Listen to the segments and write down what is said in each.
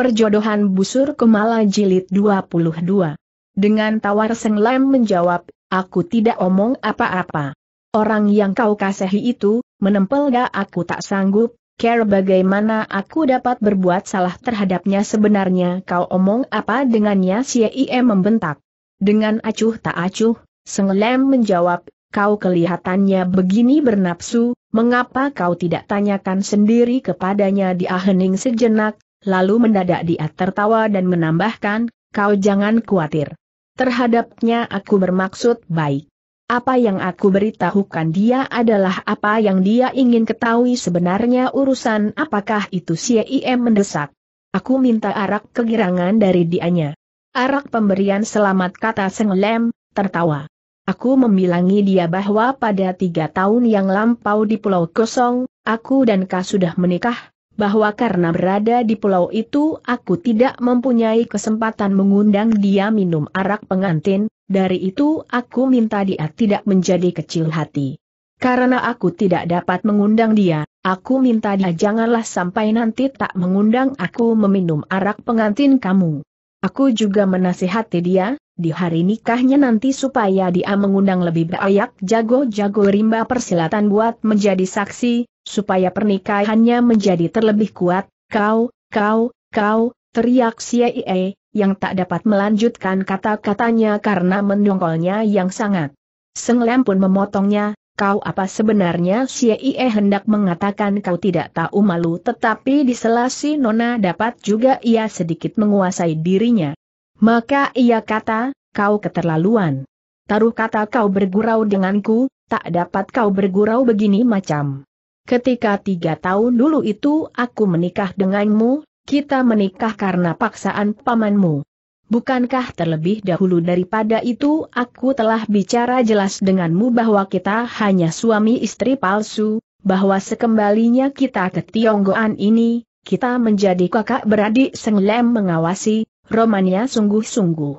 Perjodohan Busur Kemala Jilid 22. Dengan tawar senglem menjawab, aku tidak omong apa-apa. Orang yang kau kasihi itu, menempel gak aku tak sanggup, care bagaimana aku dapat berbuat salah terhadapnya sebenarnya kau omong apa dengannya si ia membentak. Dengan acuh tak acuh, senglem menjawab, kau kelihatannya begini bernapsu, mengapa kau tidak tanyakan sendiri kepadanya di Ahening sejenak, Lalu mendadak dia tertawa dan menambahkan, kau jangan khawatir. Terhadapnya aku bermaksud baik. Apa yang aku beritahukan dia adalah apa yang dia ingin ketahui sebenarnya urusan apakah itu CIM mendesak. Aku minta arak kegirangan dari dianya. Arak pemberian selamat kata Seng tertawa. Aku membilangi dia bahwa pada tiga tahun yang lampau di Pulau Kosong, aku dan kau sudah menikah, bahwa karena berada di pulau itu aku tidak mempunyai kesempatan mengundang dia minum arak pengantin, dari itu aku minta dia tidak menjadi kecil hati. Karena aku tidak dapat mengundang dia, aku minta dia janganlah sampai nanti tak mengundang aku meminum arak pengantin kamu. Aku juga menasihati dia, di hari nikahnya nanti supaya dia mengundang lebih banyak jago-jago rimba persilatan buat menjadi saksi, supaya pernikahannya menjadi terlebih kuat, kau, kau, kau, teriak Siaie, yang tak dapat melanjutkan kata-katanya karena mendongkolnya yang sangat. Seng pun memotongnya, Kau apa sebenarnya Ie hendak mengatakan kau tidak tahu malu tetapi di selasi nona dapat juga ia sedikit menguasai dirinya. Maka ia kata, kau keterlaluan. Taruh kata kau bergurau denganku, tak dapat kau bergurau begini macam. Ketika tiga tahun dulu itu aku menikah denganmu, kita menikah karena paksaan pamanmu. Bukankah terlebih dahulu daripada itu aku telah bicara jelas denganmu bahwa kita hanya suami istri palsu, bahwa sekembalinya kita ke Tionggoan ini, kita menjadi kakak beradik Senglem mengawasi, romannya sungguh-sungguh.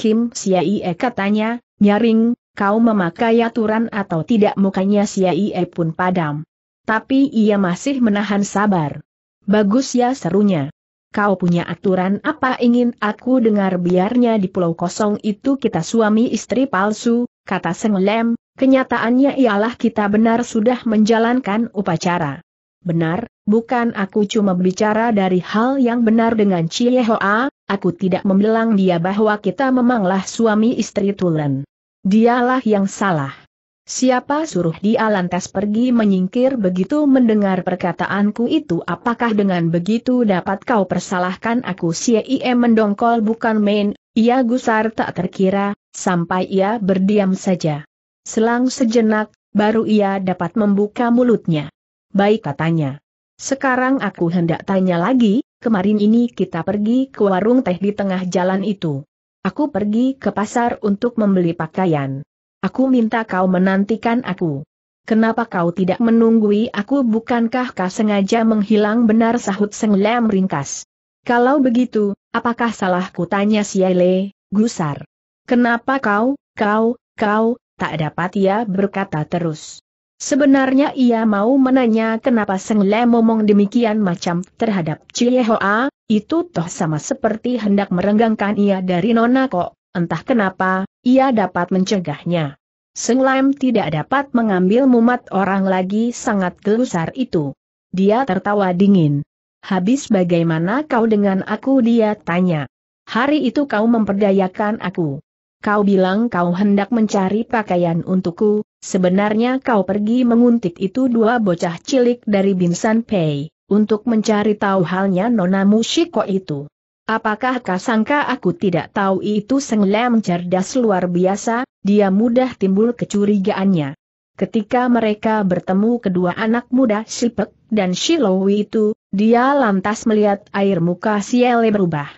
Kim Siaie katanya, nyaring, kau memakai aturan atau tidak mukanya Siaie pun padam. Tapi ia masih menahan sabar. Bagus ya serunya kau punya aturan apa ingin aku dengar biarnya di pulau kosong itu kita suami istri palsu, kata Seng Lem, kenyataannya ialah kita benar sudah menjalankan upacara. Benar, bukan aku cuma bicara dari hal yang benar dengan Cie Hoa, aku tidak membelang dia bahwa kita memanglah suami istri Tulen. Dialah yang salah. Siapa suruh dia lantas pergi menyingkir begitu mendengar perkataanku itu apakah dengan begitu dapat kau persalahkan aku CIM mendongkol bukan main, ia gusar tak terkira, sampai ia berdiam saja. Selang sejenak, baru ia dapat membuka mulutnya. Baik katanya. Sekarang aku hendak tanya lagi, kemarin ini kita pergi ke warung teh di tengah jalan itu. Aku pergi ke pasar untuk membeli pakaian. Aku minta kau menantikan aku. Kenapa kau tidak menunggui aku bukankah kau sengaja menghilang benar sahut Seng Lem ringkas. Kalau begitu, apakah salahku tanya Siale, gusar. Kenapa kau, kau, kau, tak dapat ia berkata terus. Sebenarnya ia mau menanya kenapa Seng Lem ngomong demikian macam terhadap Cie Hoa, itu toh sama seperti hendak merenggangkan ia dari Nona Kok entah kenapa, ia dapat mencegahnya. Seng Lam tidak dapat mengambil mumat orang lagi sangat gelusar itu. Dia tertawa dingin. Habis bagaimana kau dengan aku dia tanya. Hari itu kau memperdayakan aku. Kau bilang kau hendak mencari pakaian untukku, sebenarnya kau pergi menguntit itu dua bocah cilik dari Binsan Pei, untuk mencari tahu halnya Nona Mushiko itu. Apakah kasangka aku tidak tahu itu Seng cerdas luar biasa, dia mudah timbul kecurigaannya. Ketika mereka bertemu kedua anak muda Sipek dan Shilowi itu, dia lantas melihat air muka Siele berubah.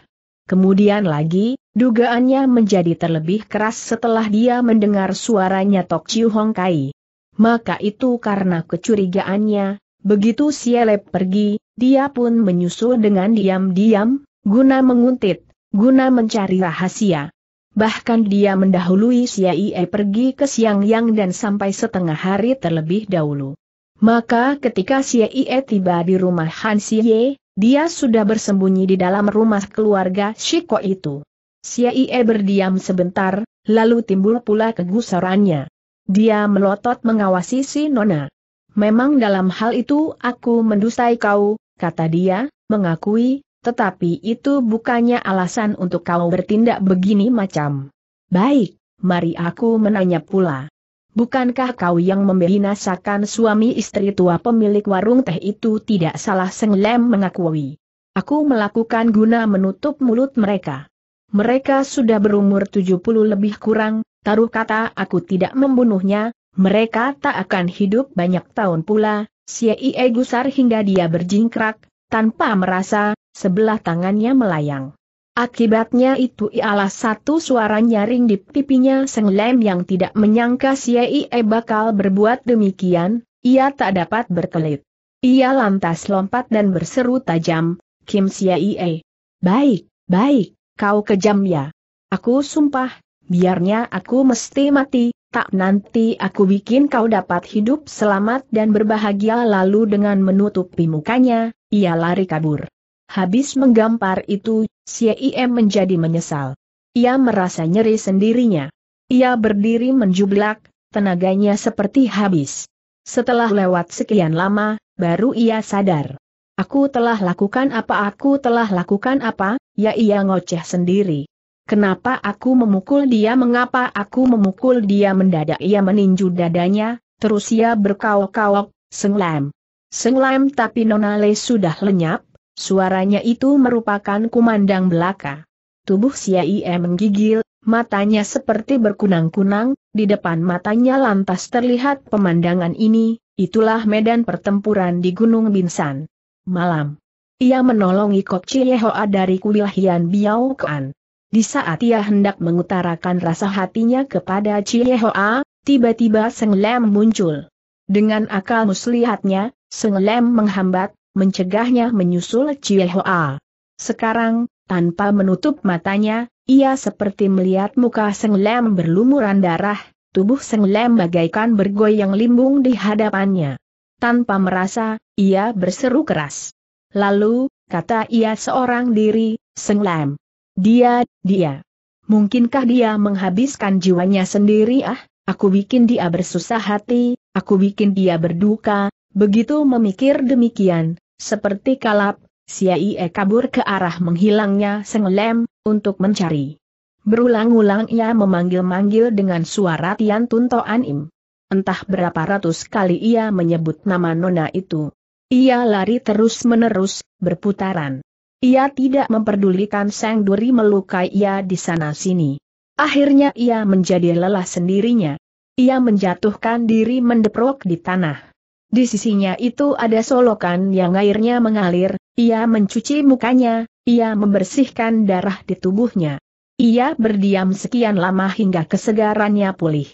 Kemudian lagi, dugaannya menjadi terlebih keras setelah dia mendengar suaranya Tok Chiu Hong Kai. Maka itu karena kecurigaannya, begitu Siele pergi, dia pun menyusul dengan diam-diam, guna menguntit, guna mencari rahasia. Bahkan dia mendahului Siaie pergi ke Siang Yang dan sampai setengah hari terlebih dahulu. Maka ketika Siaie tiba di rumah Han Siye, dia sudah bersembunyi di dalam rumah keluarga Shiko itu. Siaie berdiam sebentar, lalu timbul pula kegusarannya. Dia melotot mengawasi si Nona. Memang dalam hal itu aku mendustai kau, kata dia, mengakui, tetapi itu bukannya alasan untuk kau bertindak begini macam. Baik, mari aku menanya pula. Bukankah kau yang membinasakan suami istri tua pemilik warung teh itu tidak salah Senglem mengakui? Aku melakukan guna menutup mulut mereka. Mereka sudah berumur 70 lebih kurang, taruh kata aku tidak membunuhnya, mereka tak akan hidup banyak tahun pula, Siei gusar hingga dia berjingkrak, tanpa merasa, sebelah tangannya melayang. Akibatnya itu ialah satu suara nyaring di pipinya Seng Lem yang tidak menyangka Siei e bakal berbuat demikian, ia tak dapat berkelit. Ia lantas lompat dan berseru tajam, Kim Siei. E, baik, baik, kau kejam ya. Aku sumpah, biarnya aku mesti mati, tak nanti aku bikin kau dapat hidup selamat dan berbahagia lalu dengan menutupi mukanya, ia lari kabur. Habis menggampar itu, CIM menjadi menyesal. Ia merasa nyeri sendirinya. Ia berdiri menjublak, tenaganya seperti habis. Setelah lewat sekian lama, baru ia sadar. Aku telah lakukan apa aku telah lakukan apa, ya ia ngoceh sendiri. Kenapa aku memukul dia mengapa aku memukul dia mendadak ia meninju dadanya, terus ia berkaok-kaok, senglam. Senglam tapi Nonale sudah lenyap, Suaranya itu merupakan kumandang belaka. Tubuh Siaie menggigil, matanya seperti berkunang-kunang, di depan matanya lantas terlihat pemandangan ini, itulah medan pertempuran di Gunung Binsan. Malam. Ia menolong Kok Chiehoa dari kuil Hian Biao Kuan. Di saat ia hendak mengutarakan rasa hatinya kepada Chiehoa, tiba-tiba Seng Lem muncul. Dengan akal muslihatnya, Seng Lem menghambat, mencegahnya menyusul Cie Hoa. Sekarang, tanpa menutup matanya, ia seperti melihat muka Seng Lem berlumuran darah, tubuh Seng Lem bagaikan bergoyang limbung di hadapannya. Tanpa merasa, ia berseru keras. Lalu, kata ia seorang diri, Seng Lem. Dia, dia. Mungkinkah dia menghabiskan jiwanya sendiri ah? Aku bikin dia bersusah hati, aku bikin dia berduka, begitu memikir demikian, seperti kalap, Siaie kabur ke arah menghilangnya Senglem, untuk mencari. Berulang-ulang ia memanggil-manggil dengan suara Tian Tun Anim. Entah berapa ratus kali ia menyebut nama Nona itu. Ia lari terus-menerus, berputaran. Ia tidak memperdulikan Sang Duri melukai ia di sana-sini. Akhirnya ia menjadi lelah sendirinya. Ia menjatuhkan diri mendeprok di tanah. Di sisinya itu ada solokan yang airnya mengalir, ia mencuci mukanya, ia membersihkan darah di tubuhnya. Ia berdiam sekian lama hingga kesegarannya pulih.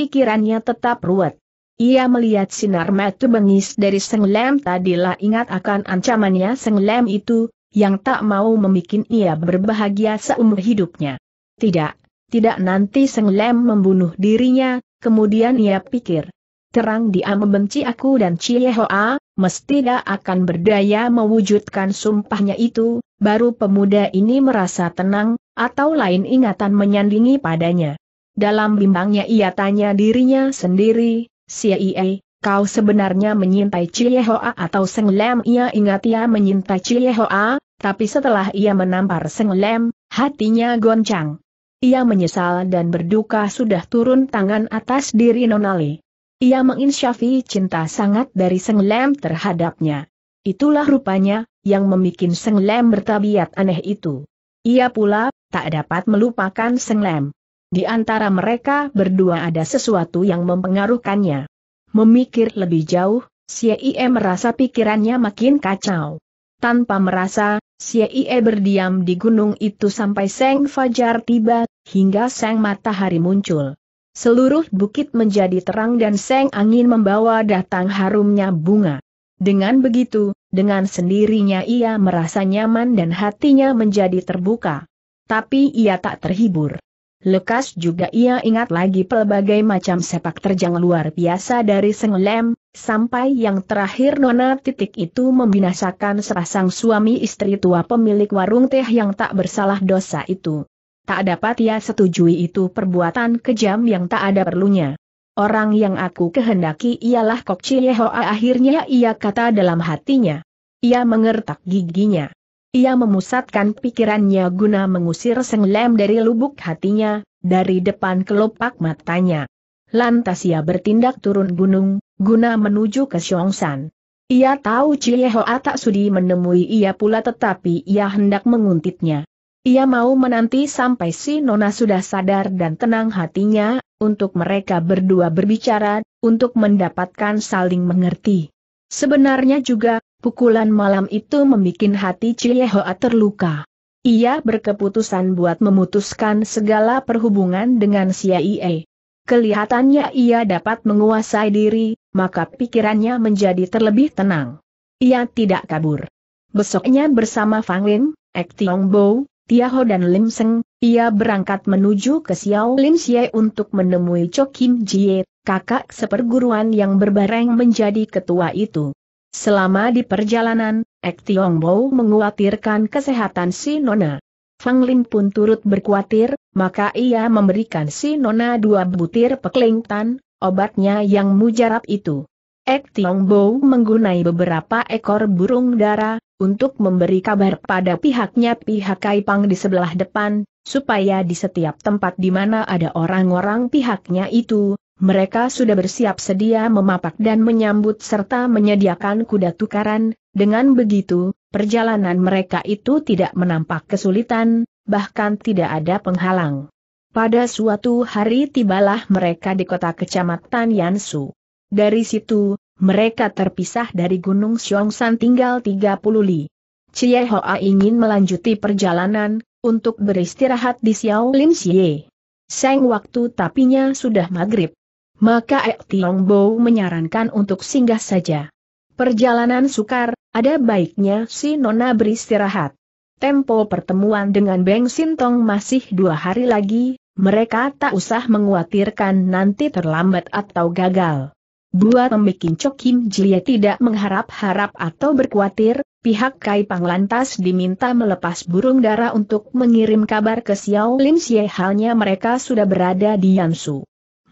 Pikirannya tetap ruwet. Ia melihat sinar mata bengis dari Senglem Lem tadilah ingat akan ancamannya Senglem itu, yang tak mau membuat ia berbahagia seumur hidupnya. Tidak, tidak nanti Senglem membunuh dirinya, kemudian ia pikir, terang dia membenci aku dan Cie Hoa, mesti dia akan berdaya mewujudkan sumpahnya itu, baru pemuda ini merasa tenang, atau lain ingatan menyandingi padanya. Dalam bimbangnya ia tanya dirinya sendiri, Cie, kau sebenarnya menyintai Cie Hoa atau Seng Lem? Ia ingat ia menyintai Cie Hoa, tapi setelah ia menampar Seng Lem, hatinya goncang. Ia menyesal dan berduka sudah turun tangan atas diri Nonali. Ia menginsyafi cinta sangat dari Seng Lem terhadapnya. Itulah rupanya, yang membuat Seng Lem bertabiat aneh itu. Ia pula, tak dapat melupakan Seng Lem. Di antara mereka berdua ada sesuatu yang mempengaruhkannya. Memikir lebih jauh, Xie merasa pikirannya makin kacau. Tanpa merasa, Xie berdiam di gunung itu sampai Seng Fajar tiba, hingga Seng Matahari muncul. Seluruh bukit menjadi terang dan seng angin membawa datang harumnya bunga. Dengan begitu, dengan sendirinya ia merasa nyaman dan hatinya menjadi terbuka. Tapi ia tak terhibur. Lekas juga ia ingat lagi pelbagai macam sepak terjang luar biasa dari Senglem, sampai yang terakhir nona titik itu membinasakan sepasang suami istri tua pemilik warung teh yang tak bersalah dosa itu tak dapat ia setujui itu perbuatan kejam yang tak ada perlunya. Orang yang aku kehendaki ialah Kok Kokci Hoa. akhirnya ia kata dalam hatinya. Ia mengertak giginya. Ia memusatkan pikirannya guna mengusir senglem dari lubuk hatinya, dari depan kelopak matanya. Lantas ia bertindak turun gunung, guna menuju ke San. Ia tahu Hoa tak sudi menemui ia pula tetapi ia hendak menguntitnya. Ia mau menanti sampai si Nona sudah sadar dan tenang hatinya, untuk mereka berdua berbicara, untuk mendapatkan saling mengerti. Sebenarnya juga, pukulan malam itu membuat hati Ciehoa terluka. Ia berkeputusan buat memutuskan segala perhubungan dengan CIA. Kelihatannya ia dapat menguasai diri, maka pikirannya menjadi terlebih tenang. Ia tidak kabur. Besoknya bersama Fang Lin, Ek Tiong Bo, Tiaho dan Lim Seng, ia berangkat menuju ke Xiao Lin Xie untuk menemui Cho Kim Jie, kakak seperguruan yang berbareng menjadi ketua itu. Selama di perjalanan, Ek Tiong Bo menguatirkan kesehatan si Nona. Fang Lin pun turut berkuatir, maka ia memberikan si Nona dua butir tan, obatnya yang mujarab itu. Ek Tiong Bo menggunai beberapa ekor burung dara, untuk memberi kabar pada pihaknya pihak Kaipang di sebelah depan, supaya di setiap tempat di mana ada orang-orang pihaknya itu, mereka sudah bersiap sedia memapak dan menyambut serta menyediakan kuda tukaran, dengan begitu, perjalanan mereka itu tidak menampak kesulitan, bahkan tidak ada penghalang. Pada suatu hari tibalah mereka di kota kecamatan Yansu. Dari situ, mereka terpisah dari Gunung Xiongsan tinggal 30 li. Chie Hoa ingin melanjuti perjalanan, untuk beristirahat di Xiao Lim Xie. Seng waktu tapinya sudah maghrib. Maka Ek Tiong Bo menyarankan untuk singgah saja. Perjalanan sukar, ada baiknya si Nona beristirahat. Tempo pertemuan dengan Beng Sintong masih dua hari lagi, mereka tak usah menguatirkan nanti terlambat atau gagal. Buat membuat Chok Kim Jie tidak mengharap-harap atau berkhawatir, pihak Kai Pang lantas diminta melepas burung dara untuk mengirim kabar ke Xiao Lim Xie halnya mereka sudah berada di Yansu.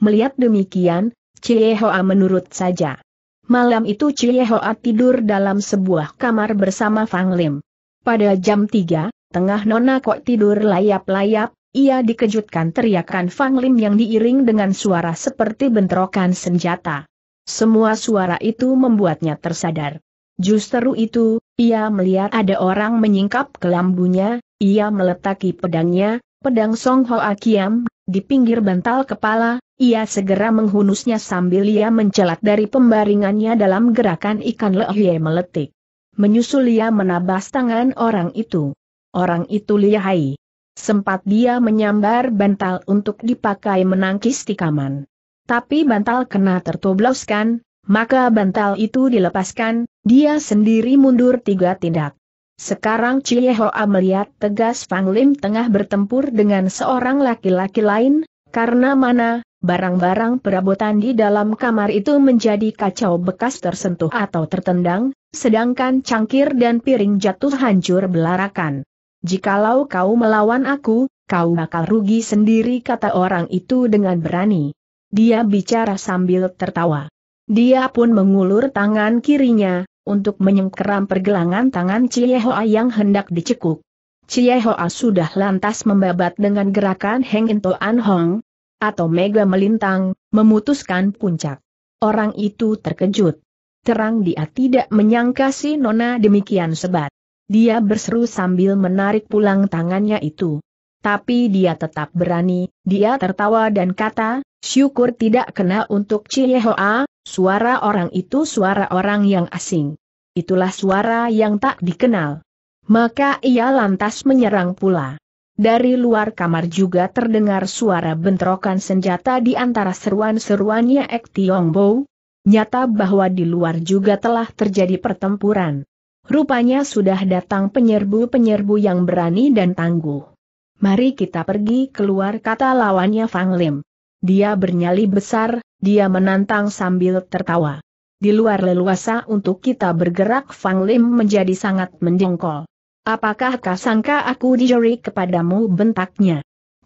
Melihat demikian, Cie Hoa menurut saja. Malam itu Cie Hoa tidur dalam sebuah kamar bersama Fang Lim. Pada jam 3, tengah nona kok tidur layap-layap, ia dikejutkan teriakan Fang Lim yang diiring dengan suara seperti bentrokan senjata. Semua suara itu membuatnya tersadar. Justru itu, ia melihat ada orang menyingkap kelambunya. ia meletaki pedangnya, pedang Song Ho Akiam, di pinggir bantal kepala, ia segera menghunusnya sambil ia mencelat dari pembaringannya dalam gerakan ikan lehye meletik. Menyusul ia menabas tangan orang itu. Orang itu lihai. Sempat dia menyambar bantal untuk dipakai menangkis tikaman tapi bantal kena tertobloskan, maka bantal itu dilepaskan, dia sendiri mundur tiga tindak. Sekarang Cie Hoa melihat tegas Fang Lim tengah bertempur dengan seorang laki-laki lain, karena mana, barang-barang perabotan di dalam kamar itu menjadi kacau bekas tersentuh atau tertendang, sedangkan cangkir dan piring jatuh hancur belarakan. Jikalau kau melawan aku, kau bakal rugi sendiri kata orang itu dengan berani. Dia bicara sambil tertawa. Dia pun mengulur tangan kirinya, untuk menyengkeram pergelangan tangan Ciehoa yang hendak dicekuk. Ciehoa sudah lantas membabat dengan gerakan Heng Into An Hong, atau Mega Melintang, memutuskan puncak. Orang itu terkejut. Terang dia tidak menyangka si Nona demikian sebat. Dia berseru sambil menarik pulang tangannya itu tapi dia tetap berani, dia tertawa dan kata, syukur tidak kena untuk Hoa, suara orang itu suara orang yang asing. Itulah suara yang tak dikenal. Maka ia lantas menyerang pula. Dari luar kamar juga terdengar suara bentrokan senjata di antara seruan-seruannya Ek Bo. Nyata bahwa di luar juga telah terjadi pertempuran. Rupanya sudah datang penyerbu-penyerbu yang berani dan tangguh. Mari kita pergi keluar kata lawannya Fang Lim. Dia bernyali besar, dia menantang sambil tertawa. Di luar leluasa untuk kita bergerak Fang Lim menjadi sangat menjengkol. Apakah kau sangka aku dijeri kepadamu bentaknya?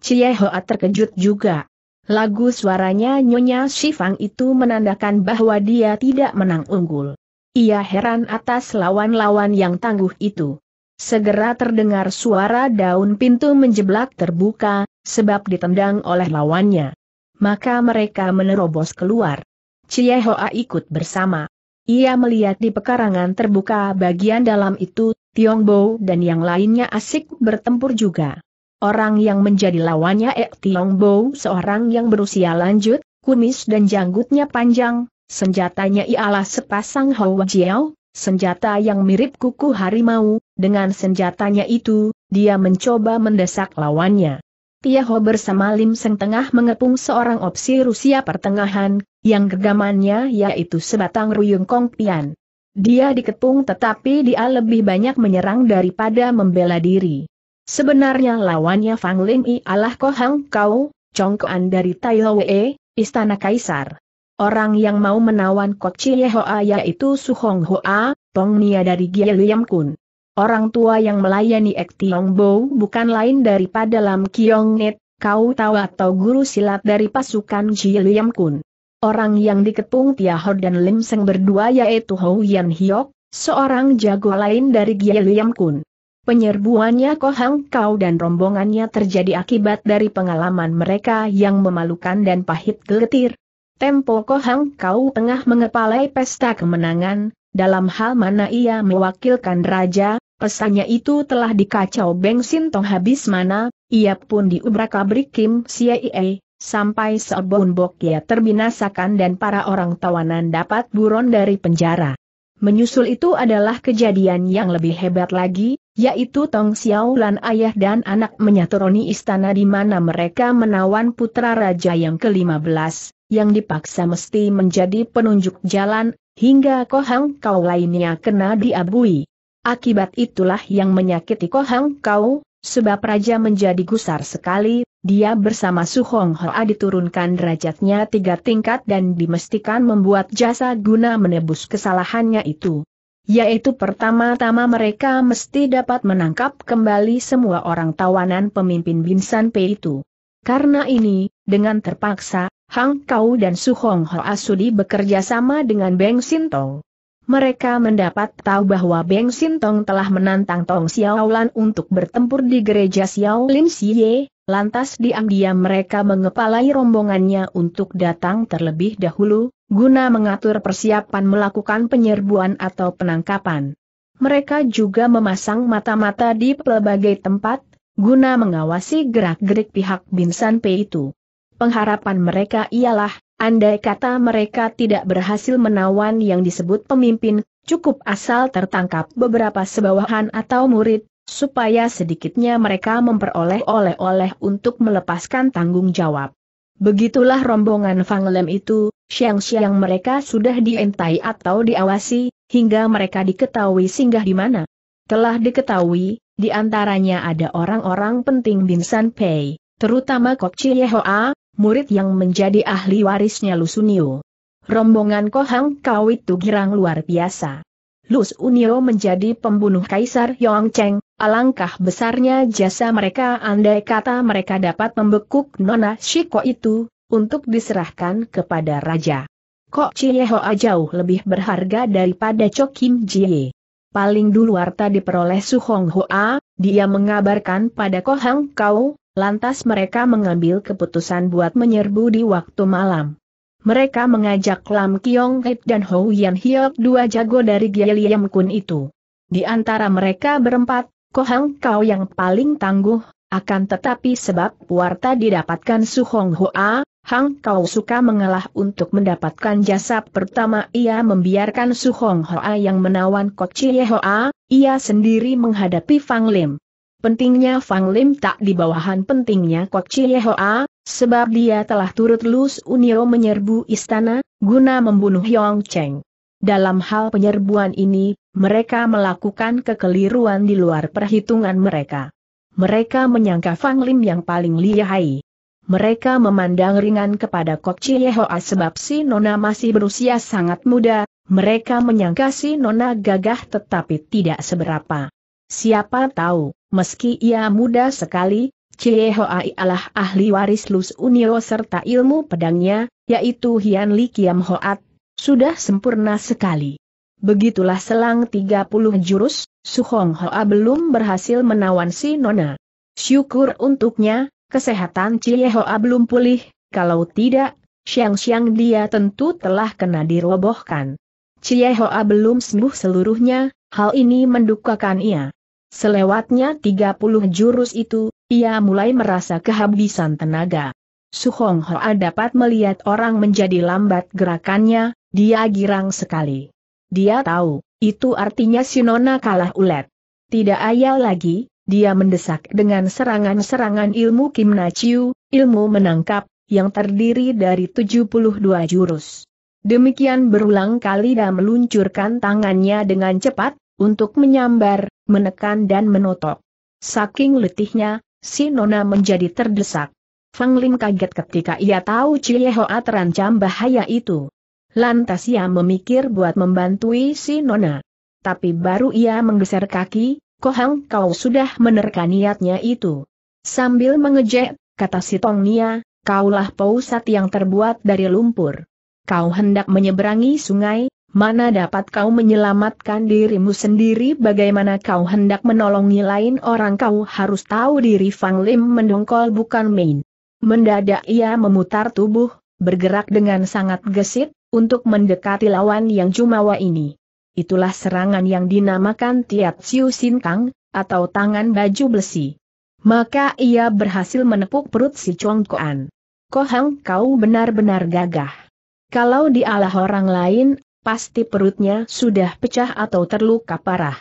Cie Hoa terkejut juga. Lagu suaranya Nyonya Si Fang itu menandakan bahwa dia tidak menang unggul. Ia heran atas lawan-lawan yang tangguh itu. Segera terdengar suara daun pintu menjeblak terbuka, sebab ditendang oleh lawannya. Maka mereka menerobos keluar. Cie Hoa ikut bersama. Ia melihat di pekarangan terbuka bagian dalam itu, Tiong Bo dan yang lainnya asik bertempur juga. Orang yang menjadi lawannya Ek Tiong Bo seorang yang berusia lanjut, kumis dan janggutnya panjang, senjatanya ialah sepasang Hou Jiao, Senjata yang mirip kuku harimau, dengan senjatanya itu, dia mencoba mendesak lawannya. Tiaho bersama Lim Seng tengah mengepung seorang opsi Rusia pertengahan, yang gegamannya yaitu sebatang ruyung kong kongpian. Dia diketung, tetapi dia lebih banyak menyerang daripada membela diri. Sebenarnya lawannya Fang Lim Ialah Kohang Kau, congkoan dari Tai Istana Kaisar. Orang yang mau menawan Kokci Hoa yaitu Su Hong Hoa, Pong Nia dari Liam Kun. Orang tua yang melayani Ek Tiong Bo bukan lain daripada Lam Kiong Net, kau tahu atau guru silat dari pasukan Liam Kun. Orang yang diketung Ho dan Lim Seng berdua yaitu Hou Yan Hiok, seorang jago lain dari Liam Kun. Penyerbuannya Kohang Kau dan rombongannya terjadi akibat dari pengalaman mereka yang memalukan dan pahit geletir, Tempo Kohang kau tengah mengepalai pesta kemenangan, dalam hal mana ia mewakilkan raja, pesannya itu telah dikacau Beng Sintong habis mana, ia pun diubrak-abrik Kim Siaie, sampai Sobon Bokia terbinasakan dan para orang tawanan dapat buron dari penjara. Menyusul itu adalah kejadian yang lebih hebat lagi, yaitu Tong Xiaolan ayah dan anak menyatroni istana di mana mereka menawan putra raja yang ke-15, yang dipaksa mesti menjadi penunjuk jalan, hingga Kohang Kau lainnya kena diabui. Akibat itulah yang menyakiti Kohang Kau, sebab raja menjadi gusar sekali, dia bersama Su Hong Hoa diturunkan derajatnya tiga tingkat dan dimestikan membuat jasa guna menebus kesalahannya itu yaitu pertama-tama mereka mesti dapat menangkap kembali semua orang tawanan pemimpin Binsan Pei itu. Karena ini, dengan terpaksa, Hang Kau dan Su Hong Ho Asudi bekerja sama dengan Beng Sintong. Mereka mendapat tahu bahwa Beng Sintong telah menantang Tong Xiaolan untuk bertempur di gereja Xiao Lim Xie, Lantas diam-diam mereka mengepalai rombongannya untuk datang terlebih dahulu, guna mengatur persiapan melakukan penyerbuan atau penangkapan. Mereka juga memasang mata-mata di pelbagai tempat, guna mengawasi gerak-gerik pihak Binsan P itu. Pengharapan mereka ialah, andai kata mereka tidak berhasil menawan yang disebut pemimpin, cukup asal tertangkap beberapa sebawahan atau murid, supaya sedikitnya mereka memperoleh oleh-oleh untuk melepaskan tanggung jawab. Begitulah rombongan Fang Lem itu, siang-siang mereka sudah diintai atau diawasi, hingga mereka diketahui singgah di mana. Telah diketahui, di antaranya ada orang-orang penting Binsan Pei, terutama Kok Hoa, murid yang menjadi ahli warisnya Lusunio. Rombongan Kohang Kawit girang luar biasa. Lus Unio menjadi pembunuh Kaisar Yong Cheng. alangkah besarnya jasa mereka andai kata mereka dapat membekuk Nona Shiko itu, untuk diserahkan kepada Raja. Kok Hoa jauh lebih berharga daripada Kim Jie. Paling dulu harta diperoleh Su Hong Hoa, dia mengabarkan pada Kohang Kau, lantas mereka mengambil keputusan buat menyerbu di waktu malam mereka mengajak Lam Kiong Hit dan Hou Yan Hiok dua jago dari Gialiam Kun itu. Di antara mereka berempat, Kohang Kau yang paling tangguh, akan tetapi sebab warta didapatkan Su Hong Hoa, Hang Kau suka mengalah untuk mendapatkan jasa pertama ia membiarkan Su Hong Hoa yang menawan Ko Ye Hoa, ia sendiri menghadapi Fang Lim. Pentingnya Fang Lim tak di bawahan pentingnya Ko Ye Hoa, sebab dia telah turut Lus Unio menyerbu istana, guna membunuh Yong Cheng. Dalam hal penyerbuan ini, mereka melakukan kekeliruan di luar perhitungan mereka. Mereka menyangka Fang Lim yang paling lihai. Mereka memandang ringan kepada Kok Chie Hoa sebab si Nona masih berusia sangat muda, mereka menyangka si Nona gagah tetapi tidak seberapa. Siapa tahu, meski ia muda sekali, Chiehoai adalah ahli waris Lus Unio serta ilmu pedangnya, yaitu Hian Li Kiam Hoat, sudah sempurna sekali. Begitulah selang 30 jurus, Su Hong Hoa belum berhasil menawan si Nona. Syukur untuknya, kesehatan Chiehoa belum pulih, kalau tidak, siang-siang dia tentu telah kena dirobohkan. Chiehoa belum sembuh seluruhnya, hal ini mendukakan ia. Selewatnya 30 jurus itu, ia mulai merasa kehabisan tenaga. Su Hong Hoa dapat melihat orang menjadi lambat gerakannya, dia girang sekali. Dia tahu, itu artinya si Nona kalah ulet. Tidak ayal lagi, dia mendesak dengan serangan-serangan ilmu Kim Na ilmu menangkap, yang terdiri dari 72 jurus. Demikian berulang kali dia meluncurkan tangannya dengan cepat, untuk menyambar, menekan dan menotok. Saking letihnya, si Nona menjadi terdesak. Fang Lim kaget ketika ia tahu Cie Hoa terancam bahaya itu. Lantas ia memikir buat membantui si Nona. Tapi baru ia menggeser kaki, Kohang kau sudah menerka niatnya itu. Sambil mengejek, kata si Tong Nia, kaulah pausat yang terbuat dari lumpur. Kau hendak menyeberangi sungai, mana dapat kau menyelamatkan dirimu sendiri bagaimana kau hendak menolongi lain orang kau harus tahu diri Fang Lim mendongkol bukan main. Mendadak ia memutar tubuh, bergerak dengan sangat gesit, untuk mendekati lawan yang jumawa ini. Itulah serangan yang dinamakan Tiat Siu Sin Kang, atau tangan baju besi. Maka ia berhasil menepuk perut si Chong Koan. Kohang kau benar-benar gagah. Kalau dialah orang lain, pasti perutnya sudah pecah atau terluka parah.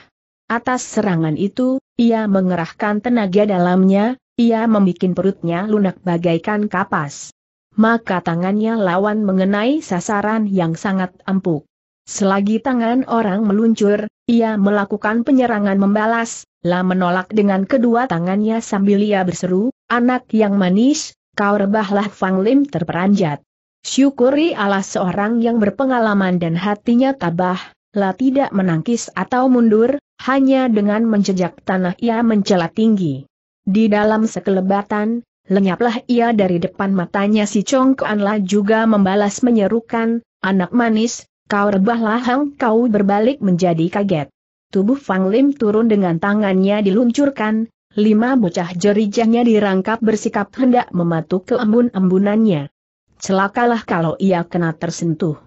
Atas serangan itu, ia mengerahkan tenaga dalamnya, ia membuat perutnya lunak bagaikan kapas. Maka tangannya lawan mengenai sasaran yang sangat empuk. Selagi tangan orang meluncur, ia melakukan penyerangan membalas, lah menolak dengan kedua tangannya sambil ia berseru, anak yang manis, kau rebahlah Fang Lim terperanjat. Syukuri Allah seorang yang berpengalaman dan hatinya tabah, lah tidak menangkis atau mundur, hanya dengan menjejak tanah ia mencela tinggi. Di dalam sekelebatan, lenyaplah ia dari depan matanya si Congkoanlah juga membalas menyerukan, anak manis, kau rebahlah hang kau berbalik menjadi kaget. Tubuh Fang Lim turun dengan tangannya diluncurkan, lima bocah jerijahnya dirangkap bersikap hendak mematuk ke embun-embunannya celakalah kalau ia kena tersentuh.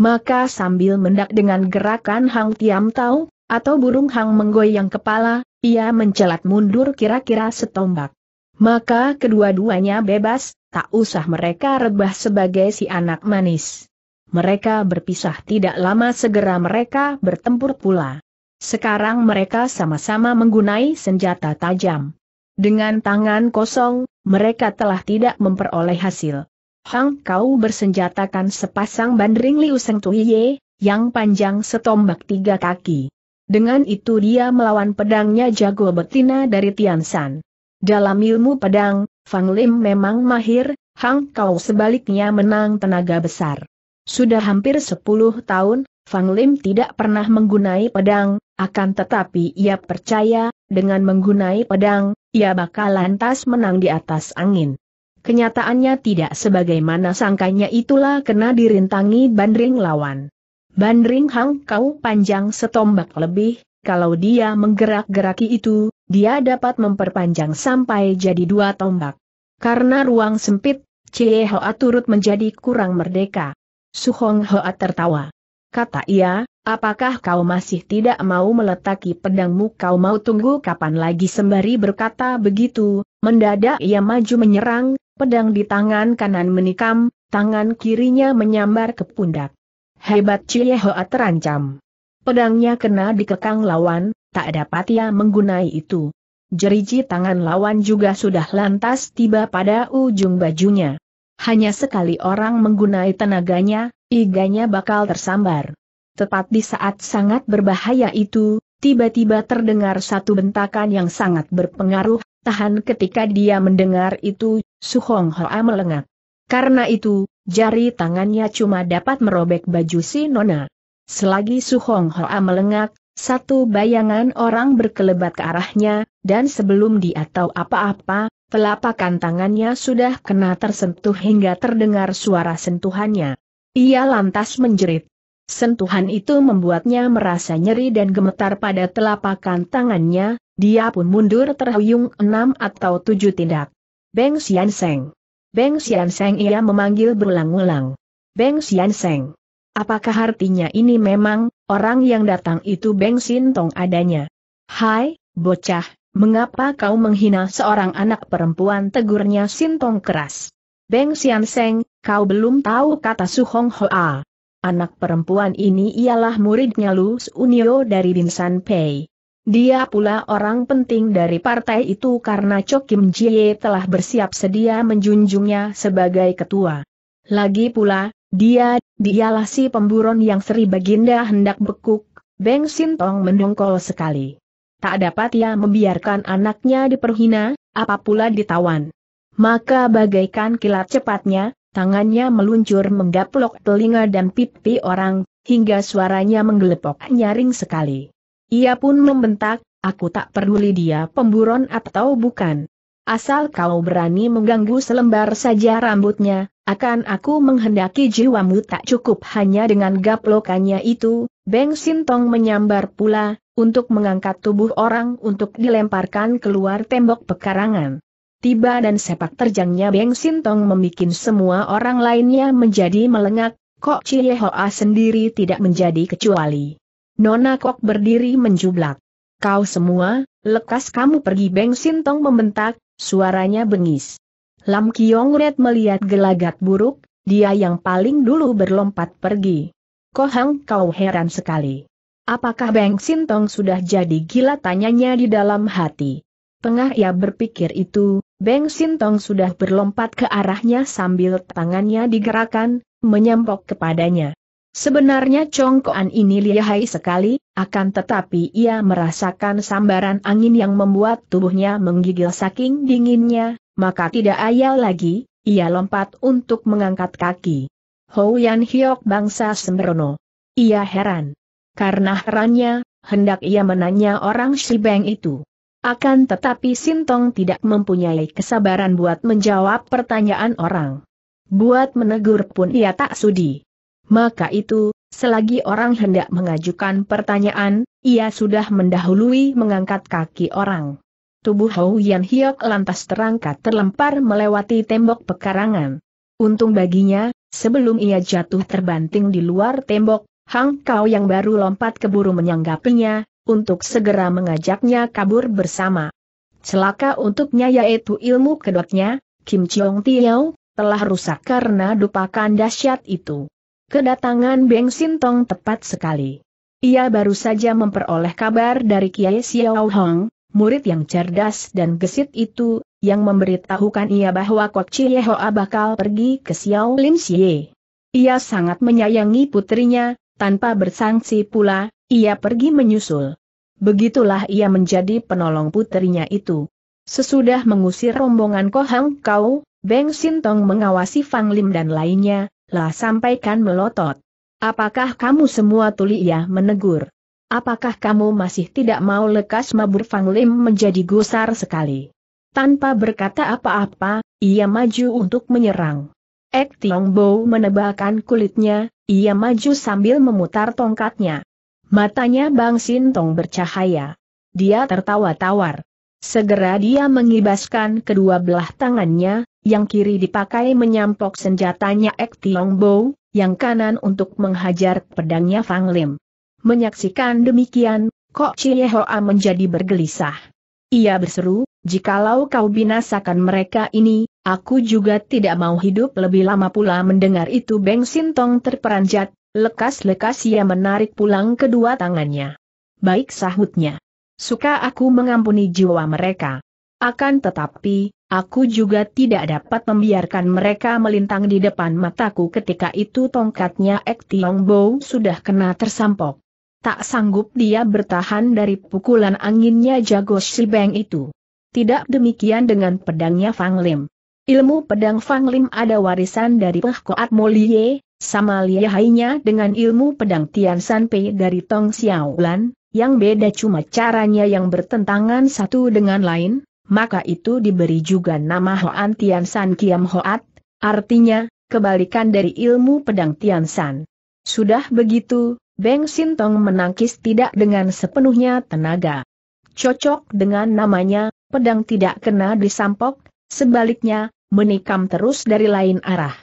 Maka sambil mendak dengan gerakan Hang Tiam Tau, atau burung Hang menggoyang kepala, ia mencelat mundur kira-kira setombak. Maka kedua-duanya bebas, tak usah mereka rebah sebagai si anak manis. Mereka berpisah tidak lama segera mereka bertempur pula. Sekarang mereka sama-sama menggunai senjata tajam. Dengan tangan kosong, mereka telah tidak memperoleh hasil. Hang kau bersenjatakan sepasang bandring Liu Seng Tuhiye, yang panjang setombak tiga kaki. Dengan itu dia melawan pedangnya jago betina dari Tiansan. Dalam ilmu pedang, Fang Lim memang mahir, Hang Kau sebaliknya menang tenaga besar. Sudah hampir sepuluh tahun, Fang Lim tidak pernah menggunai pedang, akan tetapi ia percaya, dengan menggunai pedang, ia bakal lantas menang di atas angin. Kenyataannya tidak sebagaimana sangkanya itulah kena dirintangi bandring lawan. Bandring Hang Kau panjang setombak lebih, kalau dia menggerak-geraki itu, dia dapat memperpanjang sampai jadi dua tombak. Karena ruang sempit, Cie Hoa turut menjadi kurang merdeka. Suhong Hoa tertawa. Kata ia, apakah kau masih tidak mau meletaki pedangmu kau mau tunggu kapan lagi sembari berkata begitu, mendadak ia maju menyerang, pedang di tangan kanan menikam, tangan kirinya menyambar ke pundak. Hebat Cie Hoa terancam. Pedangnya kena dikekang lawan, tak dapat ia menggunai itu. Jeriji tangan lawan juga sudah lantas tiba pada ujung bajunya. Hanya sekali orang menggunai tenaganya, iganya bakal tersambar. Tepat di saat sangat berbahaya itu, tiba-tiba terdengar satu bentakan yang sangat berpengaruh, tahan ketika dia mendengar itu, Su Hong Hoa melengak. Karena itu, jari tangannya cuma dapat merobek baju si Nona. Selagi Su Hong Hoa melengak, satu bayangan orang berkelebat ke arahnya, dan sebelum dia tahu apa-apa, telapakan tangannya sudah kena tersentuh hingga terdengar suara sentuhannya. Ia lantas menjerit. Sentuhan itu membuatnya merasa nyeri dan gemetar pada telapakan tangannya, dia pun mundur terhuyung enam atau tujuh tindak. Beng Xian Seng. Beng Xian Seng ia memanggil berulang-ulang. Beng Xian Seng. Apakah artinya ini memang, orang yang datang itu Beng Tong adanya? Hai, bocah, mengapa kau menghina seorang anak perempuan tegurnya Tong keras? Beng Xian Seng, kau belum tahu kata Su Hong Hoa. Anak perempuan ini ialah muridnya Lu Unio dari Binsan Pei. Dia pula orang penting dari partai itu karena Cho Kim Jie telah bersiap sedia menjunjungnya sebagai ketua. Lagi pula, dia, dialah si pemburon yang Sri Baginda hendak bekuk, Beng Sintong mendongkol sekali. Tak dapat ia membiarkan anaknya diperhina, apapula ditawan. Maka bagaikan kilat cepatnya, tangannya meluncur menggaplok telinga dan pipi orang, hingga suaranya menggelepok nyaring sekali. Ia pun membentak, aku tak peduli dia pemburon atau bukan. Asal kau berani mengganggu selembar saja rambutnya, akan aku menghendaki jiwamu tak cukup hanya dengan gaplokannya itu, Beng Sintong menyambar pula, untuk mengangkat tubuh orang untuk dilemparkan keluar tembok pekarangan. Tiba dan sepak terjangnya Beng Sintong membuat semua orang lainnya menjadi melengak, kok Cie Hoa sendiri tidak menjadi kecuali. Nona Kok berdiri menjublak. Kau semua, lekas kamu pergi Beng Sintong membentak, suaranya bengis. Lam Kiong Red melihat gelagat buruk, dia yang paling dulu berlompat pergi. Kohang kau heran sekali. Apakah Beng Sintong sudah jadi gila tanyanya di dalam hati. Tengah ia berpikir itu, Beng Sintong sudah berlompat ke arahnya sambil tangannya digerakkan, menyampok kepadanya. Sebenarnya congkoan ini lihai sekali, akan tetapi ia merasakan sambaran angin yang membuat tubuhnya menggigil saking dinginnya, maka tidak ayal lagi, ia lompat untuk mengangkat kaki. Hou Yan Hyok bangsa sembrono. Ia heran. Karena herannya, hendak ia menanya orang Shibeng itu. Akan tetapi Sintong tidak mempunyai kesabaran buat menjawab pertanyaan orang. Buat menegur pun ia tak sudi. Maka itu, selagi orang hendak mengajukan pertanyaan, ia sudah mendahului mengangkat kaki orang. Tubuh Hou Yan Hiok lantas terangkat terlempar melewati tembok pekarangan. Untung baginya, sebelum ia jatuh terbanting di luar tembok, Hang Kau yang baru lompat keburu menyanggapinya, untuk segera mengajaknya kabur bersama. Celaka untuknya yaitu ilmu kedoknya, Kim Chong Tiao, telah rusak karena dupakan dahsyat itu. Kedatangan Beng Sintong tepat sekali. Ia baru saja memperoleh kabar dari Kiai Xiao Hong, murid yang cerdas dan gesit itu, yang memberitahukan ia bahwa Kok Chie Hoa bakal pergi ke Xiao Lim Xie. Ia sangat menyayangi putrinya, tanpa bersangsi pula, ia pergi menyusul. Begitulah ia menjadi penolong putrinya itu. Sesudah mengusir rombongan Kohang Kau, Beng Sintong mengawasi Fang Lim dan lainnya, lah sampaikan melotot. Apakah kamu semua tuli ya? menegur? Apakah kamu masih tidak mau lekas mabur Fang Lim menjadi gusar sekali? Tanpa berkata apa-apa, ia maju untuk menyerang. Ek Tiong Bo menebalkan kulitnya, ia maju sambil memutar tongkatnya. Matanya Bang Sin Tong bercahaya. Dia tertawa tawar. Segera dia mengibaskan kedua belah tangannya, yang kiri dipakai menyampok senjatanya Ek Tiong Bo, yang kanan untuk menghajar pedangnya Fang Lim. Menyaksikan demikian, Kok Chie Hoa menjadi bergelisah. Ia berseru, jikalau kau binasakan mereka ini, aku juga tidak mau hidup lebih lama pula mendengar itu Beng Sintong terperanjat, lekas-lekas ia menarik pulang kedua tangannya. Baik sahutnya. Suka aku mengampuni jiwa mereka. Akan tetapi, Aku juga tidak dapat membiarkan mereka melintang di depan mataku ketika itu tongkatnya Ek Tiong Bo sudah kena tersampok. Tak sanggup dia bertahan dari pukulan anginnya jago Beng itu. Tidak demikian dengan pedangnya Fang Lim. Ilmu pedang Fang Lim ada warisan dari Peh Koat Molie, sama lihainya dengan ilmu pedang Tian San Pei dari Tong Xiaolan, yang beda cuma caranya yang bertentangan satu dengan lain, maka itu diberi juga nama Hoan Tian San Kiam Hoat, artinya, kebalikan dari ilmu pedang Tian San. Sudah begitu, Beng Sintong menangkis tidak dengan sepenuhnya tenaga. Cocok dengan namanya, pedang tidak kena disampok, sebaliknya, menikam terus dari lain arah.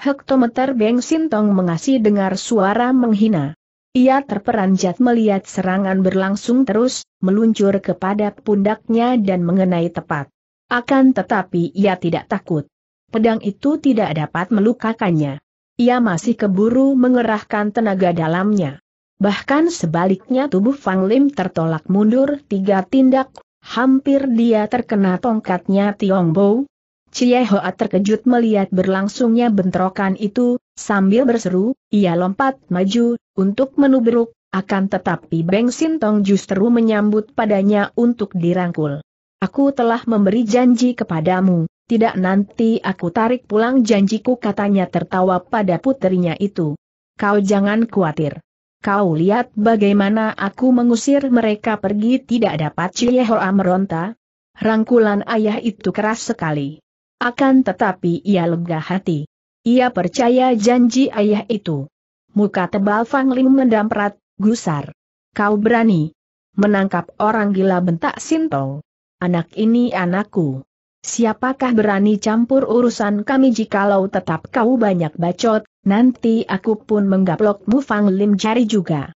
Hektometer Beng Sintong mengasih dengar suara menghina. Ia terperanjat melihat serangan berlangsung terus, meluncur kepada pundaknya dan mengenai tepat. Akan tetapi ia tidak takut. Pedang itu tidak dapat melukakannya. Ia masih keburu mengerahkan tenaga dalamnya. Bahkan sebaliknya tubuh Fang Lim tertolak mundur tiga tindak, hampir dia terkena tongkatnya Tiong Bo, Cie Hoa terkejut melihat berlangsungnya bentrokan itu, sambil berseru, ia lompat maju, untuk menubruk, akan tetapi Beng Sintong justru menyambut padanya untuk dirangkul. Aku telah memberi janji kepadamu, tidak nanti aku tarik pulang janjiku katanya tertawa pada puterinya itu. Kau jangan khawatir. Kau lihat bagaimana aku mengusir mereka pergi tidak dapat Cie Hoa meronta, Rangkulan ayah itu keras sekali. Akan tetapi ia lega hati. Ia percaya janji ayah itu. Muka tebal Fang Ling mendamprat, gusar. Kau berani menangkap orang gila bentak Sintong. Anak ini anakku. Siapakah berani campur urusan kami jikalau tetap kau banyak bacot, nanti aku pun menggaplokmu Fang Lim cari juga.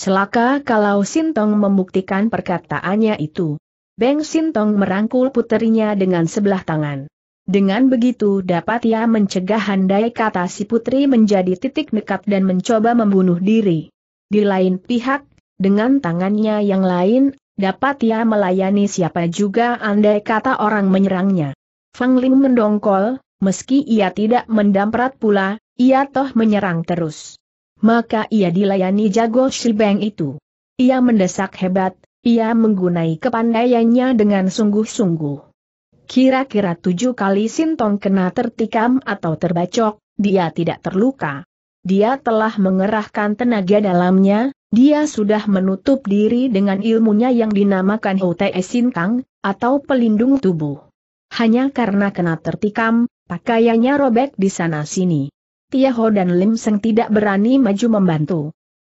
Celaka kalau Sintong membuktikan perkataannya itu. Beng Sintong merangkul puterinya dengan sebelah tangan. Dengan begitu dapat ia mencegah handai kata si putri menjadi titik nekat dan mencoba membunuh diri. Di lain pihak, dengan tangannya yang lain, dapat ia melayani siapa juga andai kata orang menyerangnya. Fang Ling mendongkol, meski ia tidak mendamprat pula, ia toh menyerang terus. Maka ia dilayani jago Shibeng itu. Ia mendesak hebat, ia menggunai kepandaiannya dengan sungguh-sungguh. Kira-kira tujuh kali Sintong kena tertikam atau terbacok, dia tidak terluka. Dia telah mengerahkan tenaga dalamnya, dia sudah menutup diri dengan ilmunya yang dinamakan Hote Sintang, atau pelindung tubuh. Hanya karena kena tertikam, pakaiannya robek di sana-sini. Tiaho dan Lim Seng tidak berani maju membantu.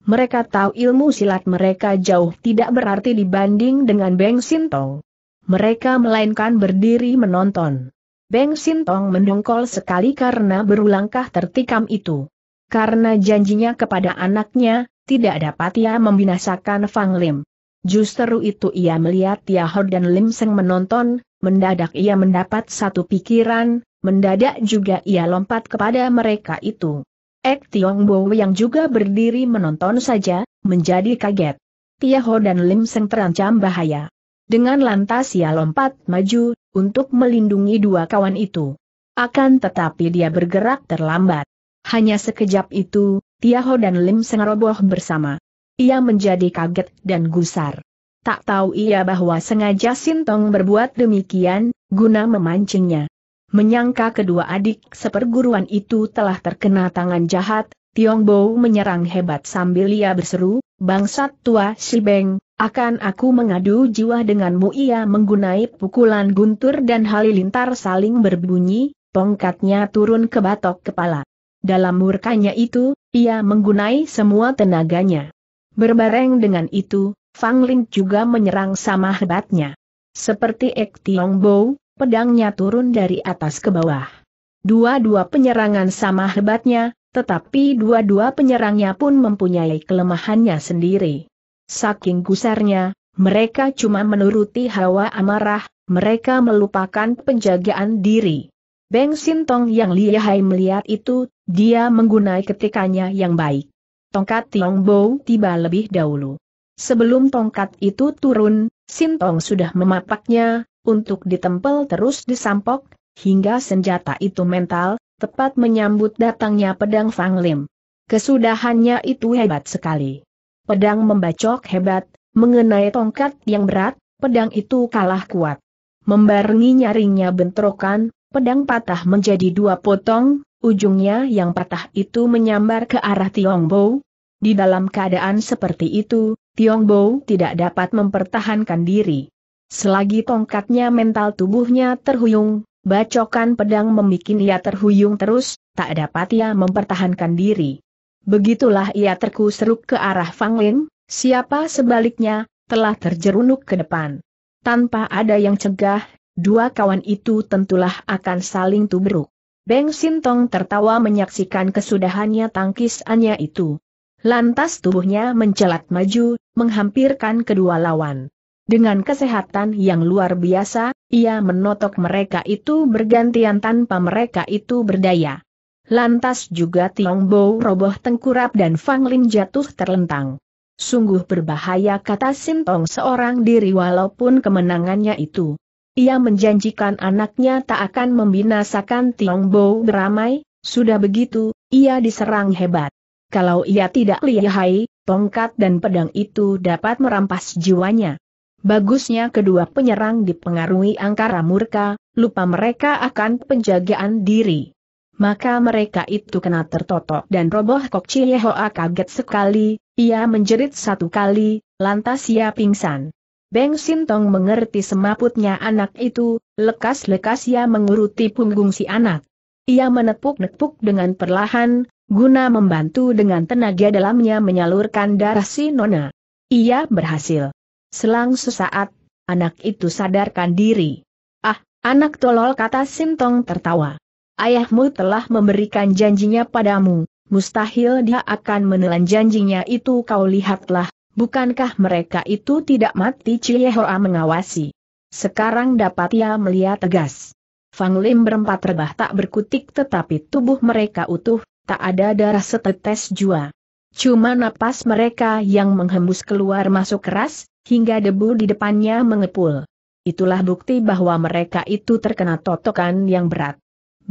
Mereka tahu ilmu silat mereka jauh tidak berarti dibanding dengan Beng Sintong mereka melainkan berdiri menonton. Beng Sintong mendongkol sekali karena berulangkah tertikam itu. Karena janjinya kepada anaknya, tidak dapat ia membinasakan Fang Lim. Justru itu ia melihat Tia Yahor dan Lim Seng menonton, mendadak ia mendapat satu pikiran, mendadak juga ia lompat kepada mereka itu. Ek Tiong Bo yang juga berdiri menonton saja, menjadi kaget. Tia Tiaho dan Lim Seng terancam bahaya. Dengan lantas ia lompat maju, untuk melindungi dua kawan itu. Akan tetapi dia bergerak terlambat. Hanya sekejap itu, Tiaho dan Lim Seng roboh bersama. Ia menjadi kaget dan gusar. Tak tahu ia bahwa sengaja Sintong berbuat demikian, guna memancingnya. Menyangka kedua adik seperguruan itu telah terkena tangan jahat, Tiong Bo menyerang hebat sambil ia berseru, bangsat tua si Beng, akan aku mengadu jiwa denganmu ia menggunai pukulan guntur dan halilintar saling berbunyi, tongkatnya turun ke batok kepala. Dalam murkanya itu, ia menggunai semua tenaganya. Berbareng dengan itu, Fang Ling juga menyerang sama hebatnya. Seperti Ek Tiong bow, pedangnya turun dari atas ke bawah. Dua-dua penyerangan sama hebatnya, tetapi dua-dua penyerangnya pun mempunyai kelemahannya sendiri. Saking gusarnya, mereka cuma menuruti hawa amarah, mereka melupakan penjagaan diri. Beng Sintong yang lihai melihat itu, dia menggunai ketikannya yang baik. Tongkat Tiongbo tiba lebih dahulu. Sebelum tongkat itu turun, Sintong sudah memapaknya, untuk ditempel terus disampok, hingga senjata itu mental, tepat menyambut datangnya pedang Fang Lim. Kesudahannya itu hebat sekali pedang membacok hebat, mengenai tongkat yang berat, pedang itu kalah kuat. Membarengi nyaringnya bentrokan, pedang patah menjadi dua potong, ujungnya yang patah itu menyambar ke arah Bo. Di dalam keadaan seperti itu, Bo tidak dapat mempertahankan diri. Selagi tongkatnya mental tubuhnya terhuyung, bacokan pedang membuat ia terhuyung terus, tak dapat ia mempertahankan diri. Begitulah ia terkuseruk ke arah Fang Ling, siapa sebaliknya, telah terjerunuk ke depan. Tanpa ada yang cegah, dua kawan itu tentulah akan saling tubruk. Beng Sintong tertawa menyaksikan kesudahannya tangkisannya itu. Lantas tubuhnya mencelat maju, menghampirkan kedua lawan. Dengan kesehatan yang luar biasa, ia menotok mereka itu bergantian tanpa mereka itu berdaya. Lantas juga Tiong Bo roboh tengkurap dan Fang Lin jatuh terlentang. Sungguh berbahaya kata Sintong seorang diri walaupun kemenangannya itu. Ia menjanjikan anaknya tak akan membinasakan Tiong Bo beramai, sudah begitu, ia diserang hebat. Kalau ia tidak lihai, tongkat dan pedang itu dapat merampas jiwanya. Bagusnya kedua penyerang dipengaruhi angkara murka, lupa mereka akan penjagaan diri maka mereka itu kena tertotok dan roboh Kok Chiehoa kaget sekali, ia menjerit satu kali, lantas ia pingsan. Beng Sintong mengerti semaputnya anak itu, lekas-lekas ia menguruti punggung si anak. Ia menepuk-nepuk dengan perlahan, guna membantu dengan tenaga dalamnya menyalurkan darah si Nona. Ia berhasil. Selang sesaat, anak itu sadarkan diri. Ah, anak tolol kata Sintong tertawa ayahmu telah memberikan janjinya padamu, mustahil dia akan menelan janjinya itu kau lihatlah, bukankah mereka itu tidak mati Ciehora mengawasi. Sekarang dapat ia melihat tegas. Fang Lim berempat rebah tak berkutik tetapi tubuh mereka utuh, tak ada darah setetes jua. Cuma napas mereka yang menghembus keluar masuk keras, hingga debu di depannya mengepul. Itulah bukti bahwa mereka itu terkena totokan yang berat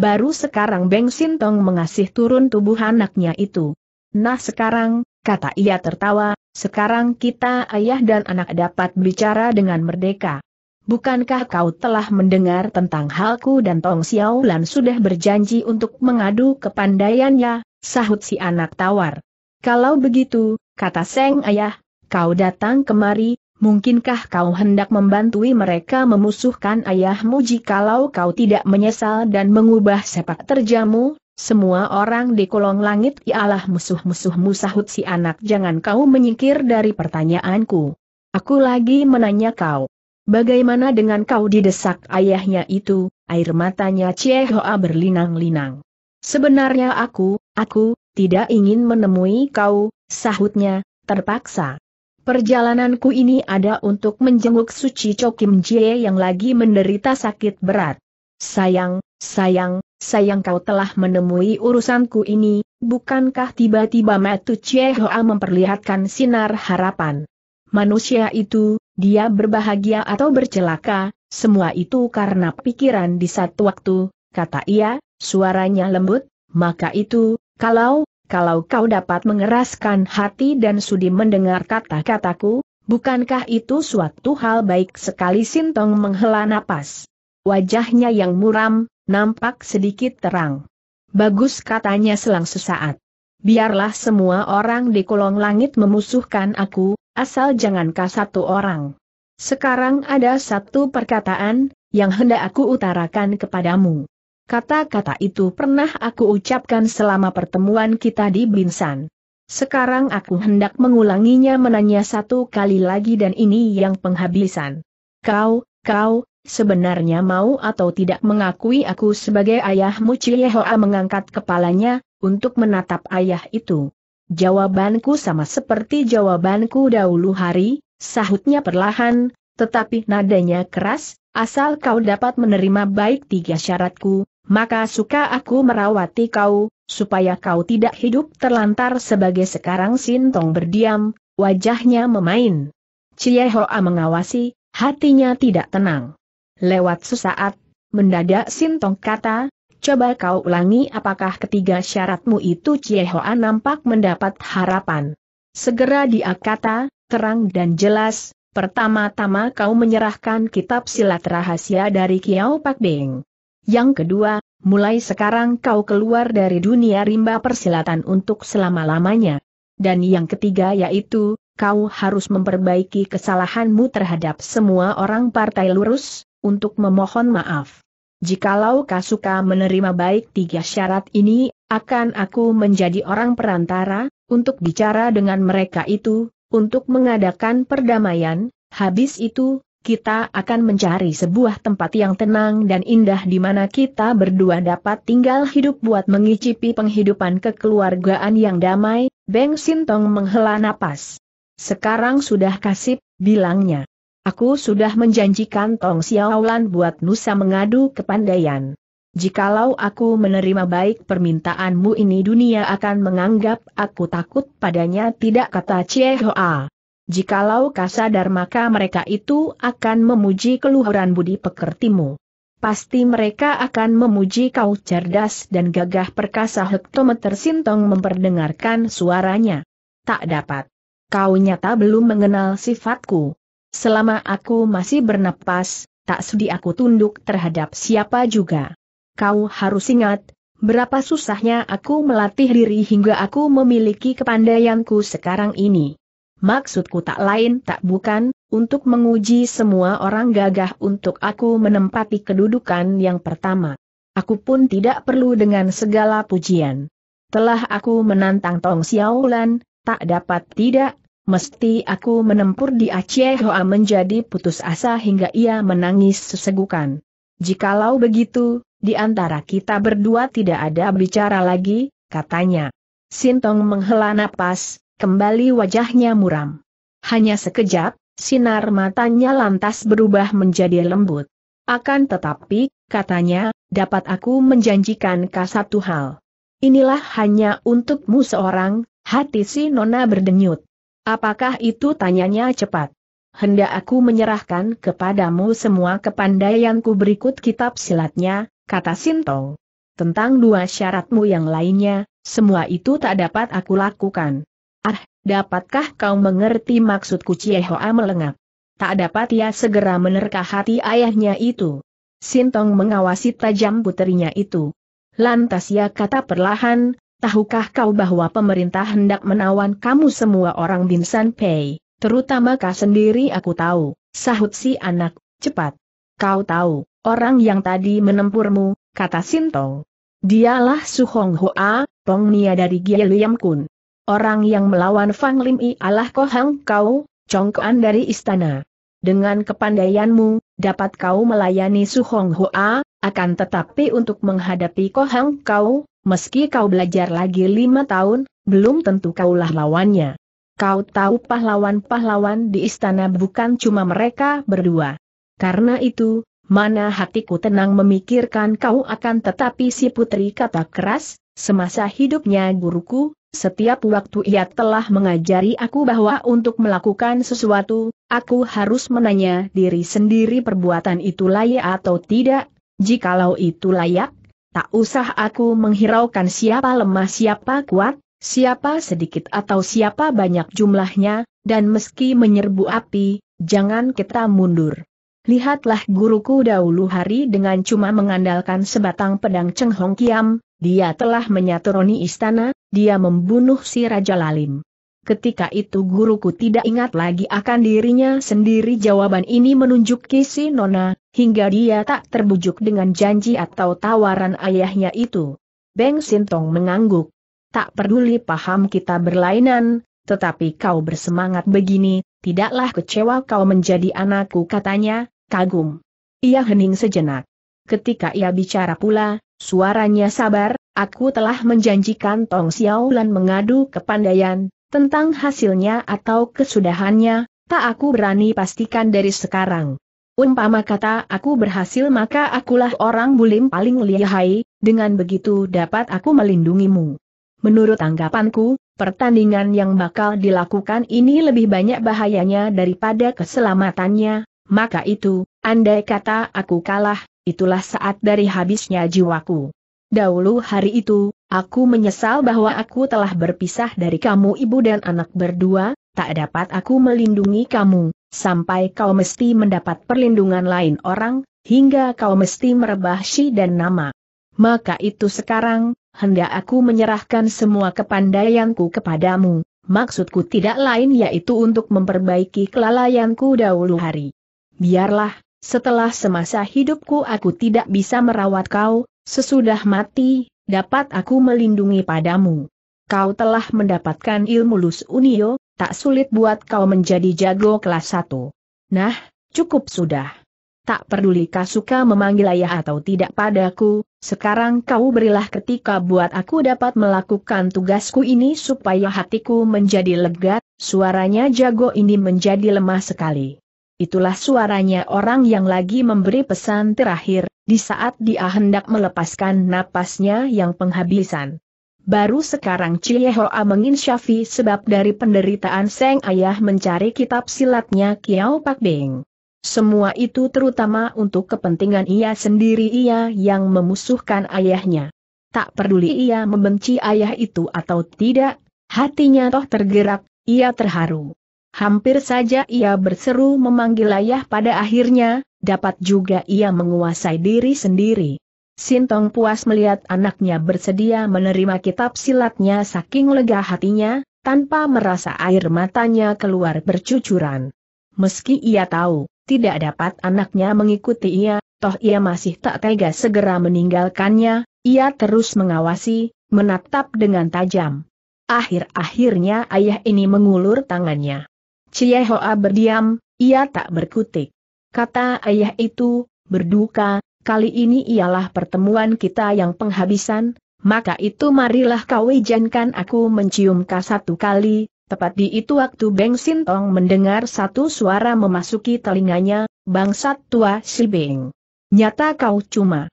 baru sekarang Beng Sintong mengasih turun tubuh anaknya itu. Nah sekarang, kata ia tertawa, sekarang kita ayah dan anak dapat bicara dengan merdeka. Bukankah kau telah mendengar tentang halku dan Tong Xiaolan sudah berjanji untuk mengadu kepandaiannya, sahut si anak tawar. Kalau begitu, kata Seng Ayah, kau datang kemari, Mungkinkah kau hendak membantui mereka memusuhkan ayahmu jikalau kau tidak menyesal dan mengubah sepak terjamu? Semua orang di kolong langit ialah musuh-musuhmu sahut si anak jangan kau menyingkir dari pertanyaanku. Aku lagi menanya kau. Bagaimana dengan kau didesak ayahnya itu, air matanya Cie Hoa berlinang-linang. Sebenarnya aku, aku, tidak ingin menemui kau, sahutnya, terpaksa. Perjalananku ini ada untuk menjenguk Suci Chokim Jie yang lagi menderita sakit berat. Sayang, sayang, sayang kau telah menemui urusanku ini, bukankah tiba-tiba Matu Chie Hoa memperlihatkan sinar harapan? Manusia itu, dia berbahagia atau bercelaka, semua itu karena pikiran di satu waktu, kata ia, suaranya lembut, maka itu, kalau, kalau kau dapat mengeraskan hati dan sudi mendengar kata-kataku, bukankah itu suatu hal baik sekali Sintong menghela napas. Wajahnya yang muram, nampak sedikit terang. Bagus katanya selang sesaat. Biarlah semua orang di kolong langit memusuhkan aku, asal jangankah satu orang. Sekarang ada satu perkataan, yang hendak aku utarakan kepadamu. Kata-kata itu pernah aku ucapkan selama pertemuan kita di Binsan. Sekarang aku hendak mengulanginya menanya satu kali lagi dan ini yang penghabisan. Kau, kau, sebenarnya mau atau tidak mengakui aku sebagai ayahmu Ciyehoa mengangkat kepalanya, untuk menatap ayah itu. Jawabanku sama seperti jawabanku dahulu hari, sahutnya perlahan, tetapi nadanya keras, asal kau dapat menerima baik tiga syaratku, maka suka aku merawati kau, supaya kau tidak hidup terlantar sebagai sekarang Sintong berdiam, wajahnya memain. Cie Hoa mengawasi, hatinya tidak tenang. Lewat sesaat, mendadak Sintong kata, coba kau ulangi apakah ketiga syaratmu itu Cie Hoa nampak mendapat harapan. Segera dia kata, terang dan jelas, pertama-tama kau menyerahkan kitab silat rahasia dari Kiao Pak Beng. Yang kedua, mulai sekarang kau keluar dari dunia rimba persilatan untuk selama-lamanya. Dan yang ketiga yaitu, kau harus memperbaiki kesalahanmu terhadap semua orang partai lurus, untuk memohon maaf. Jikalau kau suka menerima baik tiga syarat ini, akan aku menjadi orang perantara, untuk bicara dengan mereka itu, untuk mengadakan perdamaian, habis itu, kita akan mencari sebuah tempat yang tenang dan indah di mana kita berdua dapat tinggal hidup buat mengicipi penghidupan kekeluargaan yang damai, Beng Sintong menghela napas. Sekarang sudah kasip, bilangnya. Aku sudah menjanjikan Tong Xiaolan buat Nusa mengadu ke kepandaian. Jikalau aku menerima baik permintaanmu ini dunia akan menganggap aku takut padanya tidak kata Cie Hoa. Jikalau kasadar maka mereka itu akan memuji keluhuran budi pekertimu. Pasti mereka akan memuji kau cerdas dan gagah perkasa hektometer sintong memperdengarkan suaranya. Tak dapat. Kau nyata belum mengenal sifatku. Selama aku masih bernapas, tak sudi aku tunduk terhadap siapa juga. Kau harus ingat, berapa susahnya aku melatih diri hingga aku memiliki kepandaianku sekarang ini. Maksudku tak lain tak bukan, untuk menguji semua orang gagah untuk aku menempati kedudukan yang pertama. Aku pun tidak perlu dengan segala pujian. Telah aku menantang Tong Xiaolan, tak dapat tidak, mesti aku menempur di Aceh Hoa menjadi putus asa hingga ia menangis sesegukan. Jikalau begitu, di antara kita berdua tidak ada bicara lagi, katanya. Sintong menghela napas, Kembali wajahnya muram. Hanya sekejap, sinar matanya lantas berubah menjadi lembut. Akan tetapi, katanya, dapat aku menjanjikan satu hal. Inilah hanya untukmu seorang, hati si nona berdenyut. Apakah itu tanyanya cepat? Hendak aku menyerahkan kepadamu semua kepandaianku berikut kitab silatnya, kata Sinto. Tentang dua syaratmu yang lainnya, semua itu tak dapat aku lakukan. Ah, dapatkah kau mengerti maksudku Ciehoa melengak? Tak dapat ia segera menerka hati ayahnya itu. Sintong mengawasi tajam puterinya itu. Lantas ia kata perlahan, tahukah kau bahwa pemerintah hendak menawan kamu semua orang Binsan Pei, terutama kau sendiri aku tahu, sahut si anak, cepat. Kau tahu, orang yang tadi menempurmu, kata Sintong. Dialah Su Hong Hoa, Pong Nia dari Liam Kun. Orang yang melawan Fang Lim I Kohang Kau, congkoan dari istana. Dengan kepandaianmu, dapat kau melayani Su Hong Hoa, akan tetapi untuk menghadapi Kohang Kau, meski kau belajar lagi lima tahun, belum tentu kaulah lawannya. Kau tahu pahlawan-pahlawan di istana bukan cuma mereka berdua. Karena itu, mana hatiku tenang memikirkan kau akan tetapi si putri kata keras, semasa hidupnya guruku, setiap waktu ia telah mengajari aku bahwa untuk melakukan sesuatu, aku harus menanya diri sendiri perbuatan itu layak atau tidak, jikalau itu layak, tak usah aku menghiraukan siapa lemah siapa kuat, siapa sedikit atau siapa banyak jumlahnya, dan meski menyerbu api, jangan kita mundur. Lihatlah guruku dahulu hari dengan cuma mengandalkan sebatang pedang Cheng Hong Kiam, dia telah menyaturoni istana, dia membunuh si Raja Lalim. Ketika itu guruku tidak ingat lagi akan dirinya sendiri jawaban ini menunjuk kisi Nona, hingga dia tak terbujuk dengan janji atau tawaran ayahnya itu. Beng Sintong mengangguk. Tak peduli paham kita berlainan, tetapi kau bersemangat begini, tidaklah kecewa kau menjadi anakku katanya, kagum. Ia hening sejenak. Ketika ia bicara pula, suaranya sabar, Aku telah menjanjikan Tong Xiaolan mengadu kepandaian, tentang hasilnya atau kesudahannya, tak aku berani pastikan dari sekarang. Umpama kata aku berhasil maka akulah orang bulim paling lihai, dengan begitu dapat aku melindungimu. Menurut anggapanku, pertandingan yang bakal dilakukan ini lebih banyak bahayanya daripada keselamatannya, maka itu, andai kata aku kalah, itulah saat dari habisnya jiwaku. Dahulu hari itu, aku menyesal bahwa aku telah berpisah dari kamu ibu dan anak berdua, tak dapat aku melindungi kamu, sampai kau mesti mendapat perlindungan lain orang, hingga kau mesti merebah si dan nama. Maka itu sekarang, hendak aku menyerahkan semua kepandaianku kepadamu, maksudku tidak lain yaitu untuk memperbaiki kelalaianku dahulu hari. Biarlah, setelah semasa hidupku aku tidak bisa merawat kau, Sesudah mati, dapat aku melindungi padamu. Kau telah mendapatkan ilmu Lus Unio, tak sulit buat kau menjadi jago kelas satu. Nah, cukup sudah. Tak peduli kau suka memanggil ayah atau tidak padaku, sekarang kau berilah ketika buat aku dapat melakukan tugasku ini supaya hatiku menjadi lega, suaranya jago ini menjadi lemah sekali. Itulah suaranya orang yang lagi memberi pesan terakhir, di saat dia hendak melepaskan napasnya yang penghabisan. Baru sekarang Hoa menginsyafi sebab dari penderitaan Seng Ayah mencari kitab silatnya Kiao Pak Beng. Semua itu terutama untuk kepentingan ia sendiri ia yang memusuhkan ayahnya. Tak peduli ia membenci ayah itu atau tidak, hatinya toh tergerak, ia terharu. Hampir saja ia berseru memanggil ayah pada akhirnya, dapat juga ia menguasai diri sendiri. Sintong puas melihat anaknya bersedia menerima kitab silatnya saking lega hatinya, tanpa merasa air matanya keluar bercucuran. Meski ia tahu, tidak dapat anaknya mengikuti ia, toh ia masih tak tega segera meninggalkannya, ia terus mengawasi, menatap dengan tajam. Akhir-akhirnya ayah ini mengulur tangannya. Cie Hoa berdiam, ia tak berkutik. Kata ayah itu, berduka, kali ini ialah pertemuan kita yang penghabisan, maka itu marilah kau izinkan aku mencium satu kali, tepat di itu waktu Beng Sintong mendengar satu suara memasuki telinganya, bangsat tua si Beng. Nyata kau cuma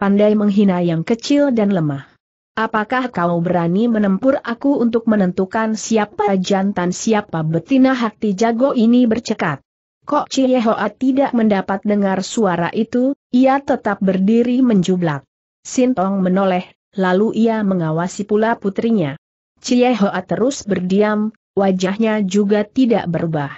pandai menghina yang kecil dan lemah. Apakah kau berani menempur aku untuk menentukan siapa jantan siapa betina hati jago ini bercekat? Kok Hoa tidak mendapat dengar suara itu, ia tetap berdiri menjublak. Sintong menoleh, lalu ia mengawasi pula putrinya. Hoa terus berdiam, wajahnya juga tidak berubah.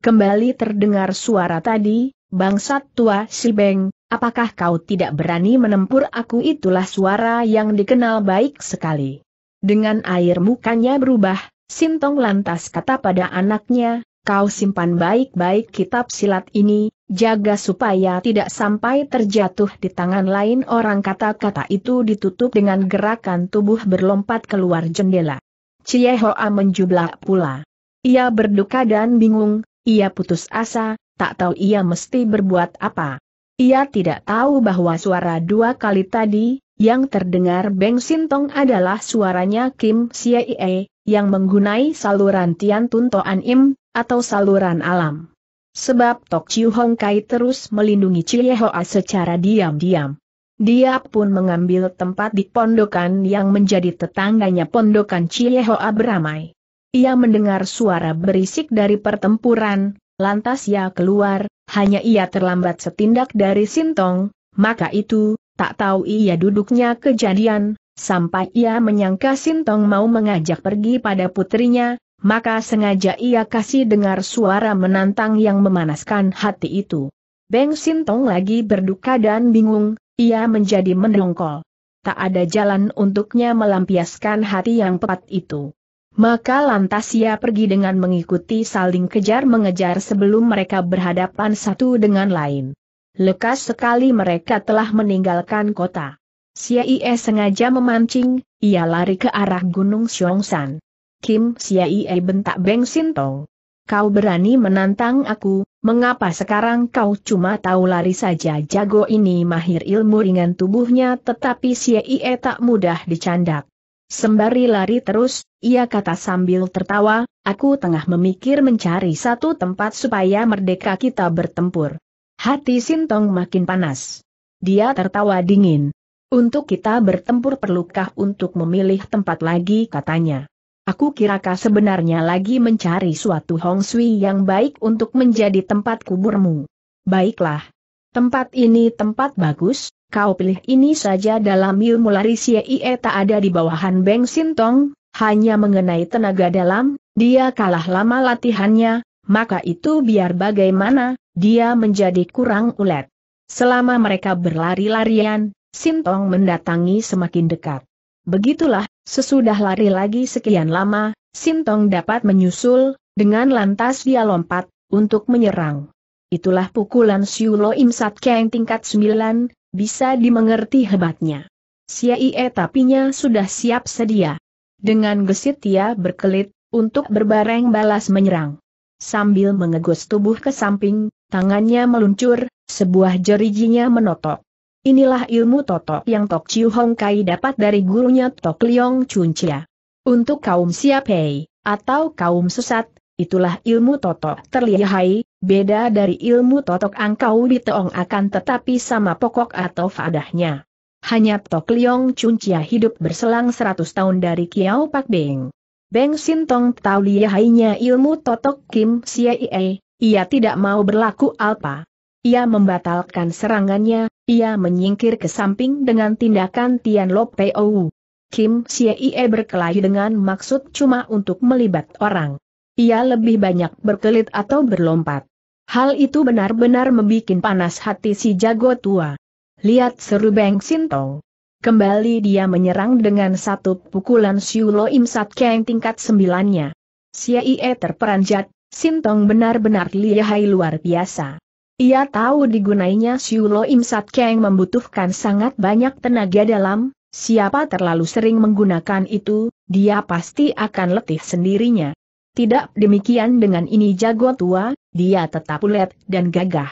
Kembali terdengar suara tadi, bangsat tua Si Beng, apakah kau tidak berani menempur aku itulah suara yang dikenal baik sekali. Dengan air mukanya berubah, Sintong lantas kata pada anaknya, kau simpan baik-baik kitab silat ini, jaga supaya tidak sampai terjatuh di tangan lain orang kata-kata itu ditutup dengan gerakan tubuh berlompat keluar jendela. Cie Hoa menjublak pula. Ia berduka dan bingung, ia putus asa, tak tahu ia mesti berbuat apa. Ia tidak tahu bahwa suara dua kali tadi, yang terdengar Beng Sintong adalah suaranya Kim Siee, yang menggunai saluran Tian Tuntoan Im, atau saluran alam. Sebab Tok Chiu Hong Kai terus melindungi Chie Hoa secara diam-diam. Dia pun mengambil tempat di pondokan yang menjadi tetangganya pondokan Chie Hoa beramai. Ia mendengar suara berisik dari pertempuran, lantas ia keluar, hanya ia terlambat setindak dari Sintong, maka itu, tak tahu ia duduknya kejadian, sampai ia menyangka Sintong mau mengajak pergi pada putrinya, maka sengaja ia kasih dengar suara menantang yang memanaskan hati itu. Beng Sintong lagi berduka dan bingung, ia menjadi mendongkol. Tak ada jalan untuknya melampiaskan hati yang pepat itu. Maka lantas ia pergi dengan mengikuti saling kejar-mengejar sebelum mereka berhadapan satu dengan lain. Lekas sekali mereka telah meninggalkan kota. Xie sengaja memancing, ia lari ke arah Gunung Xiongshan. Kim Siaie bentak Beng Sintong. Kau berani menantang aku, mengapa sekarang kau cuma tahu lari saja jago ini mahir ilmu ringan tubuhnya tetapi Siaie tak mudah dicandak. Sembari lari terus, ia kata sambil tertawa, aku tengah memikir mencari satu tempat supaya merdeka kita bertempur. Hati Sintong makin panas. Dia tertawa dingin. Untuk kita bertempur perlukah untuk memilih tempat lagi katanya. Aku kira kau sebenarnya lagi mencari suatu Hong Sui yang baik untuk menjadi tempat kuburmu. Baiklah. Tempat ini tempat bagus, kau pilih ini saja dalam ilmu lari Ie tak ada di bawahan Beng Sintong, hanya mengenai tenaga dalam, dia kalah lama latihannya, maka itu biar bagaimana, dia menjadi kurang ulet. Selama mereka berlari-larian, Sintong mendatangi semakin dekat. Begitulah Sesudah lari lagi sekian lama, Sintong dapat menyusul, dengan lantas dia lompat, untuk menyerang. Itulah pukulan Siulo Imsat Keng tingkat 9, bisa dimengerti hebatnya. Siaie tapinya sudah siap sedia. Dengan gesit ia berkelit, untuk berbareng balas menyerang. Sambil mengegos tubuh ke samping, tangannya meluncur, sebuah jerijinya menotok. Inilah ilmu totok yang Tok Chiu Hong Kai dapat dari gurunya Tok Liong Chun Chia. Untuk kaum siapei, atau kaum sesat, itulah ilmu totok terlihai, beda dari ilmu totok angkau di teong, akan tetapi sama pokok atau fadahnya. Hanya Tok Liong Chun Chia hidup berselang 100 tahun dari Kiao Pak Beng. Beng Sintong tahu lihainya ilmu totok Kim Siai, ia tidak mau berlaku alpa. Ia membatalkan serangannya, ia menyingkir ke samping dengan tindakan Tian Lo Wu. Kim Xie berkelahi dengan maksud cuma untuk melibat orang. Ia lebih banyak berkelit atau berlompat. Hal itu benar-benar membuat panas hati si jago tua. Lihat seru Beng Sintong. Kembali dia menyerang dengan satu pukulan Siulo Im Sat Keng tingkat sembilannya. Xie terperanjat, Sintong benar-benar lihai luar biasa. Ia tahu digunainya Siulo Im Sat yang membutuhkan sangat banyak tenaga dalam, siapa terlalu sering menggunakan itu, dia pasti akan letih sendirinya. Tidak demikian dengan ini jago tua, dia tetap ulet dan gagah.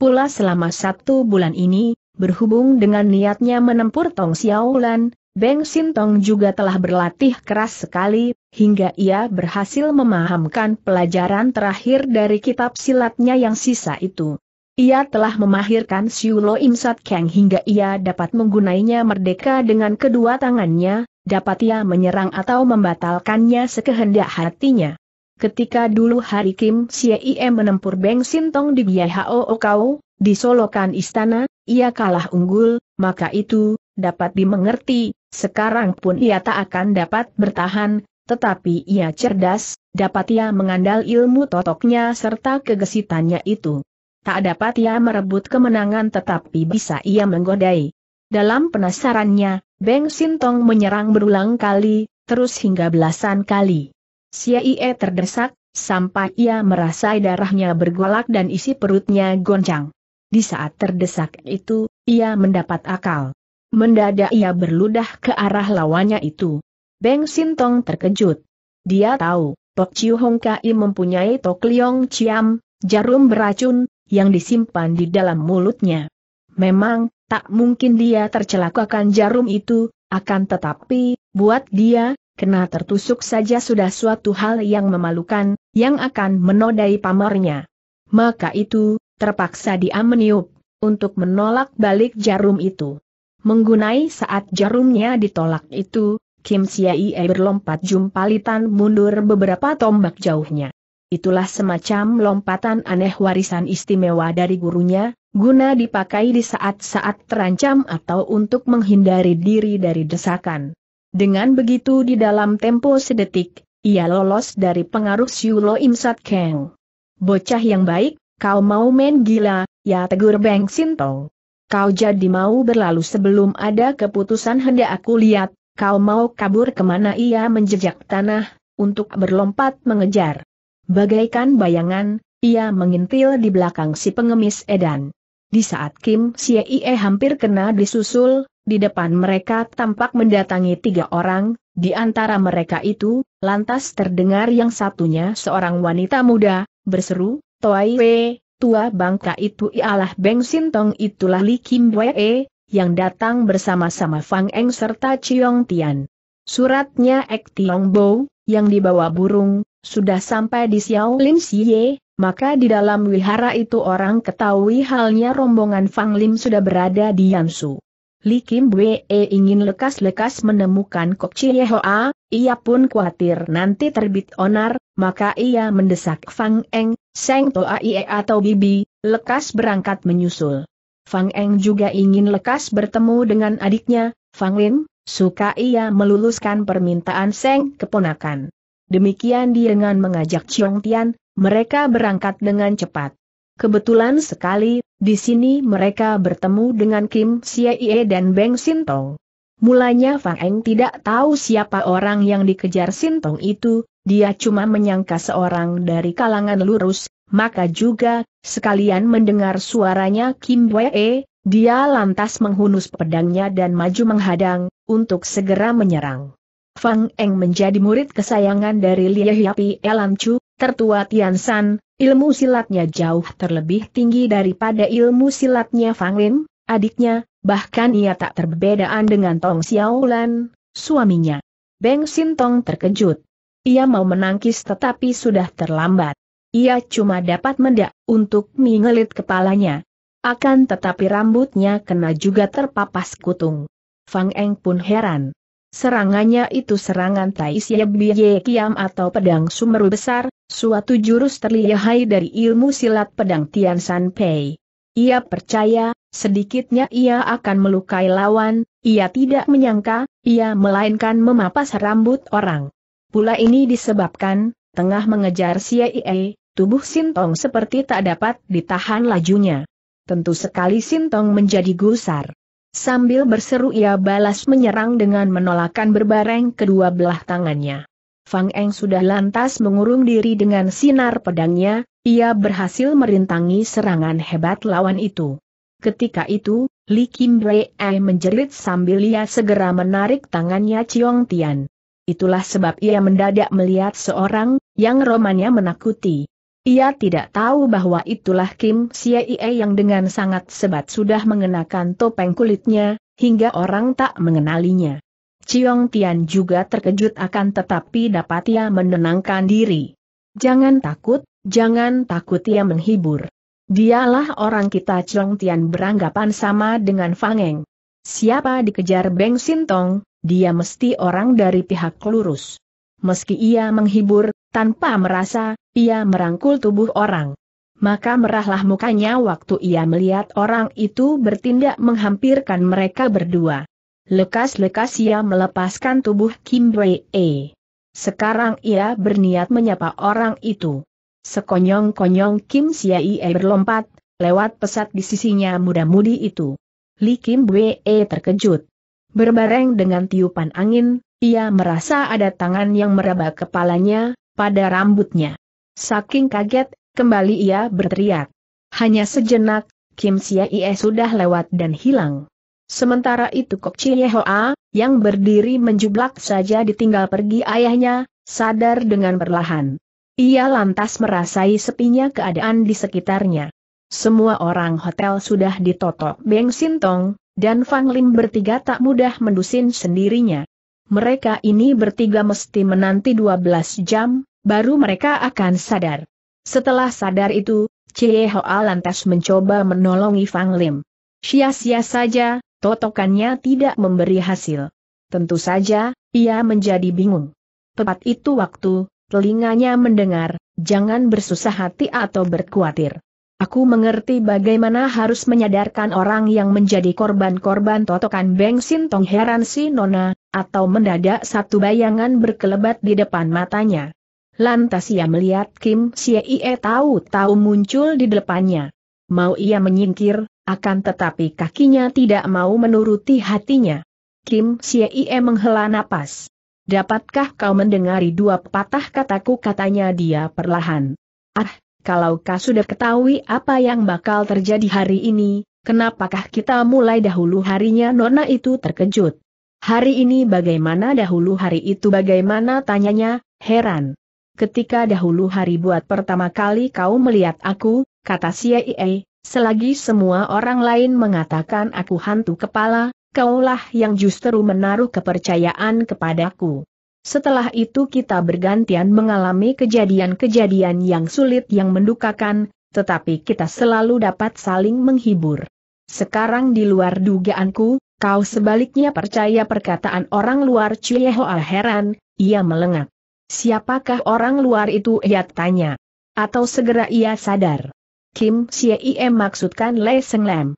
Pula selama satu bulan ini, berhubung dengan niatnya menempur Tong Xiaolan, Beng Sintong juga telah berlatih keras sekali, hingga ia berhasil memahamkan pelajaran terakhir dari kitab silatnya yang sisa itu. Ia telah memahirkan Siulo Imsat Kang hingga ia dapat menggunainya merdeka dengan kedua tangannya, dapat ia menyerang atau membatalkannya sekehendak hatinya. Ketika dulu Hari Kim Siei menempur Beng Sintong di Giahao Okau, di Solokan Istana, ia kalah unggul, maka itu, dapat dimengerti, sekarang pun ia tak akan dapat bertahan, tetapi ia cerdas, dapat ia mengandal ilmu totoknya serta kegesitannya itu. Tak dapat ia merebut kemenangan tetapi bisa ia menggodai. Dalam penasarannya, Beng Sintong menyerang berulang kali, terus hingga belasan kali. Siaie terdesak, sampai ia merasa darahnya bergolak dan isi perutnya goncang. Di saat terdesak itu, ia mendapat akal. Mendadak ia berludah ke arah lawannya itu. Beng Sintong terkejut. Dia tahu, Tok Chiu Hong Kai mempunyai Tok Liong Ciam, jarum beracun, yang disimpan di dalam mulutnya. Memang, tak mungkin dia tercelakakan jarum itu, akan tetapi, buat dia, kena tertusuk saja sudah suatu hal yang memalukan, yang akan menodai pamornya. Maka itu, terpaksa dia meniup, untuk menolak balik jarum itu. Menggunai saat jarumnya ditolak itu, Kim Siaie berlompat jumpalitan mundur beberapa tombak jauhnya. Itulah semacam lompatan aneh warisan istimewa dari gurunya, guna dipakai di saat-saat terancam atau untuk menghindari diri dari desakan. Dengan begitu di dalam tempo sedetik, ia lolos dari pengaruh Siulo Imsat Kang. Bocah yang baik, kau mau main gila, ya tegur Beng Sintong. Kau jadi mau berlalu sebelum ada keputusan hendak aku lihat, Kau mau kabur kemana ia menjejak tanah, untuk berlompat mengejar. Bagaikan bayangan, ia mengintil di belakang si pengemis edan. Di saat Kim Sie hampir kena disusul, di depan mereka tampak mendatangi tiga orang, di antara mereka itu, lantas terdengar yang satunya seorang wanita muda, berseru, Toai Wei, tua bangka itu ialah Beng Sintong itulah Li Kim Wei, yang datang bersama-sama Fang Eng serta Chiong Tian. Suratnya Ek Tiong Bo, yang dibawa burung, sudah sampai di Xiao Lim Xie, maka di dalam wihara itu orang ketahui halnya rombongan Fang Lim sudah berada di Yansu. Li Kim Wee ingin lekas-lekas menemukan Kok Chie Hoa, ia pun khawatir nanti terbit onar, maka ia mendesak Fang Eng, Seng Toa Ie atau Bibi, lekas berangkat menyusul. Fang Eng juga ingin lekas bertemu dengan adiknya, Fang Lin, suka ia meluluskan permintaan Seng keponakan. Demikian dia dengan mengajak Chiong Tian, mereka berangkat dengan cepat. Kebetulan sekali, di sini mereka bertemu dengan Kim Ye dan Beng Sintong. Mulanya Fang Eng tidak tahu siapa orang yang dikejar Sintong itu, dia cuma menyangka seorang dari kalangan lurus, maka juga, sekalian mendengar suaranya Kim Wee, dia lantas menghunus pedangnya dan maju menghadang, untuk segera menyerang. Fang Eng menjadi murid kesayangan dari Lie Hiapi Elam Chu, tertua Tian San, ilmu silatnya jauh terlebih tinggi daripada ilmu silatnya Fang Lin, adiknya, bahkan ia tak terbedaan dengan Tong Xiaolan, suaminya. Beng Sintong terkejut. Ia mau menangkis tetapi sudah terlambat. Ia cuma dapat mendak untuk mengelit kepalanya. Akan tetapi rambutnya kena juga terpapas kutung. Fang Eng pun heran. Serangannya itu serangan Tai Siebie Kiam atau pedang sumeru besar, suatu jurus terlihai dari ilmu silat pedang Tian San Pei. Ia percaya, sedikitnya ia akan melukai lawan, ia tidak menyangka, ia melainkan memapas rambut orang. Pula ini disebabkan, tengah mengejar CIA, tubuh Sintong seperti tak dapat ditahan lajunya. Tentu sekali Sintong menjadi gusar. Sambil berseru ia balas menyerang dengan menolakkan berbareng kedua belah tangannya. Fang Eng sudah lantas mengurung diri dengan sinar pedangnya, ia berhasil merintangi serangan hebat lawan itu. Ketika itu, Li Kim Brei menjerit sambil ia segera menarik tangannya Chiong Tian. Itulah sebab ia mendadak melihat seorang, yang romannya menakuti. Ia tidak tahu bahwa itulah Kim Siei yang dengan sangat sebat sudah mengenakan topeng kulitnya, hingga orang tak mengenalinya. Ciong Tian juga terkejut akan tetapi dapat ia menenangkan diri. Jangan takut, jangan takut ia menghibur. Dialah orang kita Ciong Tian beranggapan sama dengan Fangeng. Siapa dikejar Beng Sintong, dia mesti orang dari pihak lurus. Meski ia menghibur, tanpa merasa, ia merangkul tubuh orang. Maka merahlah mukanya waktu ia melihat orang itu bertindak menghampirkan mereka berdua. Lekas-lekas ia melepaskan tubuh Kim bae e Sekarang ia berniat menyapa orang itu. Sekonyong-konyong Kim E berlompat, lewat pesat di sisinya muda-mudi itu. Li Kim Bae-e terkejut. Berbareng dengan tiupan angin, ia merasa ada tangan yang meraba kepalanya, pada rambutnya. Saking kaget, kembali ia berteriak. Hanya sejenak, Kim Sia Ie sudah lewat dan hilang. Sementara itu Kok Chie Hoa, yang berdiri menjublak saja ditinggal pergi ayahnya, sadar dengan perlahan. Ia lantas merasai sepinya keadaan di sekitarnya. Semua orang hotel sudah ditotok Beng Sintong, dan Fang Lim bertiga tak mudah mendusin sendirinya. Mereka ini bertiga mesti menanti 12 jam, baru mereka akan sadar. Setelah sadar itu, Cie Hoa lantas mencoba menolongi Fang Lim. Sia-sia saja, totokannya tidak memberi hasil. Tentu saja, ia menjadi bingung. Tepat itu waktu, telinganya mendengar, jangan bersusah hati atau berkhawatir. Aku mengerti bagaimana harus menyadarkan orang yang menjadi korban-korban totokan Beng Sintong heran si Nona, atau mendadak satu bayangan berkelebat di depan matanya. Lantas ia melihat Kim Ie tahu-tahu muncul di depannya. Mau ia menyingkir, akan tetapi kakinya tidak mau menuruti hatinya. Kim Ie menghela napas. Dapatkah kau mendengari dua patah kataku katanya dia perlahan. Ah, kalau kau sudah ketahui apa yang bakal terjadi hari ini, kenapakah kita mulai dahulu harinya Nona itu terkejut. Hari ini bagaimana dahulu hari itu bagaimana tanyanya, heran ketika dahulu hari buat pertama kali kau melihat aku, kata Siei, selagi semua orang lain mengatakan aku hantu kepala, kaulah yang justru menaruh kepercayaan kepadaku. Setelah itu kita bergantian mengalami kejadian-kejadian yang sulit yang mendukakan, tetapi kita selalu dapat saling menghibur. Sekarang di luar dugaanku, kau sebaliknya percaya perkataan orang luar Cuyehoa heran, ia melengak. Siapakah orang luar itu ia tanya. Atau segera ia sadar. Kim Siem maksudkan Le Seng Lam.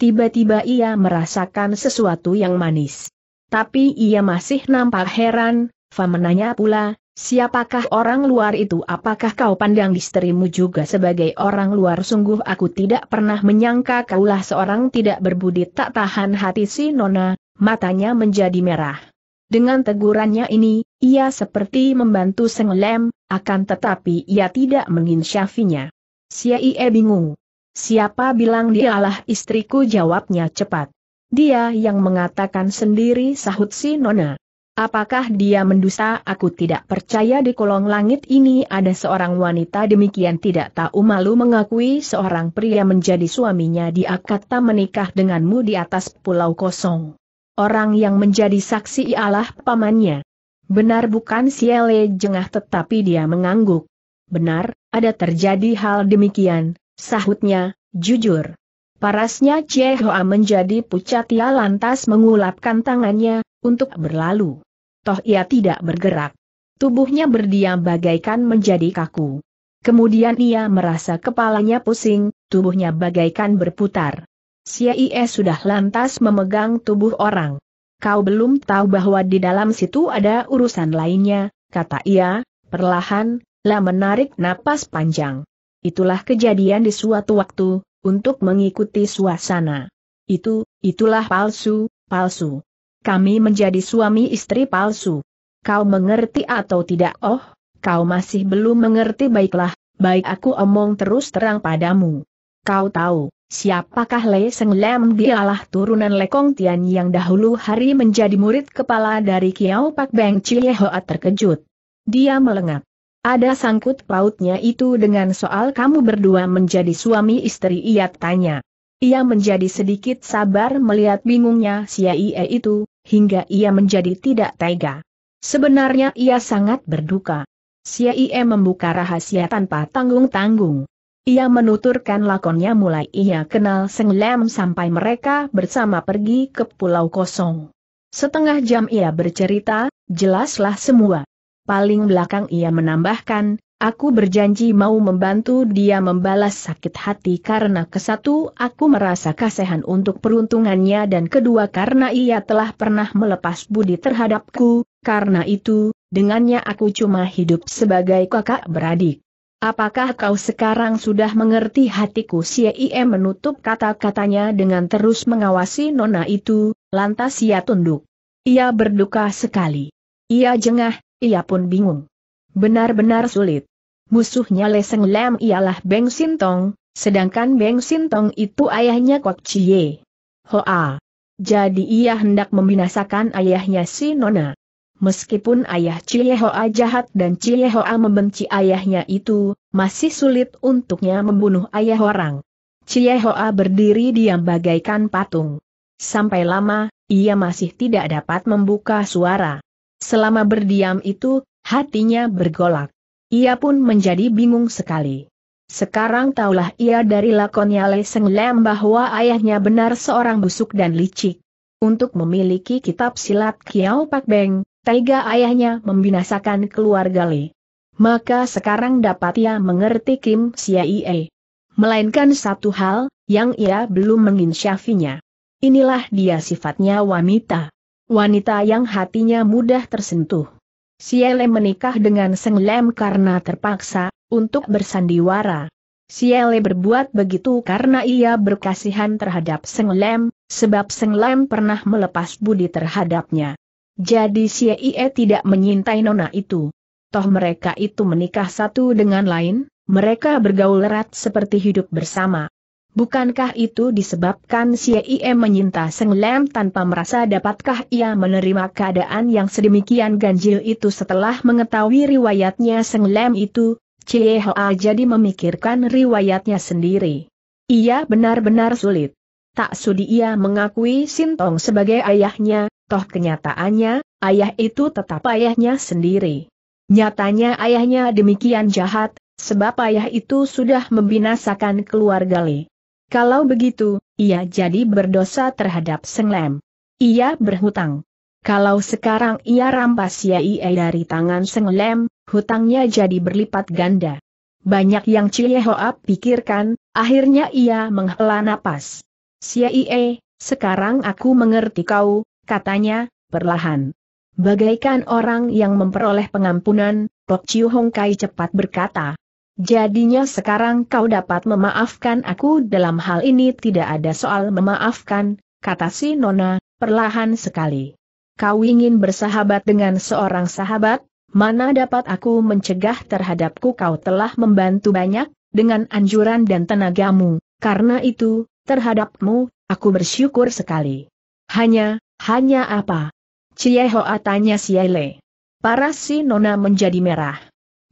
Tiba-tiba ia merasakan sesuatu yang manis. Tapi ia masih nampak heran, Fa menanya pula, siapakah orang luar itu apakah kau pandang istrimu juga sebagai orang luar sungguh aku tidak pernah menyangka kaulah seorang tidak berbudi tak tahan hati si Nona, matanya menjadi merah. Dengan tegurannya ini, ia seperti membantu Seng Lem, akan tetapi ia tidak menginsyafinya. Siaie bingung. Siapa bilang dialah istriku jawabnya cepat. Dia yang mengatakan sendiri sahut si Nona. Apakah dia mendusta aku tidak percaya di kolong langit ini ada seorang wanita demikian tidak tahu malu mengakui seorang pria menjadi suaminya dia kata menikah denganmu di atas pulau kosong orang yang menjadi saksi ialah pamannya. Benar bukan Siele jengah tetapi dia mengangguk. Benar, ada terjadi hal demikian, sahutnya, jujur. Parasnya Cie Hoa menjadi pucat ia lantas mengulapkan tangannya, untuk berlalu. Toh ia tidak bergerak. Tubuhnya berdiam bagaikan menjadi kaku. Kemudian ia merasa kepalanya pusing, tubuhnya bagaikan berputar. Siaie sudah lantas memegang tubuh orang. Kau belum tahu bahwa di dalam situ ada urusan lainnya, kata ia, perlahan, lah menarik napas panjang. Itulah kejadian di suatu waktu, untuk mengikuti suasana. Itu, itulah palsu, palsu. Kami menjadi suami istri palsu. Kau mengerti atau tidak? Oh, kau masih belum mengerti baiklah, baik aku omong terus terang padamu. Kau tahu, Siapakah Le Seng Lam dialah turunan Le Kong Tian yang dahulu hari menjadi murid kepala dari Kiao Pak Beng Chie Hoa terkejut. Dia melengap. Ada sangkut pautnya itu dengan soal kamu berdua menjadi suami istri ia tanya. Ia menjadi sedikit sabar melihat bingungnya si Ie itu, hingga ia menjadi tidak tega. Sebenarnya ia sangat berduka. Si Ie membuka rahasia tanpa tanggung-tanggung. Ia menuturkan lakonnya mulai ia kenal Seng Lam sampai mereka bersama pergi ke Pulau Kosong. Setengah jam ia bercerita, jelaslah semua. Paling belakang ia menambahkan, aku berjanji mau membantu dia membalas sakit hati karena kesatu aku merasa kasihan untuk peruntungannya dan kedua karena ia telah pernah melepas budi terhadapku, karena itu, dengannya aku cuma hidup sebagai kakak beradik. Apakah kau sekarang sudah mengerti hatiku? Siem menutup kata-katanya dengan terus mengawasi nona itu, lantas ia tunduk. Ia berduka sekali. Ia jengah, ia pun bingung. Benar-benar sulit. Musuhnya Leseng Lam ialah Beng Sintong, sedangkan Beng Sintong itu ayahnya Kok Chie. Hoa. Jadi ia hendak membinasakan ayahnya si Nona. Meskipun ayah Hoa jahat dan Hoa membenci ayahnya itu, masih sulit untuknya membunuh ayah orang. Hoa berdiri diam bagaikan patung. Sampai lama, ia masih tidak dapat membuka suara. Selama berdiam itu, hatinya bergolak. Ia pun menjadi bingung sekali. Sekarang taulah ia dari lakonnya Leseng Lem bahwa ayahnya benar seorang busuk dan licik. Untuk memiliki kitab silat Kiao Pak Beng, Tega ayahnya membinasakan keluarga Li. Maka sekarang dapat ia mengerti Kim Siaie. Melainkan satu hal, yang ia belum menginsyafinya. Inilah dia sifatnya wanita. Wanita yang hatinya mudah tersentuh. Siele menikah dengan Seng Lem karena terpaksa, untuk bersandiwara. Siele berbuat begitu karena ia berkasihan terhadap Seng Lem, sebab Seng Lem pernah melepas budi terhadapnya jadi Ie tidak menyintai nona itu. Toh mereka itu menikah satu dengan lain, mereka bergaul erat seperti hidup bersama. Bukankah itu disebabkan Ie menyinta Seng Lem tanpa merasa dapatkah ia menerima keadaan yang sedemikian ganjil itu setelah mengetahui riwayatnya Seng Lem itu, Cie Hoa jadi memikirkan riwayatnya sendiri. Ia benar-benar sulit. Tak sudi ia mengakui Sintong sebagai ayahnya, Toh kenyataannya, ayah itu tetap ayahnya sendiri. Nyatanya ayahnya demikian jahat, sebab ayah itu sudah membinasakan keluarga Li. Kalau begitu, ia jadi berdosa terhadap Seng Lem. Ia berhutang. Kalau sekarang ia rampas Yai dari tangan Seng Lem, hutangnya jadi berlipat ganda. Banyak yang Cie Hoa pikirkan, akhirnya ia menghela napas. Siaie, sekarang aku mengerti kau, katanya, perlahan. Bagaikan orang yang memperoleh pengampunan, Pok Chiu Hong Kai cepat berkata. Jadinya sekarang kau dapat memaafkan aku dalam hal ini tidak ada soal memaafkan, kata si Nona, perlahan sekali. Kau ingin bersahabat dengan seorang sahabat, mana dapat aku mencegah terhadapku kau telah membantu banyak, dengan anjuran dan tenagamu, karena itu, terhadapmu, aku bersyukur sekali. Hanya, hanya apa? Cie Hoa tanya Siele. Paras si Nona menjadi merah.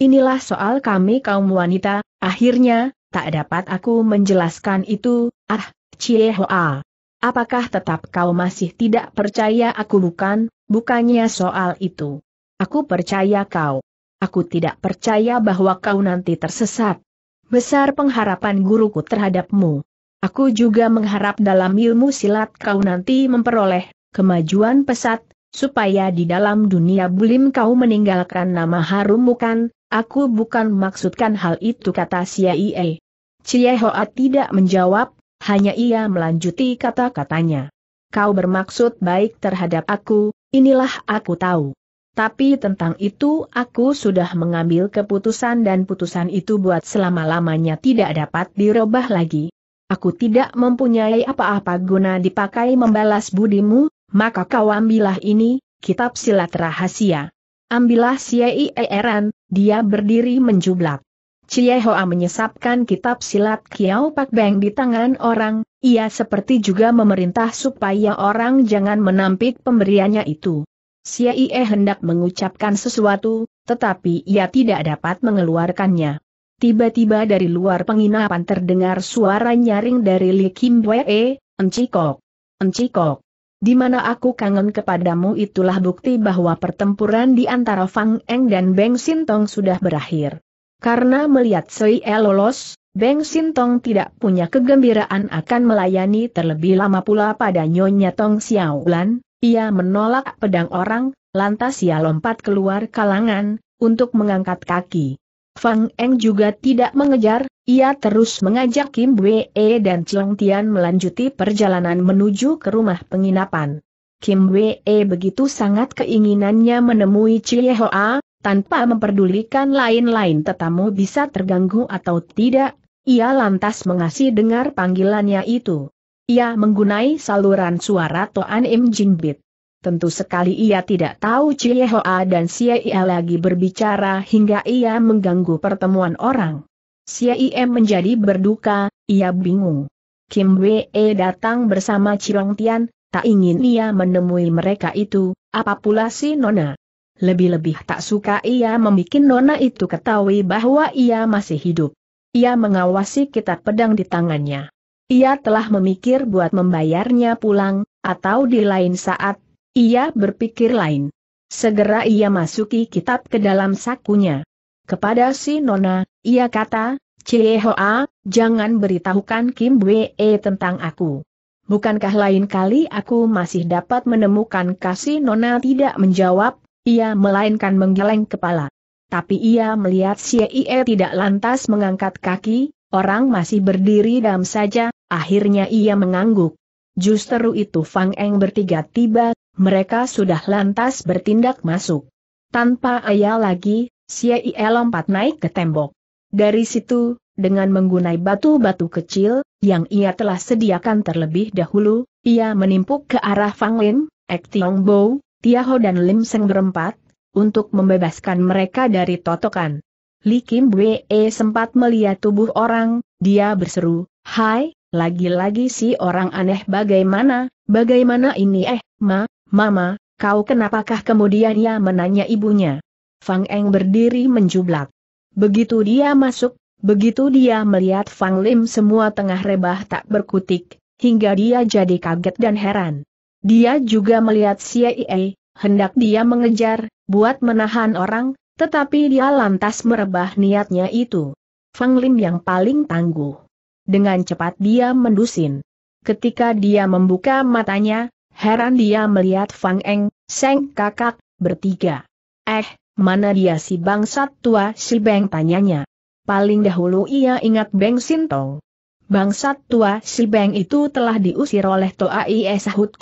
Inilah soal kami kaum wanita, akhirnya, tak dapat aku menjelaskan itu, ah, Cie Hoa. Apakah tetap kau masih tidak percaya aku bukan, bukannya soal itu. Aku percaya kau. Aku tidak percaya bahwa kau nanti tersesat. Besar pengharapan guruku terhadapmu. Aku juga mengharap dalam ilmu silat kau nanti memperoleh kemajuan pesat, supaya di dalam dunia bulim kau meninggalkan nama harum bukan, aku bukan maksudkan hal itu kata Siaie. Cie Hoa tidak menjawab, hanya ia melanjuti kata-katanya. Kau bermaksud baik terhadap aku, inilah aku tahu. Tapi tentang itu aku sudah mengambil keputusan dan putusan itu buat selama-lamanya tidak dapat dirubah lagi. Aku tidak mempunyai apa-apa guna dipakai membalas budimu, maka kau ambillah ini, kitab silat rahasia. Ambillah eran, dia berdiri menjublak. Cie Hoa menyesapkan kitab silat Kiao Pak Beng di tangan orang, ia seperti juga memerintah supaya orang jangan menampik pemberiannya itu. Siaie hendak mengucapkan sesuatu, tetapi ia tidak dapat mengeluarkannya. Tiba-tiba dari luar penginapan terdengar suara nyaring dari Li Kim Wee, Encikok. Encikok. Di mana aku kangen kepadamu itulah bukti bahwa pertempuran di antara Fang Eng dan Beng Sintong sudah berakhir. Karena melihat Sui E lolos, Beng Sintong tidak punya kegembiraan akan melayani terlebih lama pula pada Nyonya Tong Xiaolan, ia menolak pedang orang, lantas ia lompat keluar kalangan, untuk mengangkat kaki. Fang Eng juga tidak mengejar, ia terus mengajak Kim Wee e dan Cheong Tian melanjuti perjalanan menuju ke rumah penginapan. Kim Wee e begitu sangat keinginannya menemui Chie Hoa, tanpa memperdulikan lain-lain tetamu bisa terganggu atau tidak, ia lantas mengasih dengar panggilannya itu. Ia menggunai saluran suara Toan Im Jinbit. Tentu sekali ia tidak tahu Cie Hoa dan Sia Ia lagi berbicara hingga ia mengganggu pertemuan orang. Sia Ia menjadi berduka, ia bingung. Kim Wee datang bersama Cirong Tian, tak ingin ia menemui mereka itu, apa pula si Nona. Lebih-lebih tak suka ia membuat Nona itu ketahui bahwa ia masih hidup. Ia mengawasi kitab pedang di tangannya. Ia telah memikir buat membayarnya pulang, atau di lain saat ia berpikir lain. Segera ia masuki kitab ke dalam sakunya. Kepada si Nona, ia kata, Cehoa, jangan beritahukan Kim Wee tentang aku. Bukankah lain kali aku masih dapat menemukan kasih Nona tidak menjawab, ia melainkan menggeleng kepala. Tapi ia melihat si Ie tidak lantas mengangkat kaki, orang masih berdiri dam saja, akhirnya ia mengangguk. Justru itu Fang Eng bertiga tiba, mereka sudah lantas bertindak masuk. Tanpa ayah lagi, Siei lompat naik ke tembok. Dari situ, dengan menggunai batu-batu kecil, yang ia telah sediakan terlebih dahulu, ia menimpuk ke arah Fang Lin, Ek Tiong Bo, Tiaho dan Lim Seng berempat, untuk membebaskan mereka dari totokan. Li Kim Bwe sempat melihat tubuh orang, dia berseru, Hai, lagi-lagi si orang aneh bagaimana, bagaimana ini eh, ma, Mama, kau kenapakah kemudian ia menanya ibunya? Fang Eng berdiri menjublak. Begitu dia masuk, begitu dia melihat Fang Lim semua tengah rebah tak berkutik, hingga dia jadi kaget dan heran. Dia juga melihat CIA, hendak dia mengejar, buat menahan orang, tetapi dia lantas merebah niatnya itu. Fang Lim yang paling tangguh. Dengan cepat dia mendusin. Ketika dia membuka matanya, Heran dia melihat Fang Eng, Seng kakak, bertiga. Eh, mana dia si bangsat tua si Beng tanyanya. Paling dahulu ia ingat Beng Sintong. Bangsat tua si Beng itu telah diusir oleh Kim Esahut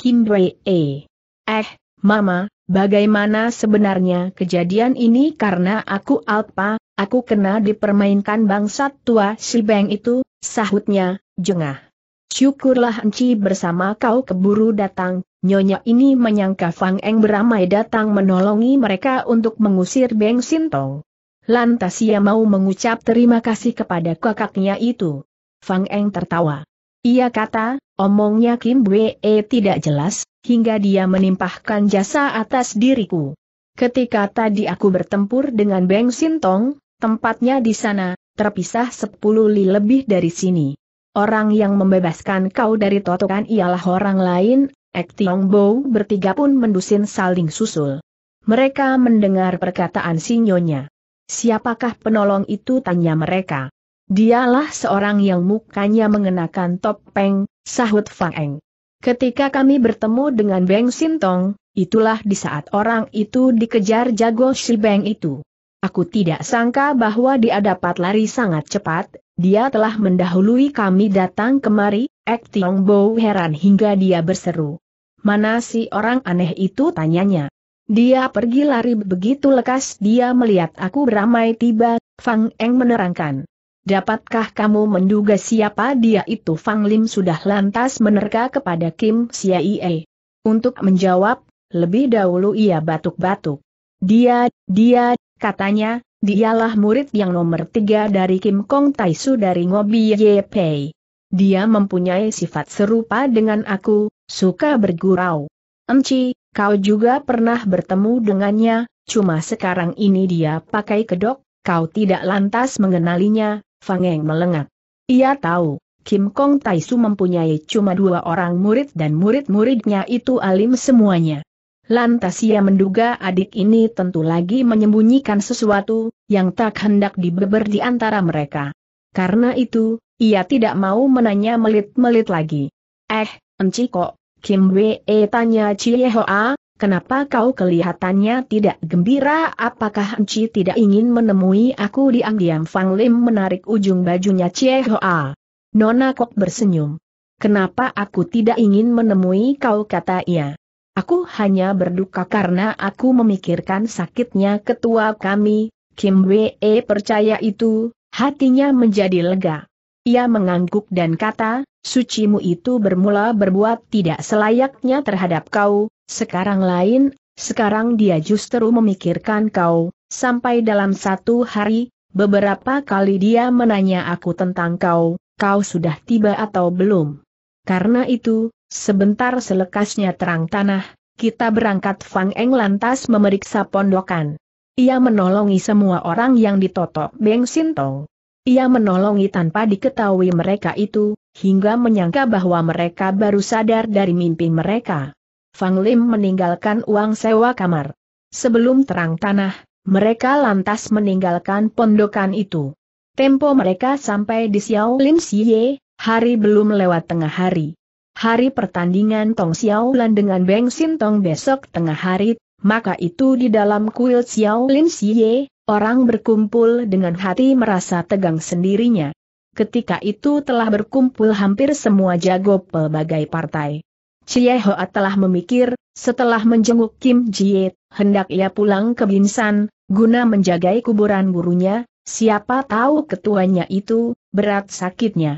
E. Eh, Mama, bagaimana sebenarnya kejadian ini karena aku alpa, aku kena dipermainkan bangsat tua si Beng itu, sahutnya, jengah. Syukurlah Enci bersama kau keburu datang, nyonya ini menyangka Fang Eng beramai datang menolongi mereka untuk mengusir Beng Sintong. Lantas ia mau mengucap terima kasih kepada kakaknya itu. Fang Eng tertawa. Ia kata, omongnya Kim Wee eh, tidak jelas, hingga dia menimpahkan jasa atas diriku. Ketika tadi aku bertempur dengan Beng Sintong, tempatnya di sana, terpisah sepuluh li lebih dari sini. Orang yang membebaskan kau dari totokan ialah orang lain, Ek Tiong Bo bertiga pun mendusin saling susul. Mereka mendengar perkataan sinyonya. Siapakah penolong itu tanya mereka. Dialah seorang yang mukanya mengenakan topeng, sahut Fang Ketika kami bertemu dengan Beng Sintong, itulah di saat orang itu dikejar jago si Beng itu. Aku tidak sangka bahwa dia dapat lari sangat cepat, dia telah mendahului kami datang kemari, Ek Tiong Bo heran hingga dia berseru. Mana si orang aneh itu tanyanya. Dia pergi lari begitu lekas dia melihat aku beramai tiba, Fang Eng menerangkan. Dapatkah kamu menduga siapa dia itu Fang Lim sudah lantas menerka kepada Kim Sia Ie. Untuk menjawab, lebih dahulu ia batuk-batuk. Dia, dia, katanya, Dialah murid yang nomor tiga dari Kim Kong Taisu dari Ngobi Ye Pei. Dia mempunyai sifat serupa dengan aku, suka bergurau. Enci, kau juga pernah bertemu dengannya, cuma sekarang ini dia pakai kedok, kau tidak lantas mengenalinya, Fangeng melengak. Ia tahu, Kim Kong Taisu mempunyai cuma dua orang murid dan murid-muridnya itu alim semuanya. Lantas ia menduga adik ini tentu lagi menyembunyikan sesuatu, yang tak hendak dibeber di antara mereka. Karena itu, ia tidak mau menanya melit-melit lagi. Eh, enci kok, Kim Wee tanya Chie Hoa, kenapa kau kelihatannya tidak gembira apakah enci tidak ingin menemui aku di Angdiam Fang Lim menarik ujung bajunya Chie Hoa. Nona Kok bersenyum. Kenapa aku tidak ingin menemui kau kata ia. Aku hanya berduka karena aku memikirkan sakitnya ketua kami, Kim Wee e, percaya itu, hatinya menjadi lega. Ia mengangguk dan kata, sucimu itu bermula berbuat tidak selayaknya terhadap kau, sekarang lain, sekarang dia justru memikirkan kau, sampai dalam satu hari, beberapa kali dia menanya aku tentang kau, kau sudah tiba atau belum. Karena itu, Sebentar selekasnya terang tanah, kita berangkat Fang Eng lantas memeriksa pondokan. Ia menolongi semua orang yang ditotok Beng Sintong. Ia menolongi tanpa diketahui mereka itu, hingga menyangka bahwa mereka baru sadar dari mimpi mereka. Fang Lim meninggalkan uang sewa kamar. Sebelum terang tanah, mereka lantas meninggalkan pondokan itu. Tempo mereka sampai di Xiao Lim Siye, hari belum lewat tengah hari hari pertandingan Tong Xiaolan dengan Beng Tong besok tengah hari, maka itu di dalam kuil Xiaolin Xie, orang berkumpul dengan hati merasa tegang sendirinya. Ketika itu telah berkumpul hampir semua jago pelbagai partai. Chie Hoa telah memikir, setelah menjenguk Kim Jie, hendak ia pulang ke Binsan, guna menjagai kuburan gurunya, siapa tahu ketuanya itu, berat sakitnya.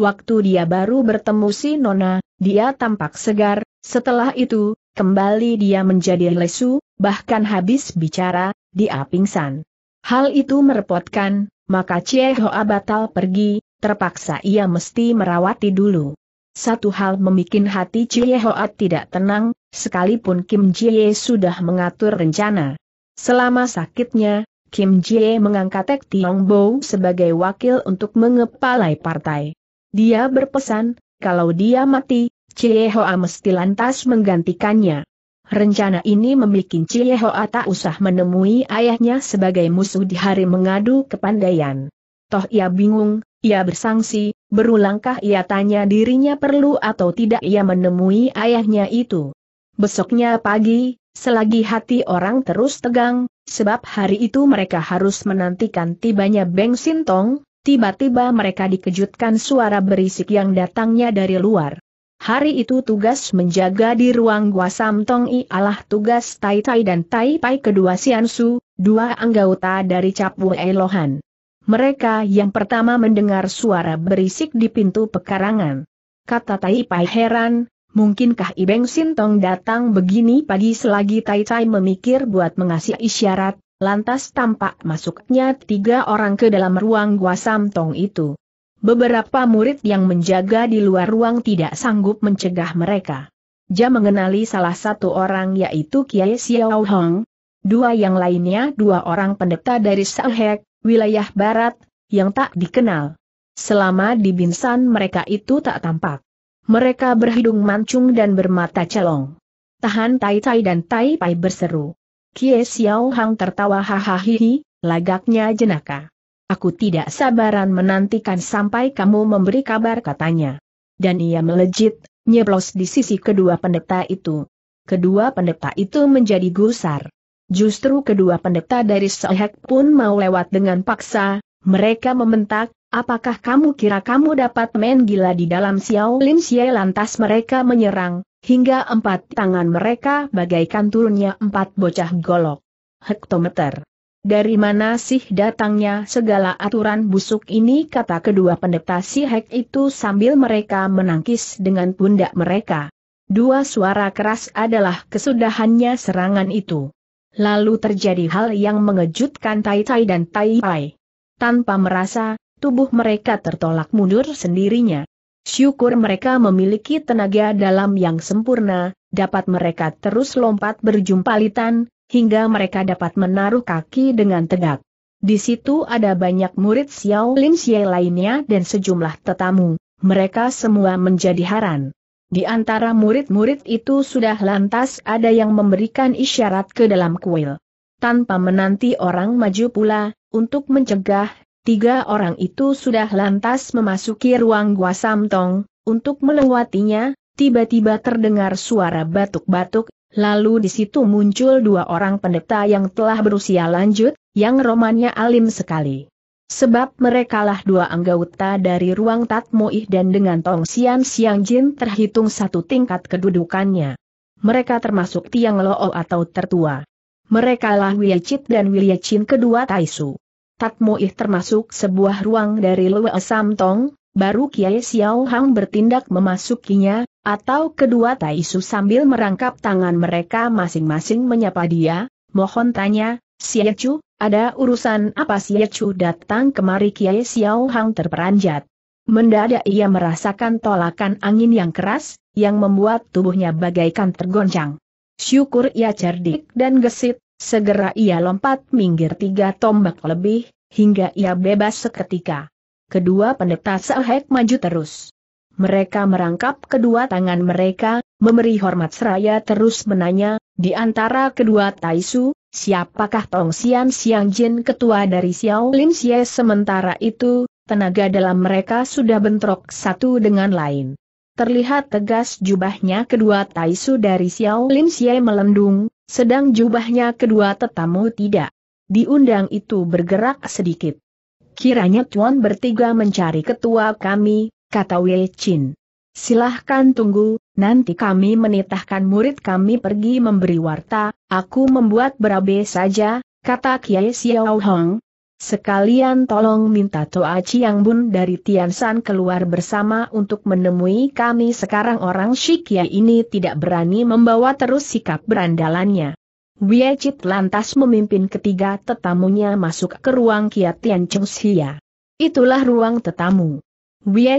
Waktu dia baru bertemu si Nona, dia tampak segar, setelah itu, kembali dia menjadi lesu, bahkan habis bicara, dia pingsan. Hal itu merepotkan, maka Cie Hoa batal pergi, terpaksa ia mesti merawati dulu. Satu hal memikin hati Cie Hoa tidak tenang, sekalipun Kim Jie sudah mengatur rencana. Selama sakitnya, Kim Jie mengangkat Tek Tiong Bo sebagai wakil untuk mengepalai partai. Dia berpesan, kalau dia mati, Hoa mesti lantas menggantikannya. Rencana ini membuat Hoa tak usah menemui ayahnya sebagai musuh di hari mengadu kepandaian. Toh ia bingung, ia bersangsi, berulangkah ia tanya dirinya perlu atau tidak ia menemui ayahnya itu. Besoknya pagi, selagi hati orang terus tegang, sebab hari itu mereka harus menantikan tibanya Beng Sintong, Tiba-tiba mereka dikejutkan suara berisik yang datangnya dari luar. Hari itu tugas menjaga di ruang gua Samtong I alah tugas Tai Tai dan Tai Pai kedua Siansu, dua anggota dari Wei Lohan. Mereka yang pertama mendengar suara berisik di pintu pekarangan. Kata Tai Pai heran, mungkinkah Ibeng Sintong datang begini pagi selagi Tai Tai memikir buat mengasih isyarat, Lantas tampak masuknya tiga orang ke dalam ruang gua Samtong itu. Beberapa murid yang menjaga di luar ruang tidak sanggup mencegah mereka. Ja mengenali salah satu orang yaitu Kiai Xiao Hong. Dua yang lainnya dua orang pendeta dari Sahek, wilayah barat, yang tak dikenal. Selama di Binsan mereka itu tak tampak. Mereka berhidung mancung dan bermata celong. Tahan Tai Tai dan Tai Pai berseru. Kie Xiao Hang tertawa hahaha, lagaknya jenaka. Aku tidak sabaran menantikan sampai kamu memberi kabar katanya. Dan ia melejit, nyeblos di sisi kedua pendeta itu. Kedua pendeta itu menjadi gusar. Justru kedua pendeta dari Sohek pun mau lewat dengan paksa, mereka membentak, apakah kamu kira kamu dapat main gila di dalam Xiao Lim Xie lantas mereka menyerang, Hingga empat tangan mereka bagaikan turunnya empat bocah golok. Hektometer. Dari mana sih datangnya segala aturan busuk ini kata kedua pendeta si Hek itu sambil mereka menangkis dengan pundak mereka. Dua suara keras adalah kesudahannya serangan itu. Lalu terjadi hal yang mengejutkan Tai Tai dan Tai Pai. Tanpa merasa, tubuh mereka tertolak mundur sendirinya. Syukur mereka memiliki tenaga dalam yang sempurna, dapat mereka terus lompat berjumpalitan, hingga mereka dapat menaruh kaki dengan tegak. Di situ ada banyak murid Xiao Lin Xie lainnya dan sejumlah tetamu, mereka semua menjadi haran. Di antara murid-murid itu sudah lantas ada yang memberikan isyarat ke dalam kuil. Tanpa menanti orang maju pula, untuk mencegah, Tiga orang itu sudah lantas memasuki ruang Gua Samtong, untuk melewatinya, tiba-tiba terdengar suara batuk-batuk, lalu di situ muncul dua orang pendeta yang telah berusia lanjut, yang romannya alim sekali. Sebab merekalah dua anggota dari ruang Tatmoih dan dengan Tong Sian Siang Jin terhitung satu tingkat kedudukannya. Mereka termasuk Tiang Loo atau tertua. Merekalah Wiyacit dan Wiyacin kedua Taisu. Tatmoih termasuk sebuah ruang dari Lue Tong. baru Kiai Xiao Hang bertindak memasukinya, atau kedua Taisu sambil merangkap tangan mereka masing-masing menyapa dia, mohon tanya, Chu, ada urusan apa Chu datang kemari Kiai Xiao Hang terperanjat. Mendadak ia merasakan tolakan angin yang keras, yang membuat tubuhnya bagaikan tergoncang. Syukur ia ya cerdik dan gesit, Segera ia lompat minggir tiga tombak lebih, hingga ia bebas seketika. Kedua pendeta sehek maju terus. Mereka merangkap kedua tangan mereka, memberi hormat seraya terus menanya, di antara kedua Taisu, siapakah Tong Sian Siang Jin ketua dari Xiao Lin Xie sementara itu, tenaga dalam mereka sudah bentrok satu dengan lain. Terlihat tegas jubahnya kedua Taisu dari Xiao Lin Xie melendung, sedang jubahnya kedua tetamu tidak. Diundang itu bergerak sedikit. Kiranya Tuan bertiga mencari ketua kami, kata Wei Chin. Silahkan tunggu, nanti kami menitahkan murid kami pergi memberi warta, aku membuat berabe saja, kata Kiai Xiao Hong, Sekalian tolong minta Toa Chiang Bun dari Tian Tiansan keluar bersama untuk menemui kami sekarang orang Shikya ini tidak berani membawa terus sikap berandalannya. Chit lantas memimpin ketiga tetamunya masuk ke ruang Kiat Tian Cheng Xia. Itulah ruang tetamu.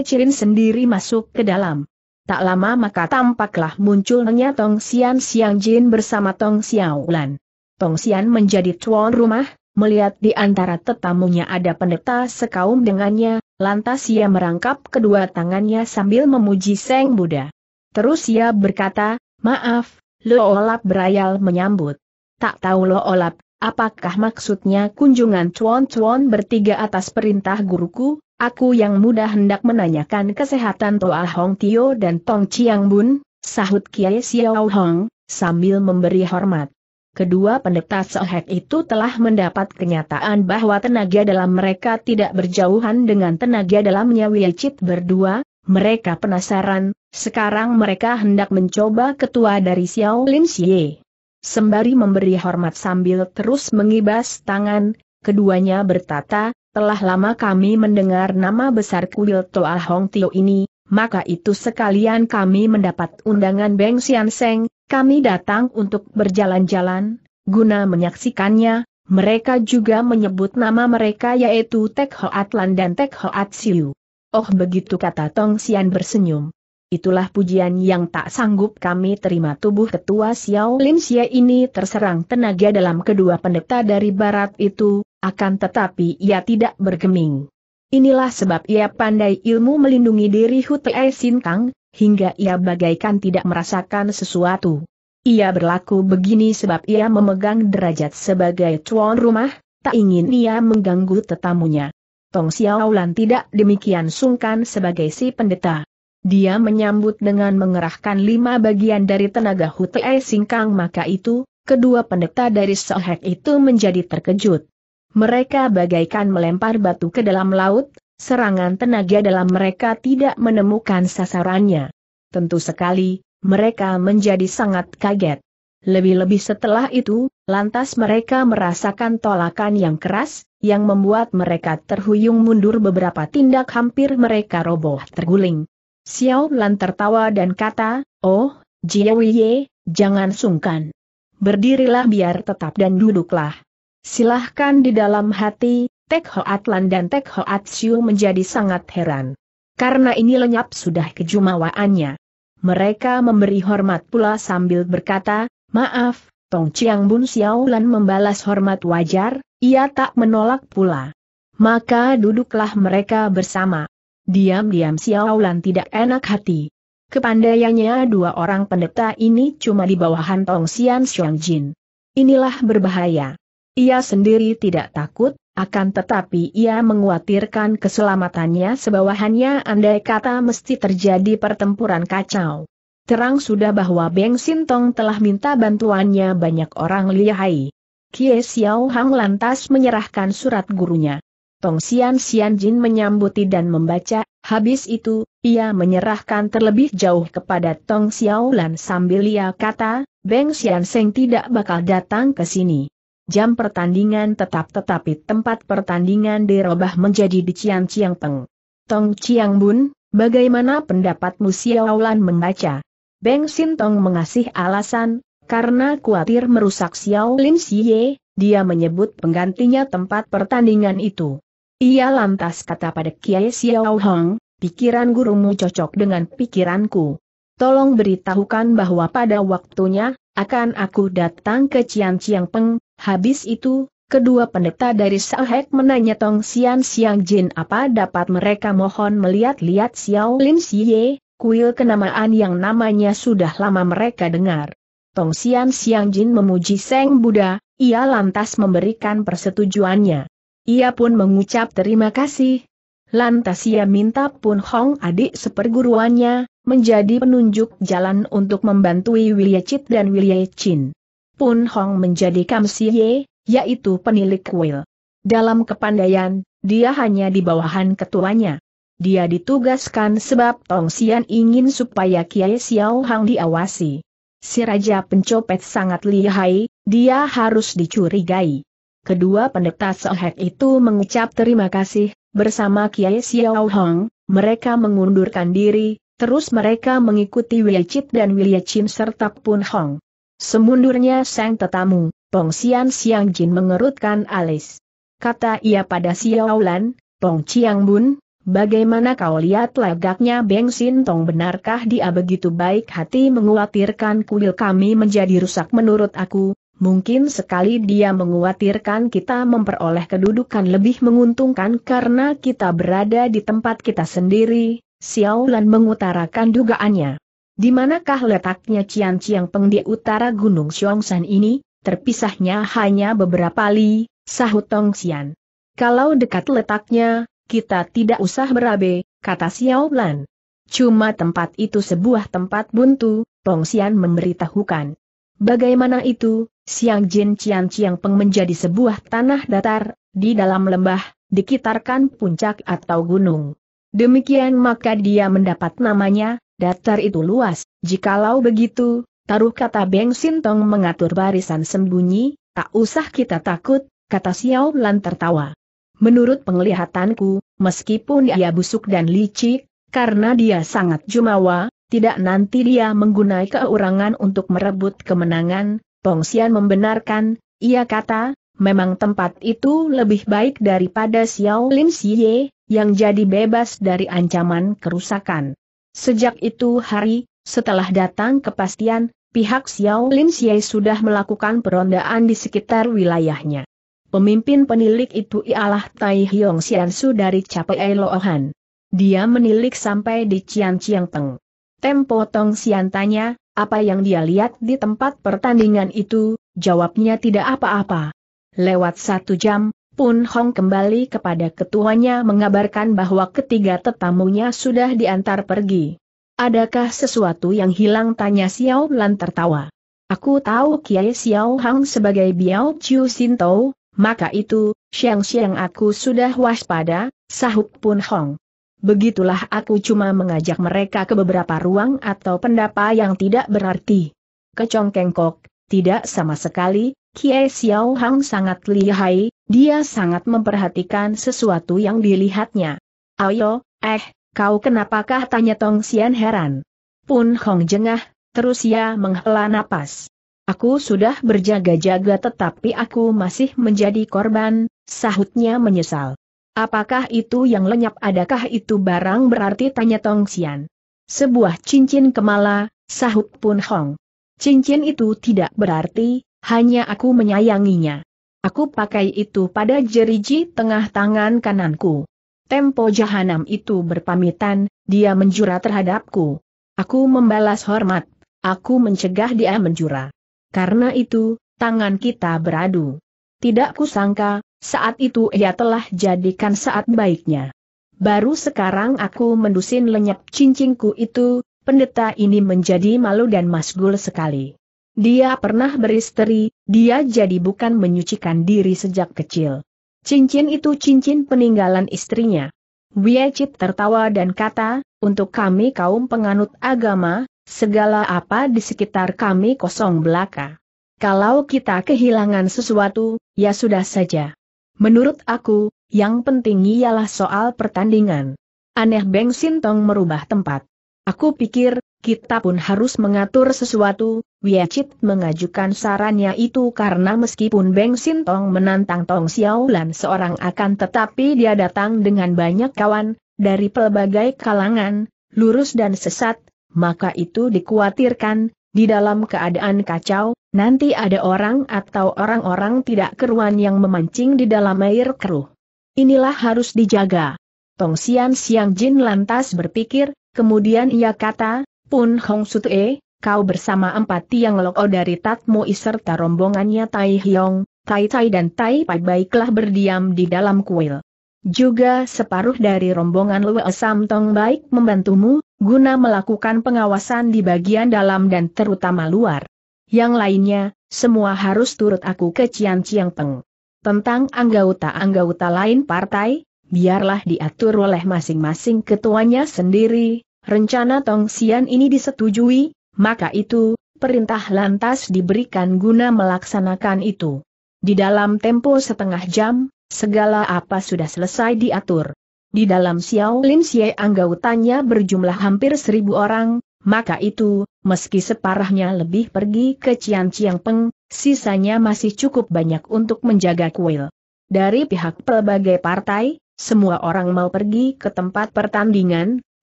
Chirin sendiri masuk ke dalam. Tak lama maka tampaklah munculnya Tong Xian Xiang Jin bersama Tong Xiaolan. Tong Xian menjadi tuan rumah, melihat di antara tetamunya ada pendeta sekaum dengannya, lantas ia merangkap kedua tangannya sambil memuji Seng Buddha. Terus ia berkata, maaf, Lo Loolap berayal menyambut. Tak tahu Lo Loolap, apakah maksudnya kunjungan cuan-cuan bertiga atas perintah guruku, aku yang mudah hendak menanyakan kesehatan Toa Hong Tio dan Tong Chiang Bun, sahut Kiai Xiao Hong, sambil memberi hormat. Kedua pendeta Sohek itu telah mendapat kenyataan bahwa tenaga dalam mereka tidak berjauhan dengan tenaga dalamnya Wiecit berdua, mereka penasaran, sekarang mereka hendak mencoba ketua dari Xiao Lin Xie. Sembari memberi hormat sambil terus mengibas tangan, keduanya bertata, telah lama kami mendengar nama besar kuil Toa Hong Tio ini, maka itu sekalian kami mendapat undangan Beng Xian Seng, kami datang untuk berjalan-jalan, guna menyaksikannya, mereka juga menyebut nama mereka yaitu Tek Hoat Lan dan Tek Hoat Siu. Oh begitu kata Tong Sian bersenyum. Itulah pujian yang tak sanggup kami terima tubuh ketua Xiao Lim Xie ini terserang tenaga dalam kedua pendeta dari barat itu, akan tetapi ia tidak bergeming. Inilah sebab ia pandai ilmu melindungi diri Hutai Sin Kang, hingga ia bagaikan tidak merasakan sesuatu. Ia berlaku begini sebab ia memegang derajat sebagai tuan rumah, tak ingin ia mengganggu tetamunya. Tong Xiaolan tidak demikian sungkan sebagai si pendeta. Dia menyambut dengan mengerahkan lima bagian dari tenaga Hutai Singkang maka itu, kedua pendeta dari Sohek itu menjadi terkejut. Mereka bagaikan melempar batu ke dalam laut, serangan tenaga dalam mereka tidak menemukan sasarannya. Tentu sekali, mereka menjadi sangat kaget. Lebih-lebih setelah itu, lantas mereka merasakan tolakan yang keras, yang membuat mereka terhuyung mundur beberapa tindak hampir mereka roboh terguling. Xiao Lan tertawa dan kata, Oh, Jiawiye, jangan sungkan. Berdirilah biar tetap dan duduklah. Silahkan di dalam hati, Tek Hoat Lan dan Tek Hoat Siu menjadi sangat heran. Karena ini lenyap sudah kejumawaannya. Mereka memberi hormat pula sambil berkata, maaf, Tong Chiang Bun Xiao Lan membalas hormat wajar, ia tak menolak pula. Maka duduklah mereka bersama. Diam-diam Xiao Lan tidak enak hati. Kepandaiannya dua orang pendeta ini cuma di bawahan Tong Xian Xiong Jin. Inilah berbahaya. Ia sendiri tidak takut, akan tetapi ia menguatirkan keselamatannya sebawahannya andai kata mesti terjadi pertempuran kacau. Terang sudah bahwa Beng Sintong telah minta bantuannya banyak orang lihai. Kie Xiao Hang lantas menyerahkan surat gurunya. Tong Xian Xian Jin menyambuti dan membaca, habis itu, ia menyerahkan terlebih jauh kepada Tong Xiao Lan sambil ia kata, Beng Xian Seng tidak bakal datang ke sini jam pertandingan tetap tetapi tempat pertandingan dirubah menjadi di Cian Ciang Peng. Tong Ciang Bun, bagaimana pendapatmu Xiaolan membaca? Beng Tong mengasih alasan, karena khawatir merusak Xiao Lin Xie, dia menyebut penggantinya tempat pertandingan itu. Ia lantas kata pada Kiai Xiao Hong, pikiran gurumu cocok dengan pikiranku. Tolong beritahukan bahwa pada waktunya, akan aku datang ke Cian Ciang Peng, Habis itu, kedua pendeta dari Sahek menanya Tong Sian Siang Jin apa dapat mereka mohon melihat-lihat Xiao Lim Siye, kuil kenamaan yang namanya sudah lama mereka dengar. Tong Sian Siang Jin memuji Seng Buddha, ia lantas memberikan persetujuannya. Ia pun mengucap terima kasih. Lantas ia minta Pun Hong adik seperguruannya, menjadi penunjuk jalan untuk membantu Chit dan Chin. Pun Hong menjadi Kam Siye, yaitu penilik kuil. Dalam kepandaian, dia hanya di bawahan ketuanya. Dia ditugaskan sebab Tong Sian ingin supaya Kiai Xiao Hang diawasi. Si Raja Pencopet sangat lihai, dia harus dicurigai. Kedua pendeta sehek itu mengucap terima kasih, bersama Kiai Xiao Hong. mereka mengundurkan diri, terus mereka mengikuti Wei Chit dan Wei Chin serta Pun Hong. Semundurnya sang tetamu, Pong Xian Xiang Jin mengerutkan alis. Kata ia pada Xiao Lan, Pong Chiang Bun, bagaimana kau lihat lagaknya Beng Xin Tong benarkah dia begitu baik hati menguatirkan kuil kami menjadi rusak menurut aku, mungkin sekali dia menguatirkan kita memperoleh kedudukan lebih menguntungkan karena kita berada di tempat kita sendiri, Xiao Lan mengutarakan dugaannya. Di manakah letaknya Cian Ciang Peng di utara Gunung San ini, terpisahnya hanya beberapa li, sahut Tong Xian. Kalau dekat letaknya, kita tidak usah berabe, kata Xiao Lan. Cuma tempat itu sebuah tempat buntu, Tong Xian memberitahukan. Bagaimana itu, Siang Jin Cian Ciang Peng menjadi sebuah tanah datar, di dalam lembah, dikitarkan puncak atau gunung. Demikian maka dia mendapat namanya, Datar itu luas, jikalau begitu, taruh kata Beng Sintong mengatur barisan sembunyi, tak usah kita takut, kata Xiao Lan tertawa. Menurut penglihatanku, meskipun ia busuk dan licik, karena dia sangat jumawa, tidak nanti dia menggunai keurangan untuk merebut kemenangan, Tong Xian membenarkan, ia kata, memang tempat itu lebih baik daripada Xiao Lim Xie, yang jadi bebas dari ancaman kerusakan. Sejak itu hari, setelah datang kepastian, pihak Xiao Lin Xie sudah melakukan perondaan di sekitar wilayahnya. Pemimpin penilik itu ialah Tai Hyong Xiansu dari Capei Lohan. Dia menilik sampai di Cian Chiang Teng. Tempo Tong Xian tanya, apa yang dia lihat di tempat pertandingan itu, jawabnya tidak apa-apa. Lewat satu jam, pun Hong kembali kepada ketuanya mengabarkan bahwa ketiga tetamunya sudah diantar pergi. Adakah sesuatu yang hilang tanya Xiao Lan tertawa. Aku tahu Kiai Xiao Hang sebagai Biao Chiu Sinto, maka itu, siang-siang aku sudah waspada, sahut Pun Hong. Begitulah aku cuma mengajak mereka ke beberapa ruang atau pendapa yang tidak berarti. Kecongkengkok, tidak sama sekali, Kiai Xiao Hang sangat lihai, dia sangat memperhatikan sesuatu yang dilihatnya. Ayo, eh, kau kenapakah tanya Tong Xian heran. Pun Hong jengah, terus ia menghela napas. Aku sudah berjaga-jaga tetapi aku masih menjadi korban, sahutnya menyesal. Apakah itu yang lenyap adakah itu barang berarti tanya Tong Xian. Sebuah cincin kemala, sahut Pun Hong. Cincin itu tidak berarti, hanya aku menyayanginya. Aku pakai itu pada jeriji tengah tangan kananku. Tempo jahanam itu berpamitan, dia menjura terhadapku. Aku membalas hormat, aku mencegah dia menjura. Karena itu, tangan kita beradu. Tidak kusangka, saat itu ia telah jadikan saat baiknya. Baru sekarang aku mendusin lenyap cincinku itu, pendeta ini menjadi malu dan masgul sekali. Dia pernah beristri, dia jadi bukan menyucikan diri sejak kecil. Cincin itu cincin peninggalan istrinya. Wiecit tertawa dan kata, untuk kami kaum penganut agama, segala apa di sekitar kami kosong belaka. Kalau kita kehilangan sesuatu, ya sudah saja. Menurut aku, yang penting ialah soal pertandingan. Aneh Beng Sintong merubah tempat. Aku pikir, kita pun harus mengatur sesuatu, Wiecit mengajukan sarannya itu karena meskipun Beng Sintong menantang Tong Xiaolan seorang akan tetapi dia datang dengan banyak kawan, dari pelbagai kalangan, lurus dan sesat, maka itu dikhawatirkan, di dalam keadaan kacau, nanti ada orang atau orang-orang tidak keruan yang memancing di dalam air keruh. Inilah harus dijaga. Tong Xian Siang Jin lantas berpikir, kemudian ia kata, pun Hong Sutue, kau bersama empat tiang loko dari Tatmo serta rombongannya Tai Hyong, Tai Tai dan Tai Pai baiklah berdiam di dalam kuil. Juga separuh dari rombongan Lue Tong baik membantumu, guna melakukan pengawasan di bagian dalam dan terutama luar. Yang lainnya, semua harus turut aku ke Cian Ciang Peng. Tentang anggota-anggota lain partai, biarlah diatur oleh masing-masing ketuanya sendiri, rencana Tong Sian ini disetujui, maka itu, perintah lantas diberikan guna melaksanakan itu. Di dalam tempo setengah jam, segala apa sudah selesai diatur. Di dalam Xiao Xiaolin Xie anggotanya berjumlah hampir seribu orang, maka itu, meski separahnya lebih pergi ke Cian Chiang Peng, sisanya masih cukup banyak untuk menjaga kuil. Dari pihak pelbagai partai, semua orang mau pergi ke tempat pertandingan,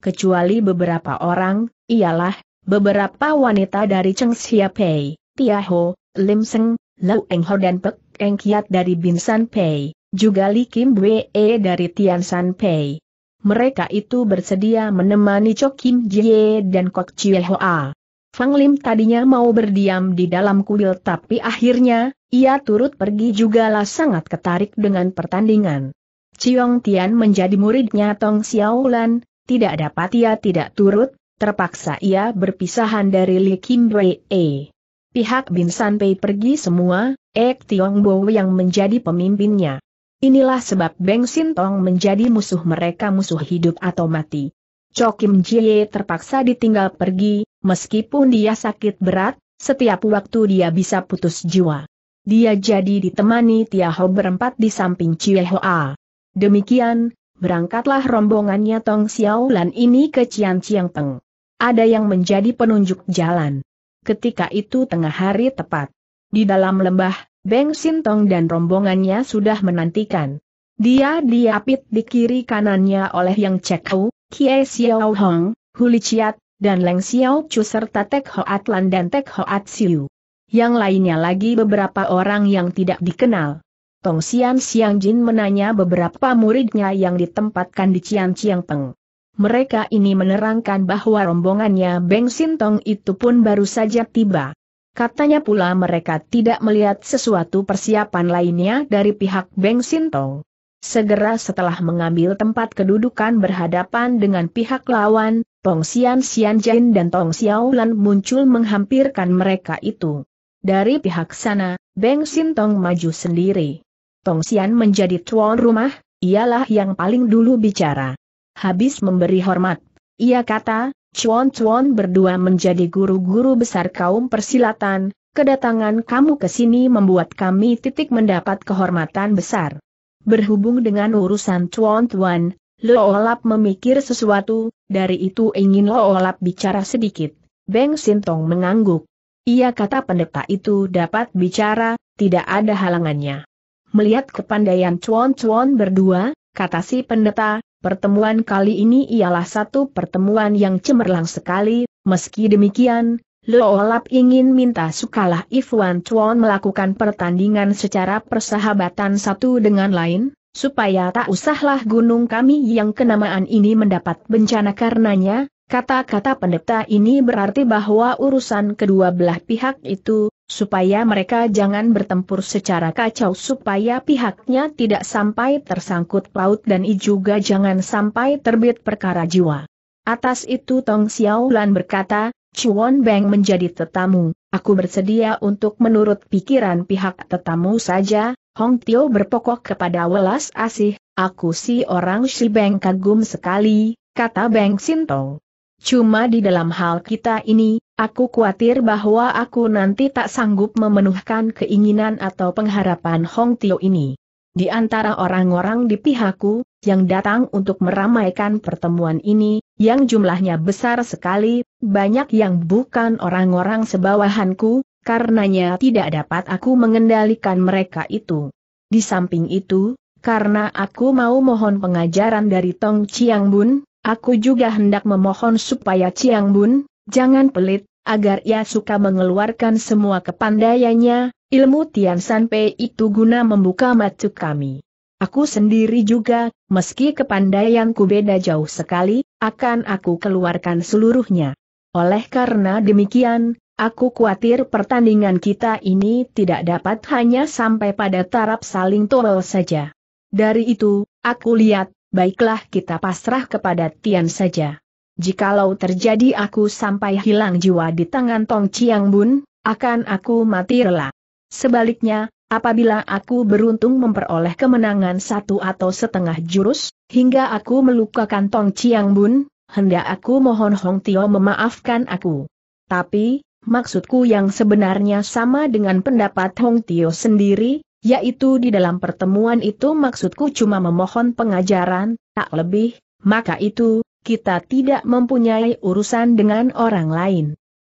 kecuali beberapa orang, ialah, beberapa wanita dari Cheng Xiapei, Tiaho, Lim Seng, Lau Ho dan Pek Eng Kiat dari Binsan Pei, juga Li Kim Wee e dari Tiansan Pei. Mereka itu bersedia menemani Cho Kim Jie dan Kok Chie Hoa. Fang Lim tadinya mau berdiam di dalam kuil tapi akhirnya, ia turut pergi juga lah sangat ketarik dengan pertandingan. Chiong Tian menjadi muridnya Tong Xiaolan, tidak dapat ia tidak turut, terpaksa ia berpisahan dari Li Kim Wei. -e. Pihak Bin San Pei pergi semua, Ek Tiong Bo yang menjadi pemimpinnya. Inilah sebab Beng Sin Tong menjadi musuh mereka musuh hidup atau mati. Cho Kim Jie terpaksa ditinggal pergi, meskipun dia sakit berat, setiap waktu dia bisa putus jiwa. Dia jadi ditemani Tia Ho berempat di samping Chie Hoa. Demikian, berangkatlah rombongannya Tong Xiaolan ini ke Cian Ciang Teng. Ada yang menjadi penunjuk jalan. Ketika itu tengah hari tepat. Di dalam lembah, Beng Sintong dan rombongannya sudah menantikan. Dia diapit di kiri kanannya oleh Yang Chekau, Kie Xiao Hong, Huli Chiat, dan Leng Xiao Chu serta Tek Hoat Lan dan Tek Hoat Siu. Yang lainnya lagi beberapa orang yang tidak dikenal. Tong Sian Siang Jin menanya beberapa muridnya yang ditempatkan di Cian Chiang Peng. Mereka ini menerangkan bahwa rombongannya Beng Tong itu pun baru saja tiba. Katanya pula mereka tidak melihat sesuatu persiapan lainnya dari pihak Beng Tong. Segera setelah mengambil tempat kedudukan berhadapan dengan pihak lawan, Tong Xian Xian Jin dan Tong Xiaolan muncul menghampirkan mereka itu. Dari pihak sana, Beng Tong maju sendiri. Tong Tongsian menjadi tuan rumah, ialah yang paling dulu bicara. Habis memberi hormat, ia kata, cuan-cuan berdua menjadi guru-guru besar kaum persilatan, kedatangan kamu ke sini membuat kami titik mendapat kehormatan besar. Berhubung dengan urusan cuan-cuan, Loolap memikir sesuatu, dari itu ingin Loolap bicara sedikit. Beng Sintong mengangguk. Ia kata pendeta itu dapat bicara, tidak ada halangannya. Melihat kepandaian cuan-cuan berdua, kata si pendeta, pertemuan kali ini ialah satu pertemuan yang cemerlang sekali, meski demikian, Loolap ingin minta sukalah Ifwan Chuan melakukan pertandingan secara persahabatan satu dengan lain, supaya tak usahlah gunung kami yang kenamaan ini mendapat bencana karenanya, kata-kata pendeta ini berarti bahwa urusan kedua belah pihak itu, supaya mereka jangan bertempur secara kacau supaya pihaknya tidak sampai tersangkut paut dan I juga jangan sampai terbit perkara jiwa. Atas itu Tong Xiaolan berkata, Chuan Beng menjadi tetamu, aku bersedia untuk menurut pikiran pihak tetamu saja, Hong Tio berpokok kepada welas asih, aku si orang si Beng kagum sekali, kata Beng Sinto. Cuma di dalam hal kita ini, Aku khawatir bahwa aku nanti tak sanggup memenuhkan keinginan atau pengharapan Hong Tio ini. Di antara orang-orang di pihakku, yang datang untuk meramaikan pertemuan ini, yang jumlahnya besar sekali, banyak yang bukan orang-orang sebawahanku, karenanya tidak dapat aku mengendalikan mereka itu. Di samping itu, karena aku mau mohon pengajaran dari Tong Chiang Bun, aku juga hendak memohon supaya Chiang Bun, jangan pelit, agar ia suka mengeluarkan semua kepandaiannya, ilmu Tian Sanpei itu guna membuka mata kami. Aku sendiri juga, meski kepandaianku beda jauh sekali, akan aku keluarkan seluruhnya. Oleh karena demikian, aku khawatir pertandingan kita ini tidak dapat hanya sampai pada taraf saling tolol saja. Dari itu, aku lihat, baiklah kita pasrah kepada Tian saja jikalau terjadi aku sampai hilang jiwa di tangan Tong Chiang Bun, akan aku mati rela. Sebaliknya, apabila aku beruntung memperoleh kemenangan satu atau setengah jurus, hingga aku melukakan Tong Chiang Bun, hendak aku mohon Hong Tio memaafkan aku. Tapi, maksudku yang sebenarnya sama dengan pendapat Hong Tio sendiri, yaitu di dalam pertemuan itu maksudku cuma memohon pengajaran, tak lebih, maka itu, kita tidak mempunyai urusan dengan orang lain.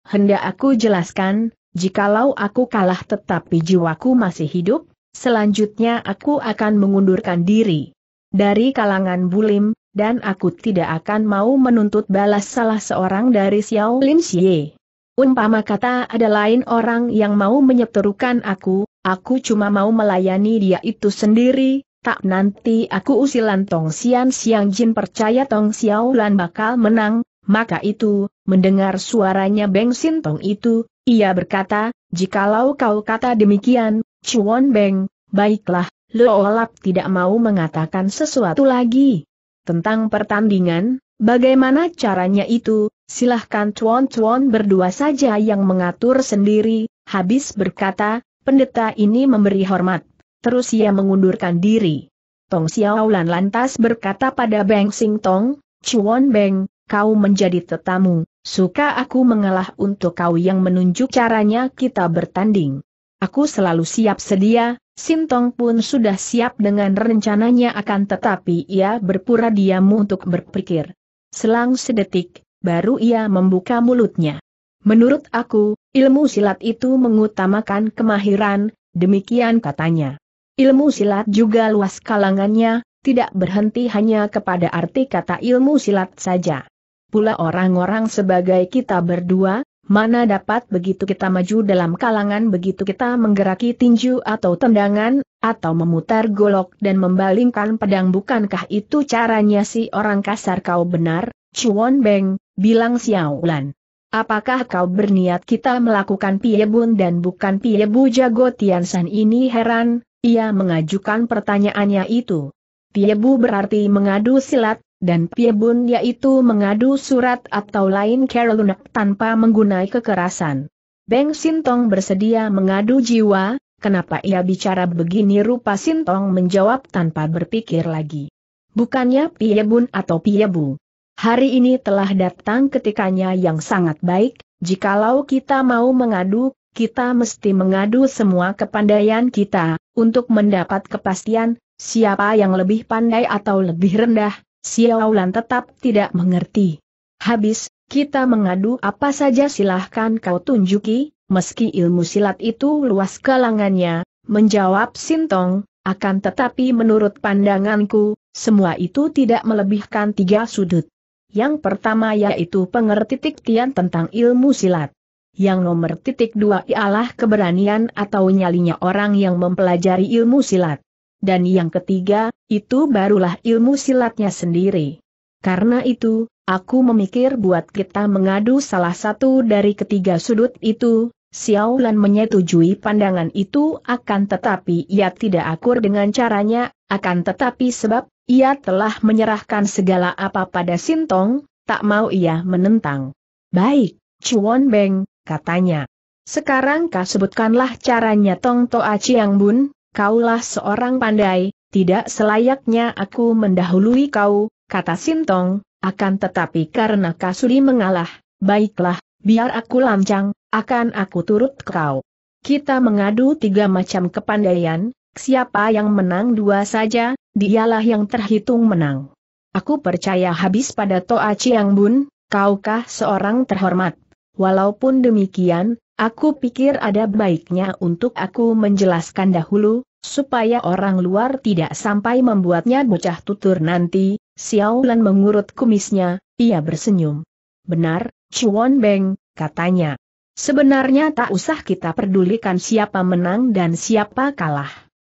Hendak aku jelaskan, jikalau aku kalah tetapi jiwaku masih hidup, selanjutnya aku akan mengundurkan diri dari kalangan bulim, dan aku tidak akan mau menuntut balas salah seorang dari Xiao Lin Xie. Umpama kata ada lain orang yang mau menyeterukan aku, aku cuma mau melayani dia itu sendiri, tak nanti aku usilan Tong Sian Siang Jin percaya Tong Xiaolan bakal menang, maka itu, mendengar suaranya Beng Sin Tong itu, ia berkata, jikalau kau kata demikian, Chuan Beng, baiklah, Lap tidak mau mengatakan sesuatu lagi. Tentang pertandingan, bagaimana caranya itu, silahkan Chuan-Chuan berdua saja yang mengatur sendiri, habis berkata, pendeta ini memberi hormat. Terus ia mengundurkan diri. Tong Xiaolan lantas berkata pada Beng Sing Tong, Chuan Beng, kau menjadi tetamu, suka aku mengalah untuk kau yang menunjuk caranya kita bertanding. Aku selalu siap sedia, Tong pun sudah siap dengan rencananya akan tetapi ia berpura diam untuk berpikir. Selang sedetik, baru ia membuka mulutnya. Menurut aku, ilmu silat itu mengutamakan kemahiran, demikian katanya. Ilmu silat juga luas kalangannya, tidak berhenti hanya kepada arti kata ilmu silat saja. Pula orang-orang sebagai kita berdua, mana dapat begitu kita maju dalam kalangan begitu kita menggeraki tinju atau tendangan, atau memutar golok dan membalingkan pedang bukankah itu caranya si orang kasar kau benar, Chuan Beng, bilang Xiaolan. Apakah kau berniat kita melakukan piebun dan bukan piebu jago San ini heran, ia mengajukan pertanyaannya itu. Piebu berarti mengadu silat, dan Piebun yaitu mengadu surat atau lain kerelunak tanpa menggunai kekerasan. Beng Sintong bersedia mengadu jiwa, kenapa ia bicara begini rupa Sintong menjawab tanpa berpikir lagi. Bukannya Piebun atau Piebu. Hari ini telah datang ketikanya yang sangat baik, jikalau kita mau mengadu, kita mesti mengadu semua kepandaian kita, untuk mendapat kepastian, siapa yang lebih pandai atau lebih rendah, Xiaolan tetap tidak mengerti. Habis, kita mengadu apa saja silahkan kau tunjuki, meski ilmu silat itu luas kalangannya, menjawab Sintong, akan tetapi menurut pandanganku, semua itu tidak melebihkan tiga sudut. Yang pertama yaitu pengerti Tian tentang ilmu silat. Yang nomor titik dua ialah keberanian atau nyalinya orang yang mempelajari ilmu silat. Dan yang ketiga, itu barulah ilmu silatnya sendiri. Karena itu, aku memikir buat kita mengadu salah satu dari ketiga sudut itu, Xiao Lan menyetujui pandangan itu akan tetapi ia tidak akur dengan caranya, akan tetapi sebab, ia telah menyerahkan segala apa pada Sintong, tak mau ia menentang. Baik, Chuan Beng, katanya. Sekarang kau sebutkanlah caranya Tong Toa Chiang Bun, kaulah seorang pandai, tidak selayaknya aku mendahului kau, kata Sintong, akan tetapi karena kau sudi mengalah, baiklah, biar aku lancang, akan aku turut kau. Kita mengadu tiga macam kepandaian, siapa yang menang dua saja, dialah yang terhitung menang. Aku percaya habis pada Toa Chiang Bun, kaukah seorang terhormat Walaupun demikian, aku pikir ada baiknya untuk aku menjelaskan dahulu, supaya orang luar tidak sampai membuatnya bocah tutur nanti, Xiao Lan mengurut kumisnya, ia bersenyum. Benar, Chuan Beng, katanya. Sebenarnya tak usah kita pedulikan siapa menang dan siapa kalah.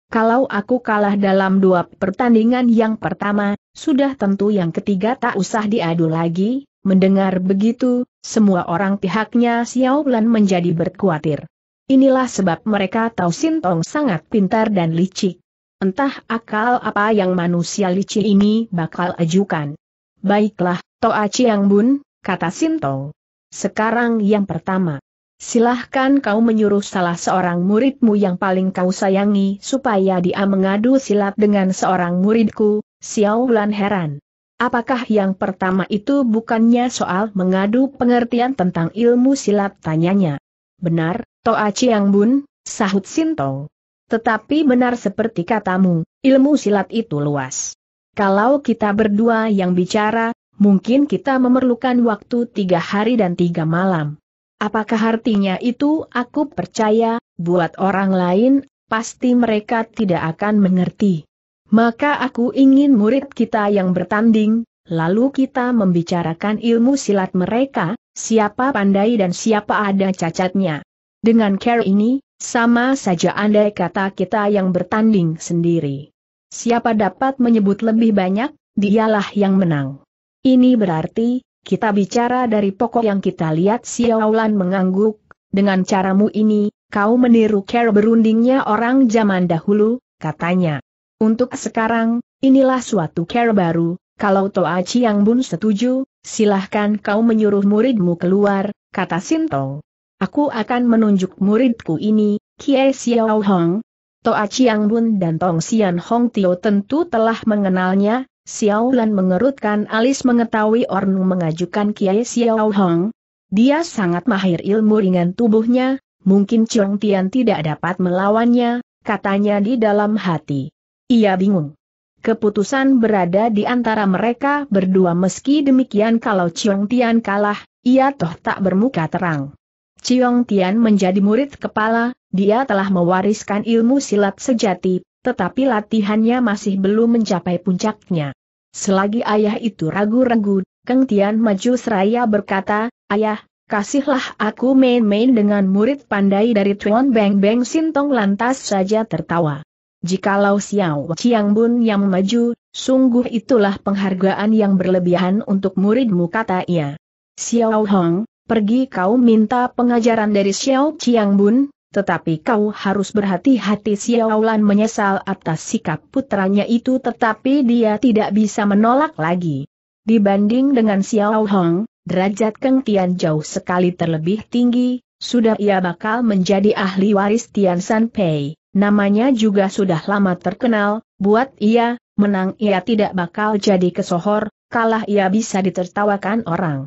Kalau aku kalah dalam dua pertandingan yang pertama, sudah tentu yang ketiga tak usah diadu lagi, Mendengar begitu, semua orang pihaknya Xiao Lan menjadi berkuatir. Inilah sebab mereka tahu Sintong sangat pintar dan licik. Entah akal apa yang manusia licik ini bakal ajukan. Baiklah, Toa Chiang Bun, kata Sintong. Sekarang yang pertama. Silahkan kau menyuruh salah seorang muridmu yang paling kau sayangi supaya dia mengadu silat dengan seorang muridku, Xiao Lan heran. Apakah yang pertama itu bukannya soal mengadu pengertian tentang ilmu silat tanyanya? Benar, Toa Chiang Bun, sahut Sinto. Tetapi benar seperti katamu, ilmu silat itu luas. Kalau kita berdua yang bicara, mungkin kita memerlukan waktu tiga hari dan tiga malam. Apakah artinya itu aku percaya, buat orang lain, pasti mereka tidak akan mengerti. Maka aku ingin murid kita yang bertanding, lalu kita membicarakan ilmu silat mereka, siapa pandai dan siapa ada cacatnya. Dengan care ini, sama saja andai kata kita yang bertanding sendiri. Siapa dapat menyebut lebih banyak, dialah yang menang. Ini berarti, kita bicara dari pokok yang kita lihat Xiaolan mengangguk, dengan caramu ini, kau meniru care berundingnya orang zaman dahulu, katanya. Untuk sekarang, inilah suatu care baru, kalau Toa Chiang Bun setuju, silahkan kau menyuruh muridmu keluar, kata Sintong. Aku akan menunjuk muridku ini, Kie Xiao Hong. Toa Chiang Bun dan Tong Sian Hong Tio tentu telah mengenalnya, Xiao Lan mengerutkan alis mengetahui Ornu mengajukan Kie Xiao Hong. Dia sangat mahir ilmu ringan tubuhnya, mungkin Chong Tian tidak dapat melawannya, katanya di dalam hati. Ia bingung. Keputusan berada di antara mereka berdua meski demikian kalau Chiong Tian kalah, ia toh tak bermuka terang. Chiong Tian menjadi murid kepala, dia telah mewariskan ilmu silat sejati, tetapi latihannya masih belum mencapai puncaknya. Selagi ayah itu ragu-ragu, Keng Tian maju seraya berkata, Ayah, kasihlah aku main-main dengan murid pandai dari Tuan Beng Beng Sintong lantas saja tertawa. Jikalau Xiao Chiang Bun yang maju, sungguh itulah penghargaan yang berlebihan untuk muridmu kata ia. Xiao Hong, pergi kau minta pengajaran dari Xiao Chiang Bun, tetapi kau harus berhati-hati Xiao Lan menyesal atas sikap putranya itu tetapi dia tidak bisa menolak lagi. Dibanding dengan Xiao Hong, derajat Keng Tian jauh sekali terlebih tinggi, sudah ia bakal menjadi ahli waris Tian San Pei. Namanya juga sudah lama terkenal, buat ia, menang ia tidak bakal jadi kesohor, kalah ia bisa ditertawakan orang.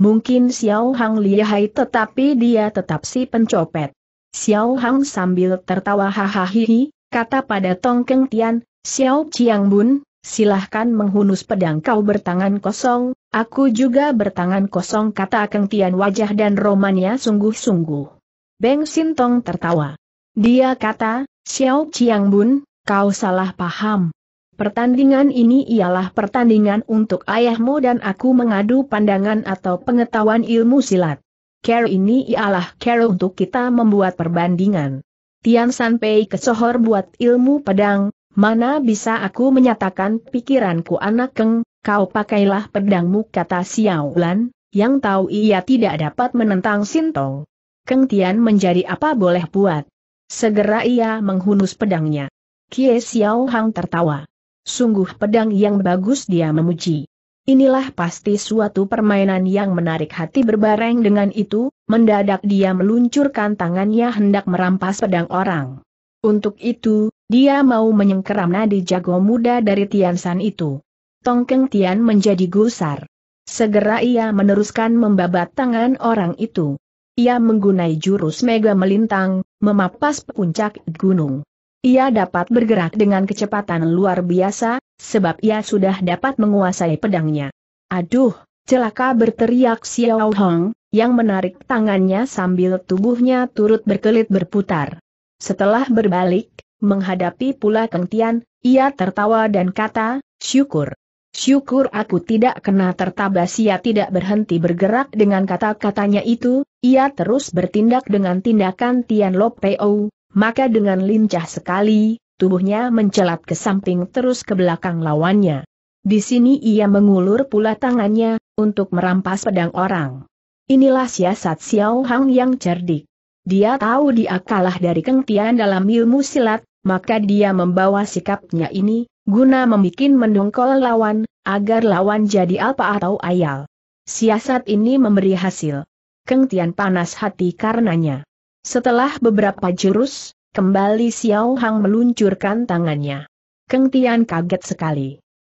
Mungkin Xiao Hang lihai tetapi dia tetap si pencopet. Xiao Hang sambil tertawa hahaha, kata pada Tong Keng Tian, Xiao Chiang Bun, silahkan menghunus pedang kau bertangan kosong, aku juga bertangan kosong kata Keng Tian wajah dan romannya sungguh-sungguh. Beng Sintong tertawa. Dia kata, Xiao Bun, kau salah paham. Pertandingan ini ialah pertandingan untuk ayahmu dan aku mengadu pandangan atau pengetahuan ilmu silat. Care ini ialah care untuk kita membuat perbandingan. Tian Sanpei kesohor buat ilmu pedang, mana bisa aku menyatakan pikiranku anak keng, kau pakailah pedangmu kata Xiao Lan, yang tahu ia tidak dapat menentang Sintong. Keng Tian menjadi apa boleh buat. Segera ia menghunus pedangnya. Kie Xiao Hang tertawa. Sungguh pedang yang bagus dia memuji. Inilah pasti suatu permainan yang menarik hati berbareng dengan itu, mendadak dia meluncurkan tangannya hendak merampas pedang orang. Untuk itu, dia mau menyengkeram nadi jago muda dari Tian Tiansan itu. Tongkeng Tian menjadi gusar. Segera ia meneruskan membabat tangan orang itu. Ia menggunai jurus mega melintang, memapas puncak gunung. Ia dapat bergerak dengan kecepatan luar biasa, sebab ia sudah dapat menguasai pedangnya. Aduh, celaka berteriak Xiao Hong, yang menarik tangannya sambil tubuhnya turut berkelit berputar. Setelah berbalik, menghadapi pula Keng Tian, ia tertawa dan kata, syukur. Syukur aku tidak kena tertabas ia tidak berhenti bergerak dengan kata-katanya itu, ia terus bertindak dengan tindakan Tian Lopeo, maka dengan lincah sekali, tubuhnya mencelat ke samping terus ke belakang lawannya. Di sini ia mengulur pula tangannya, untuk merampas pedang orang. Inilah siasat Xiao Hang yang cerdik. Dia tahu dia kalah dari Keng Tian dalam ilmu silat, maka dia membawa sikapnya ini, guna membuat mendongkol lawan, agar lawan jadi apa atau ayal. Siasat ini memberi hasil. Keng Tian panas hati karenanya. Setelah beberapa jurus, kembali Xiao Hang meluncurkan tangannya. Keng Tian kaget sekali.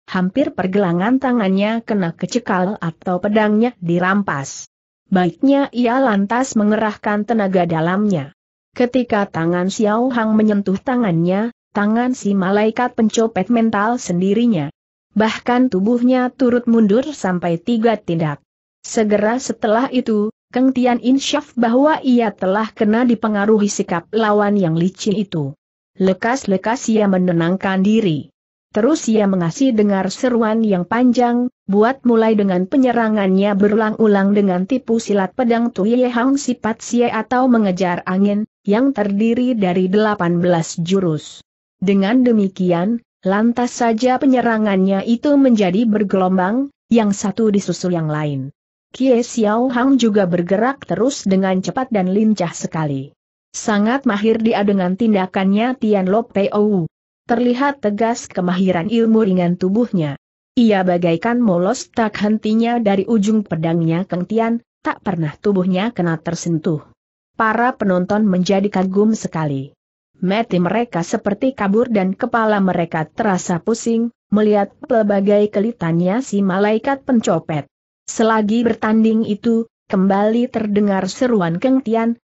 Hampir pergelangan tangannya kena kecekal atau pedangnya dirampas. Baiknya ia lantas mengerahkan tenaga dalamnya. Ketika tangan Xiao Hang menyentuh tangannya, tangan si malaikat pencopet mental sendirinya. Bahkan tubuhnya turut mundur sampai tiga tindak. Segera setelah itu, Keng Tian insyaf bahwa ia telah kena dipengaruhi sikap lawan yang licin itu. Lekas-lekas ia menenangkan diri. Terus ia mengasih dengar seruan yang panjang, buat mulai dengan penyerangannya berulang-ulang dengan tipu silat pedang Tuye Hang Sipat Sie atau mengejar angin, yang terdiri dari 18 jurus. Dengan demikian, lantas saja penyerangannya itu menjadi bergelombang, yang satu disusul yang lain. Kie Xiao Hang juga bergerak terus dengan cepat dan lincah sekali. Sangat mahir dia dengan tindakannya Tian Lo Ou. Terlihat tegas kemahiran ilmu ringan tubuhnya. Ia bagaikan molos tak hentinya dari ujung pedangnya Keng Tian, tak pernah tubuhnya kena tersentuh. Para penonton menjadi kagum sekali mati mereka seperti kabur dan kepala mereka terasa pusing, melihat pelbagai kelitannya si malaikat pencopet. Selagi bertanding itu, kembali terdengar seruan Keng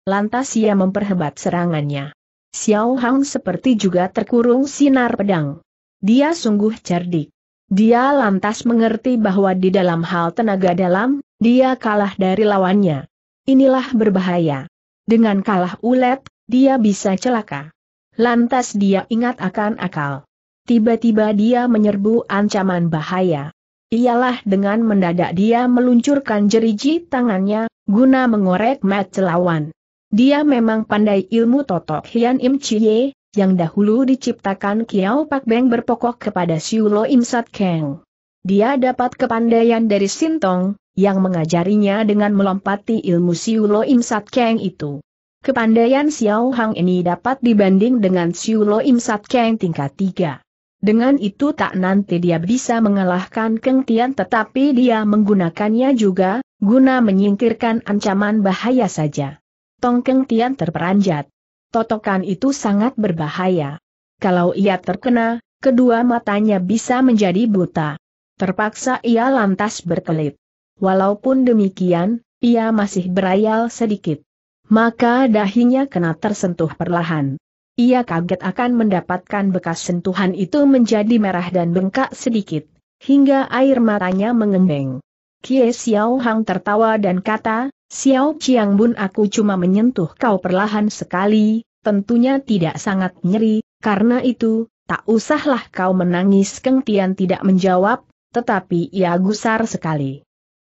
lantas ia memperhebat serangannya. Xiao Hang seperti juga terkurung sinar pedang. Dia sungguh cerdik. Dia lantas mengerti bahwa di dalam hal tenaga dalam, dia kalah dari lawannya. Inilah berbahaya. Dengan kalah ulet, dia bisa celaka. Lantas dia ingat akan akal. Tiba-tiba dia menyerbu ancaman bahaya. Ialah dengan mendadak dia meluncurkan jeriji tangannya, guna mengorek mat lawan. Dia memang pandai ilmu totok Hian Im Chie, yang dahulu diciptakan Kiao Pak Beng berpokok kepada Siu Lo Im Sat Keng. Dia dapat kepandaian dari Sintong, yang mengajarinya dengan melompati ilmu Siu Lo Im Sat Keng itu. Kepandaian Xiao Hang ini dapat dibanding dengan Xiu Lo Im Sat Keng tingkat 3. Dengan itu tak nanti dia bisa mengalahkan Keng Tian tetapi dia menggunakannya juga, guna menyingkirkan ancaman bahaya saja. Tong Keng Tian terperanjat. Totokan itu sangat berbahaya. Kalau ia terkena, kedua matanya bisa menjadi buta. Terpaksa ia lantas berkelit. Walaupun demikian, ia masih berayal sedikit maka dahinya kena tersentuh perlahan. Ia kaget akan mendapatkan bekas sentuhan itu menjadi merah dan bengkak sedikit, hingga air matanya mengembeng. Kie Xiao Hang tertawa dan kata, Xiao Chiang Bun aku cuma menyentuh kau perlahan sekali, tentunya tidak sangat nyeri, karena itu, tak usahlah kau menangis Keng Tian tidak menjawab, tetapi ia gusar sekali.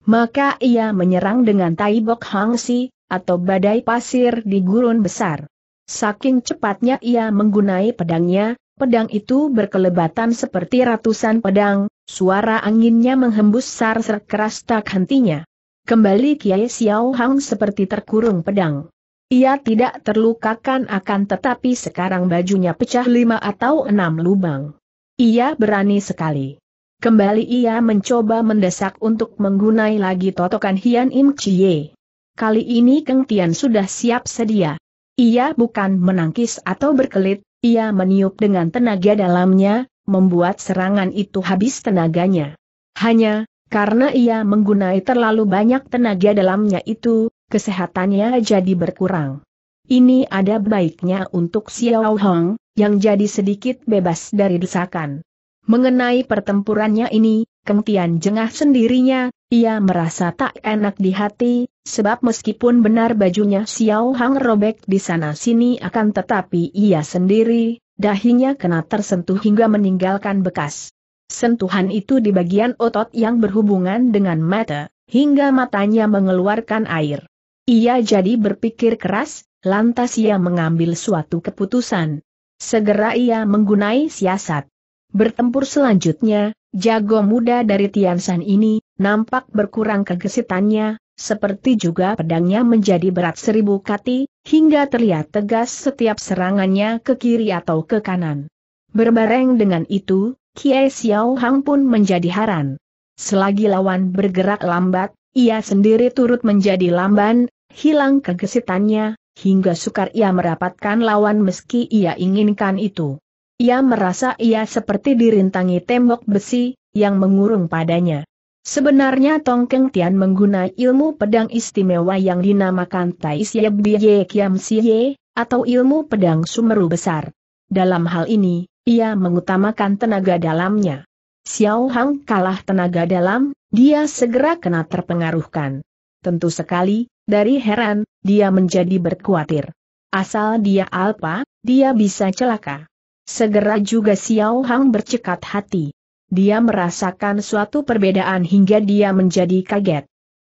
Maka ia menyerang dengan Tai Bok Hang Si, atau badai pasir di gurun besar. Saking cepatnya ia menggunai pedangnya, pedang itu berkelebatan seperti ratusan pedang, suara anginnya menghembus sar sekeras tak hentinya. Kembali Kiai Xiao Hang seperti terkurung pedang. Ia tidak terlukakan akan tetapi sekarang bajunya pecah lima atau enam lubang. Ia berani sekali. Kembali ia mencoba mendesak untuk menggunai lagi totokan Hian Im Chie kali ini Keng Tian sudah siap sedia. Ia bukan menangkis atau berkelit, ia meniup dengan tenaga dalamnya, membuat serangan itu habis tenaganya. Hanya, karena ia menggunai terlalu banyak tenaga dalamnya itu, kesehatannya jadi berkurang. Ini ada baiknya untuk Xiao Hong, yang jadi sedikit bebas dari desakan. Mengenai pertempurannya ini, Keng Tian jengah sendirinya, ia merasa tak enak di hati, sebab meskipun benar bajunya Xiao Hang robek di sana-sini akan tetapi ia sendiri, dahinya kena tersentuh hingga meninggalkan bekas. Sentuhan itu di bagian otot yang berhubungan dengan mata, hingga matanya mengeluarkan air. Ia jadi berpikir keras, lantas ia mengambil suatu keputusan. Segera ia menggunai siasat. Bertempur selanjutnya, jago muda dari Tiansan ini, nampak berkurang kegesitannya, seperti juga pedangnya menjadi berat seribu kati, hingga terlihat tegas setiap serangannya ke kiri atau ke kanan. Berbareng dengan itu, Kiai Xiao Hang pun menjadi haran. Selagi lawan bergerak lambat, ia sendiri turut menjadi lamban, hilang kegesitannya, hingga sukar ia merapatkan lawan meski ia inginkan itu. Ia merasa ia seperti dirintangi tembok besi, yang mengurung padanya. Sebenarnya Tong Keng Tian menggunakan ilmu pedang istimewa yang dinamakan Tai Siye Biye Kiam Siye atau ilmu pedang sumeru besar. Dalam hal ini, ia mengutamakan tenaga dalamnya. Xiao Hang kalah tenaga dalam, dia segera kena terpengaruhkan. Tentu sekali, dari heran, dia menjadi berkuatir. Asal dia alpa, dia bisa celaka. Segera juga Xiao Hang bercekat hati dia merasakan suatu perbedaan hingga dia menjadi kaget.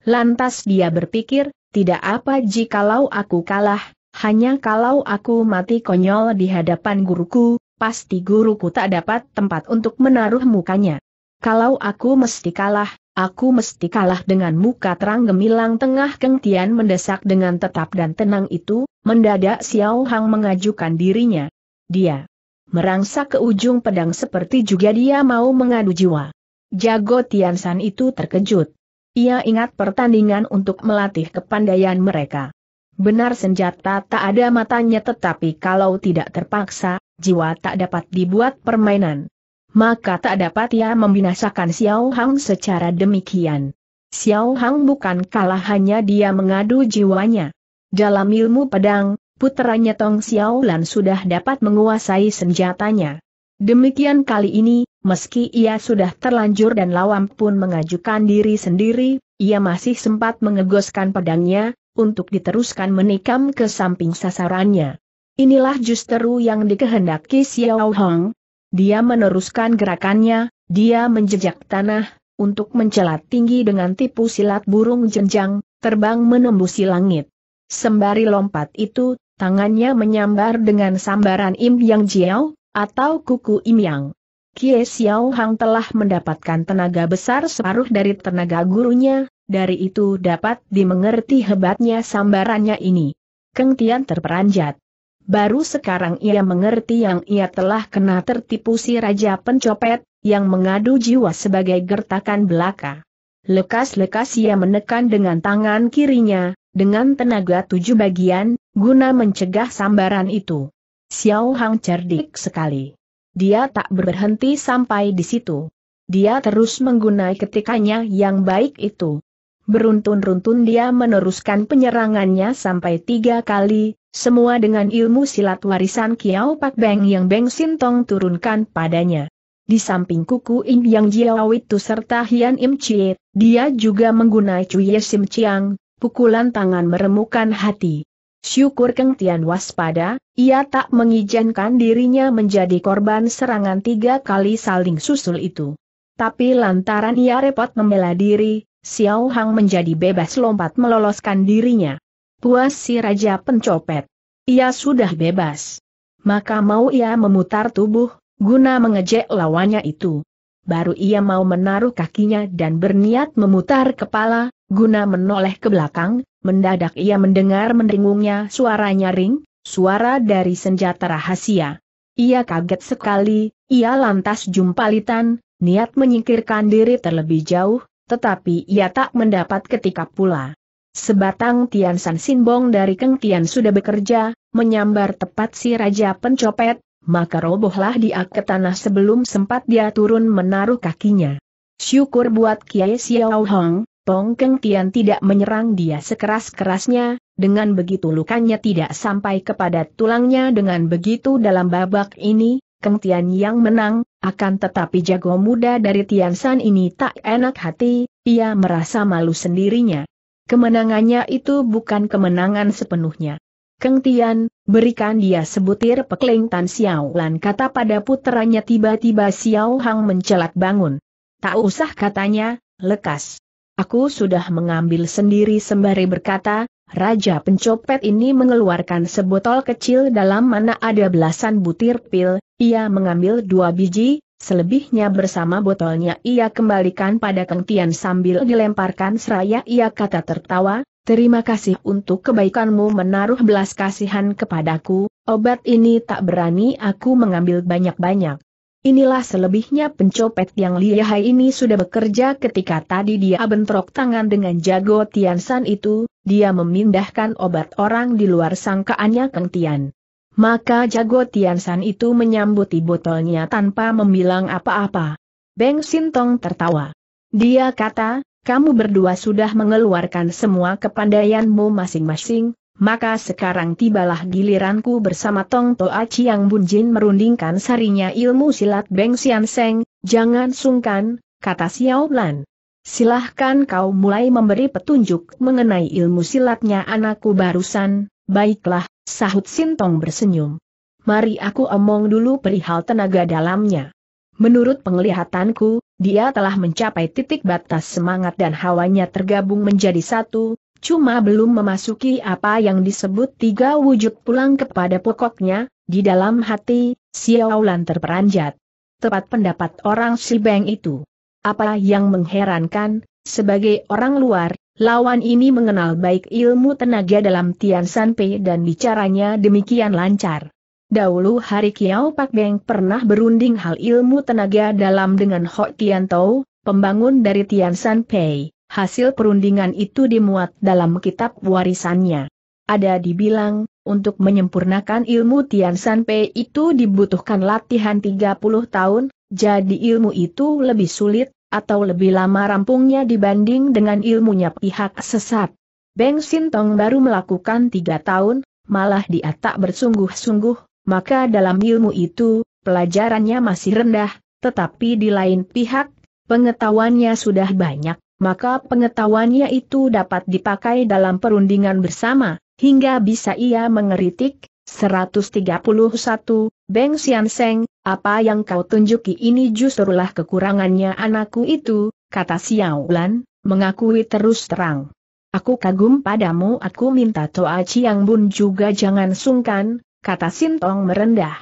Lantas dia berpikir, tidak apa jikalau aku kalah, hanya kalau aku mati konyol di hadapan guruku, pasti guruku tak dapat tempat untuk menaruh mukanya. Kalau aku mesti kalah, aku mesti kalah dengan muka terang gemilang tengah kengtian mendesak dengan tetap dan tenang itu, mendadak Xiao Hang mengajukan dirinya. Dia merangsak ke ujung pedang seperti juga dia mau mengadu jiwa. Jago Tiansan itu terkejut. Ia ingat pertandingan untuk melatih kepandaian mereka. Benar senjata tak ada matanya tetapi kalau tidak terpaksa, jiwa tak dapat dibuat permainan. Maka tak dapat ia membinasakan Xiao Hang secara demikian. Xiao Hang bukan kalah hanya dia mengadu jiwanya. Dalam ilmu pedang, Putranya Tong Xiaolan sudah dapat menguasai senjatanya. Demikian kali ini, meski ia sudah terlanjur dan lawam pun mengajukan diri sendiri, ia masih sempat mengegoskan pedangnya, untuk diteruskan menikam ke samping sasarannya. Inilah justru yang dikehendaki Xiao Hong. Dia meneruskan gerakannya, dia menjejak tanah, untuk mencelat tinggi dengan tipu silat burung jenjang, terbang menembusi langit. Sembari lompat itu, tangannya menyambar dengan sambaran Im Yang Jiao, atau kuku Im Yang. Kie Xiao Hang telah mendapatkan tenaga besar separuh dari tenaga gurunya, dari itu dapat dimengerti hebatnya sambarannya ini. Keng Tian terperanjat. Baru sekarang ia mengerti yang ia telah kena tertipu si Raja Pencopet, yang mengadu jiwa sebagai gertakan belaka. Lekas-lekas ia menekan dengan tangan kirinya, dengan tenaga tujuh bagian, guna mencegah sambaran itu. Xiao Hang cerdik sekali. Dia tak berhenti sampai di situ. Dia terus menggunai ketikannya yang baik itu. Beruntun-runtun dia meneruskan penyerangannya sampai tiga kali, semua dengan ilmu silat warisan Kiao Pak Beng yang Beng Sintong turunkan padanya. Di samping Kuku Im Yang Jiao itu serta Hian Im Chie, dia juga menggunai Cuye Sim Chiang, pukulan tangan meremukan hati. Syukur Keng Tian waspada, ia tak mengizinkan dirinya menjadi korban serangan tiga kali saling susul itu. Tapi lantaran ia repot membela diri, Xiao Hang menjadi bebas lompat meloloskan dirinya. Puas si Raja Pencopet. Ia sudah bebas. Maka mau ia memutar tubuh, guna mengejek lawannya itu. Baru ia mau menaruh kakinya dan berniat memutar kepala, Guna menoleh ke belakang, mendadak ia mendengar mendengungnya suara nyaring, suara dari senjata rahasia. Ia kaget sekali, ia lantas jumpalitan, niat menyingkirkan diri terlebih jauh, tetapi ia tak mendapat ketika pula. Sebatang Tian San Sinbong dari Keng Tian sudah bekerja, menyambar tepat si Raja Pencopet, maka robohlah dia ke tanah sebelum sempat dia turun menaruh kakinya. Syukur buat Kiai Xiao Hong, Tong Keng Tian tidak menyerang dia sekeras-kerasnya, dengan begitu lukanya tidak sampai kepada tulangnya dengan begitu dalam babak ini, Keng Tian yang menang, akan tetapi jago muda dari Tian San ini tak enak hati, ia merasa malu sendirinya. Kemenangannya itu bukan kemenangan sepenuhnya. Keng Tian, berikan dia sebutir pekling Tan Xiao Lan kata pada puteranya tiba-tiba Xiao Hang mencelat bangun. Tak usah katanya, lekas. Aku sudah mengambil sendiri sembari berkata, Raja pencopet ini mengeluarkan sebotol kecil dalam mana ada belasan butir pil, ia mengambil dua biji, selebihnya bersama botolnya ia kembalikan pada kentian sambil dilemparkan seraya ia kata tertawa, terima kasih untuk kebaikanmu menaruh belas kasihan kepadaku, obat ini tak berani aku mengambil banyak-banyak. Inilah selebihnya pencopet yang lihai ini sudah bekerja ketika tadi dia bentrok tangan dengan jago Tiansan itu, dia memindahkan obat orang di luar sangkaannya Kang Tian. Maka jago Tiansan itu menyambuti botolnya tanpa membilang apa-apa. Beng Sintong tertawa. Dia kata, kamu berdua sudah mengeluarkan semua kepandaianmu masing-masing, maka sekarang tibalah giliranku bersama Tong Toa yang Bun Jin merundingkan sarinya ilmu silat Beng Sian Seng, jangan sungkan, kata Xiao Lan. Silahkan kau mulai memberi petunjuk mengenai ilmu silatnya anakku barusan, baiklah, sahut Sintong bersenyum. Mari aku omong dulu perihal tenaga dalamnya. Menurut penglihatanku, dia telah mencapai titik batas semangat dan hawanya tergabung menjadi satu, cuma belum memasuki apa yang disebut tiga wujud pulang kepada pokoknya, di dalam hati, Xiaolan terperanjat. Tepat pendapat orang Si Beng itu. Apa yang mengherankan, sebagai orang luar, lawan ini mengenal baik ilmu tenaga dalam Tian San Pei dan bicaranya demikian lancar. Dahulu hari Kiao Pak Beng pernah berunding hal ilmu tenaga dalam dengan Ho Tian Tao, pembangun dari Tian San Pei. Hasil perundingan itu dimuat dalam kitab warisannya. Ada dibilang, untuk menyempurnakan ilmu Tian San Pei itu dibutuhkan latihan 30 tahun, jadi ilmu itu lebih sulit, atau lebih lama rampungnya dibanding dengan ilmunya pihak sesat. Beng Sintong baru melakukan tiga tahun, malah dia tak bersungguh-sungguh, maka dalam ilmu itu, pelajarannya masih rendah, tetapi di lain pihak, pengetahuannya sudah banyak maka pengetahuannya itu dapat dipakai dalam perundingan bersama, hingga bisa ia mengeritik, 131, Beng Sian Seng, apa yang kau tunjuki ini justrulah kekurangannya anakku itu, kata Xiao Lan, mengakui terus terang. Aku kagum padamu aku minta Toa Chiang Bun juga jangan sungkan, kata Sintong merendah.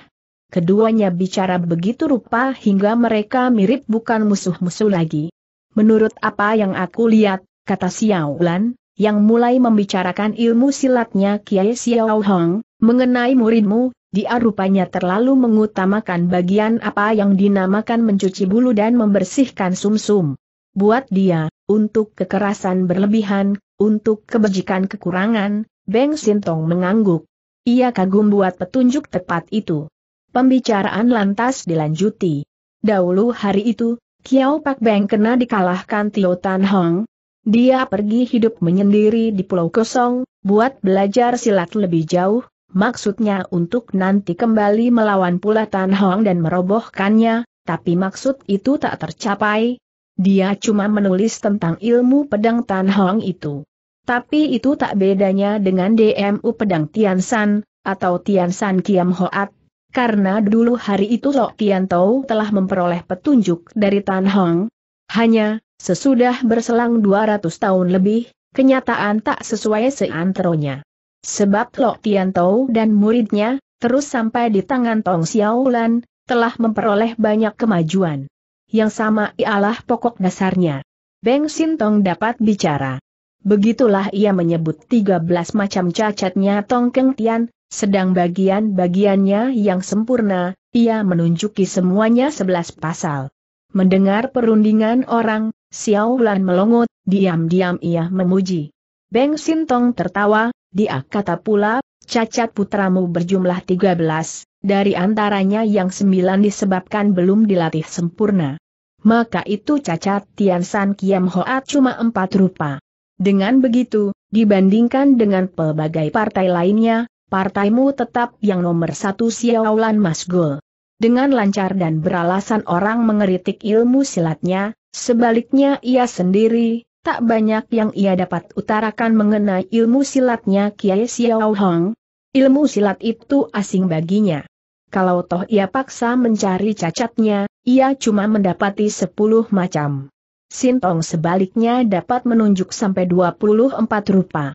Keduanya bicara begitu rupa hingga mereka mirip bukan musuh-musuh lagi, Menurut apa yang aku lihat, kata Xiao Lan, yang mulai membicarakan ilmu silatnya Kiai Xiao Hong, mengenai muridmu, dia rupanya terlalu mengutamakan bagian apa yang dinamakan mencuci bulu dan membersihkan sumsum. Buat dia, untuk kekerasan berlebihan, untuk kebajikan kekurangan, Beng Sintong mengangguk. Ia kagum buat petunjuk tepat itu. Pembicaraan lantas dilanjuti. Dahulu hari itu, Kiao Pak Beng kena dikalahkan Tio Tan Hong. Dia pergi hidup menyendiri di Pulau Kosong, buat belajar silat lebih jauh, maksudnya untuk nanti kembali melawan pula Tan Hong dan merobohkannya, tapi maksud itu tak tercapai. Dia cuma menulis tentang ilmu pedang Tan Hong itu. Tapi itu tak bedanya dengan DMU pedang Tian San, atau Tian San Kiam Hoat, karena dulu hari itu Lok Tau telah memperoleh petunjuk dari Tan Hong. Hanya, sesudah berselang 200 tahun lebih, kenyataan tak sesuai seantronya. Sebab Lok Tau dan muridnya, terus sampai di tangan Tong Xiaolan, telah memperoleh banyak kemajuan. Yang sama ialah pokok dasarnya. Beng Tong dapat bicara. Begitulah ia menyebut 13 macam cacatnya Tong Keng Tian, sedang bagian-bagiannya yang sempurna, ia menunjuki semuanya sebelas pasal. Mendengar perundingan orang, Xiao Lan melongot, diam-diam ia memuji. Beng Sintong tertawa, dia kata pula, cacat putramu berjumlah 13, dari antaranya yang sembilan disebabkan belum dilatih sempurna. Maka itu cacat Tian San Kiam Hoat cuma empat rupa. Dengan begitu, dibandingkan dengan pelbagai partai lainnya, partaimu tetap yang nomor satu Siawulan Masgul. Dengan lancar dan beralasan orang mengeritik ilmu silatnya, sebaliknya ia sendiri, tak banyak yang ia dapat utarakan mengenai ilmu silatnya Kiai Xiao Hong. Ilmu silat itu asing baginya. Kalau toh ia paksa mencari cacatnya, ia cuma mendapati sepuluh macam. Sintong sebaliknya dapat menunjuk sampai 24 rupa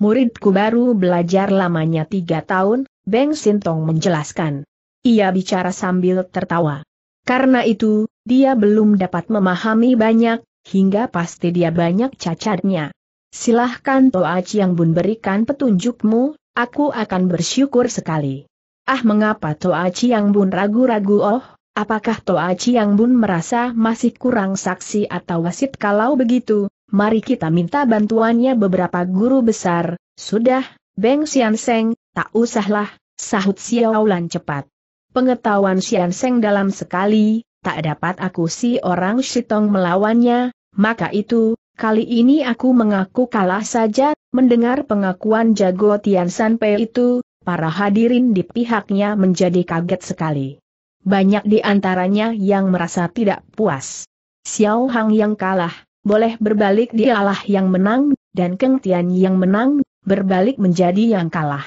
muridku baru belajar lamanya tiga tahun, Beng Sintong menjelaskan. Ia bicara sambil tertawa. Karena itu, dia belum dapat memahami banyak, hingga pasti dia banyak cacatnya. Silahkan Toa Chiang Bun berikan petunjukmu, aku akan bersyukur sekali. Ah mengapa Toa Chiang Bun ragu-ragu oh, apakah Toa Chiang Bun merasa masih kurang saksi atau wasit kalau begitu, mari kita minta bantuannya beberapa guru besar, sudah, Beng Sian Seng, tak usahlah, sahut Xiaolan cepat. Pengetahuan Sian Seng dalam sekali, tak dapat aku si orang Shitong melawannya, maka itu, kali ini aku mengaku kalah saja, mendengar pengakuan jago Tian Sanpei itu, para hadirin di pihaknya menjadi kaget sekali. Banyak di antaranya yang merasa tidak puas. Xiao Hang yang kalah, boleh berbalik dialah yang menang, dan Keng Tian yang menang, berbalik menjadi yang kalah.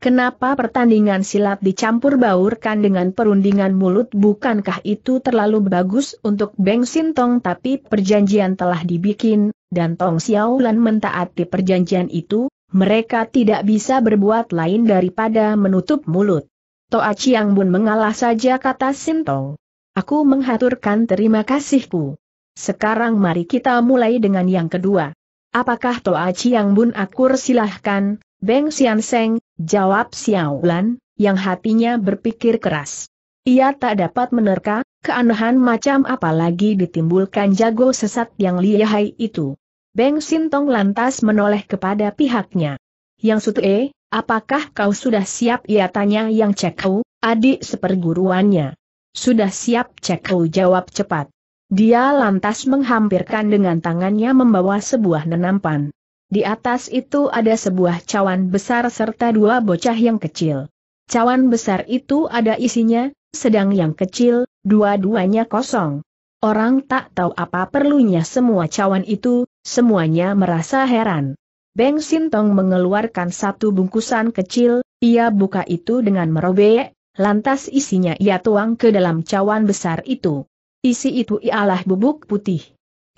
Kenapa pertandingan silat dicampur baurkan dengan perundingan mulut bukankah itu terlalu bagus untuk Beng Sintong tapi perjanjian telah dibikin, dan Tong Xiaolan mentaati perjanjian itu, mereka tidak bisa berbuat lain daripada menutup mulut. Toa Chiang Bun mengalah saja kata Sintong. Aku menghaturkan terima kasihku. Sekarang mari kita mulai dengan yang kedua. Apakah Toa Chiang Bun akur silahkan, Beng Sian Seng, jawab Xiao Lan, yang hatinya berpikir keras. Ia tak dapat menerka, keanehan macam apa lagi ditimbulkan jago sesat yang lihai itu. Beng Sintong lantas menoleh kepada pihaknya. Yang eh, apakah kau sudah siap? Ia tanya yang cekau, adik seperguruannya. Sudah siap cekau jawab cepat. Dia lantas menghampirkan dengan tangannya membawa sebuah nenampan. Di atas itu ada sebuah cawan besar serta dua bocah yang kecil. Cawan besar itu ada isinya, sedang yang kecil, dua-duanya kosong. Orang tak tahu apa perlunya semua cawan itu, semuanya merasa heran. Beng Sintong mengeluarkan satu bungkusan kecil, ia buka itu dengan merobek, lantas isinya ia tuang ke dalam cawan besar itu. Isi itu ialah bubuk putih.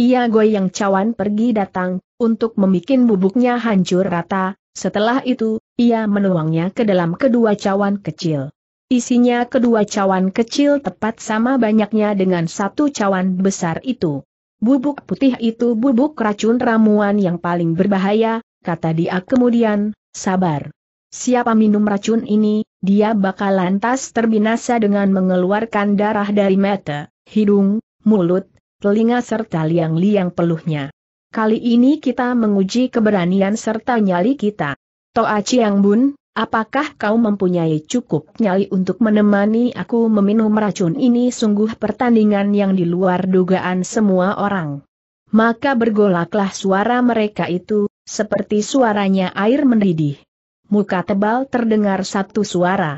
Ia goyang cawan pergi datang, untuk membuat bubuknya hancur rata, setelah itu, ia menuangnya ke dalam kedua cawan kecil. Isinya kedua cawan kecil tepat sama banyaknya dengan satu cawan besar itu. Bubuk putih itu bubuk racun ramuan yang paling berbahaya, kata dia kemudian, sabar. Siapa minum racun ini, dia bakal lantas terbinasa dengan mengeluarkan darah dari mata hidung, mulut, telinga serta liang-liang peluhnya. Kali ini kita menguji keberanian serta nyali kita. Toa Chiang Bun, apakah kau mempunyai cukup nyali untuk menemani aku meminum racun ini sungguh pertandingan yang di luar dugaan semua orang. Maka bergolaklah suara mereka itu, seperti suaranya air mendidih. Muka tebal terdengar satu suara.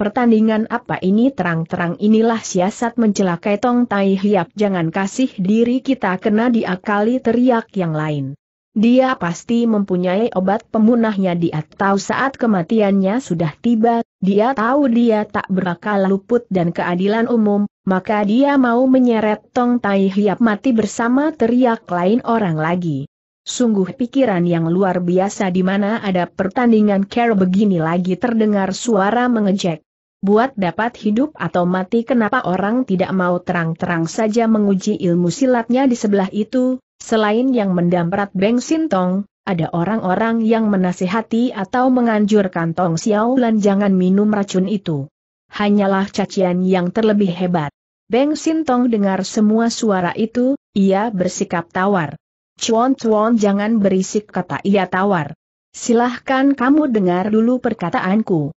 Pertandingan apa ini terang-terang inilah siasat mencelakai Tong Tai Hiap jangan kasih diri kita kena diakali teriak yang lain. Dia pasti mempunyai obat pemunahnya di atau saat kematiannya sudah tiba, dia tahu dia tak berakal luput dan keadilan umum, maka dia mau menyeret Tong Tai Hiap mati bersama teriak lain orang lagi. Sungguh pikiran yang luar biasa di mana ada pertandingan care begini lagi terdengar suara mengejek buat dapat hidup atau mati kenapa orang tidak mau terang-terang saja menguji ilmu silatnya di sebelah itu, selain yang mendamprat Beng Sintong, ada orang-orang yang menasihati atau menganjurkan Tong Xiaolan jangan minum racun itu. Hanyalah cacian yang terlebih hebat. Beng Sintong dengar semua suara itu, ia bersikap tawar. Cuan-cuan jangan berisik kata ia tawar. Silahkan kamu dengar dulu perkataanku.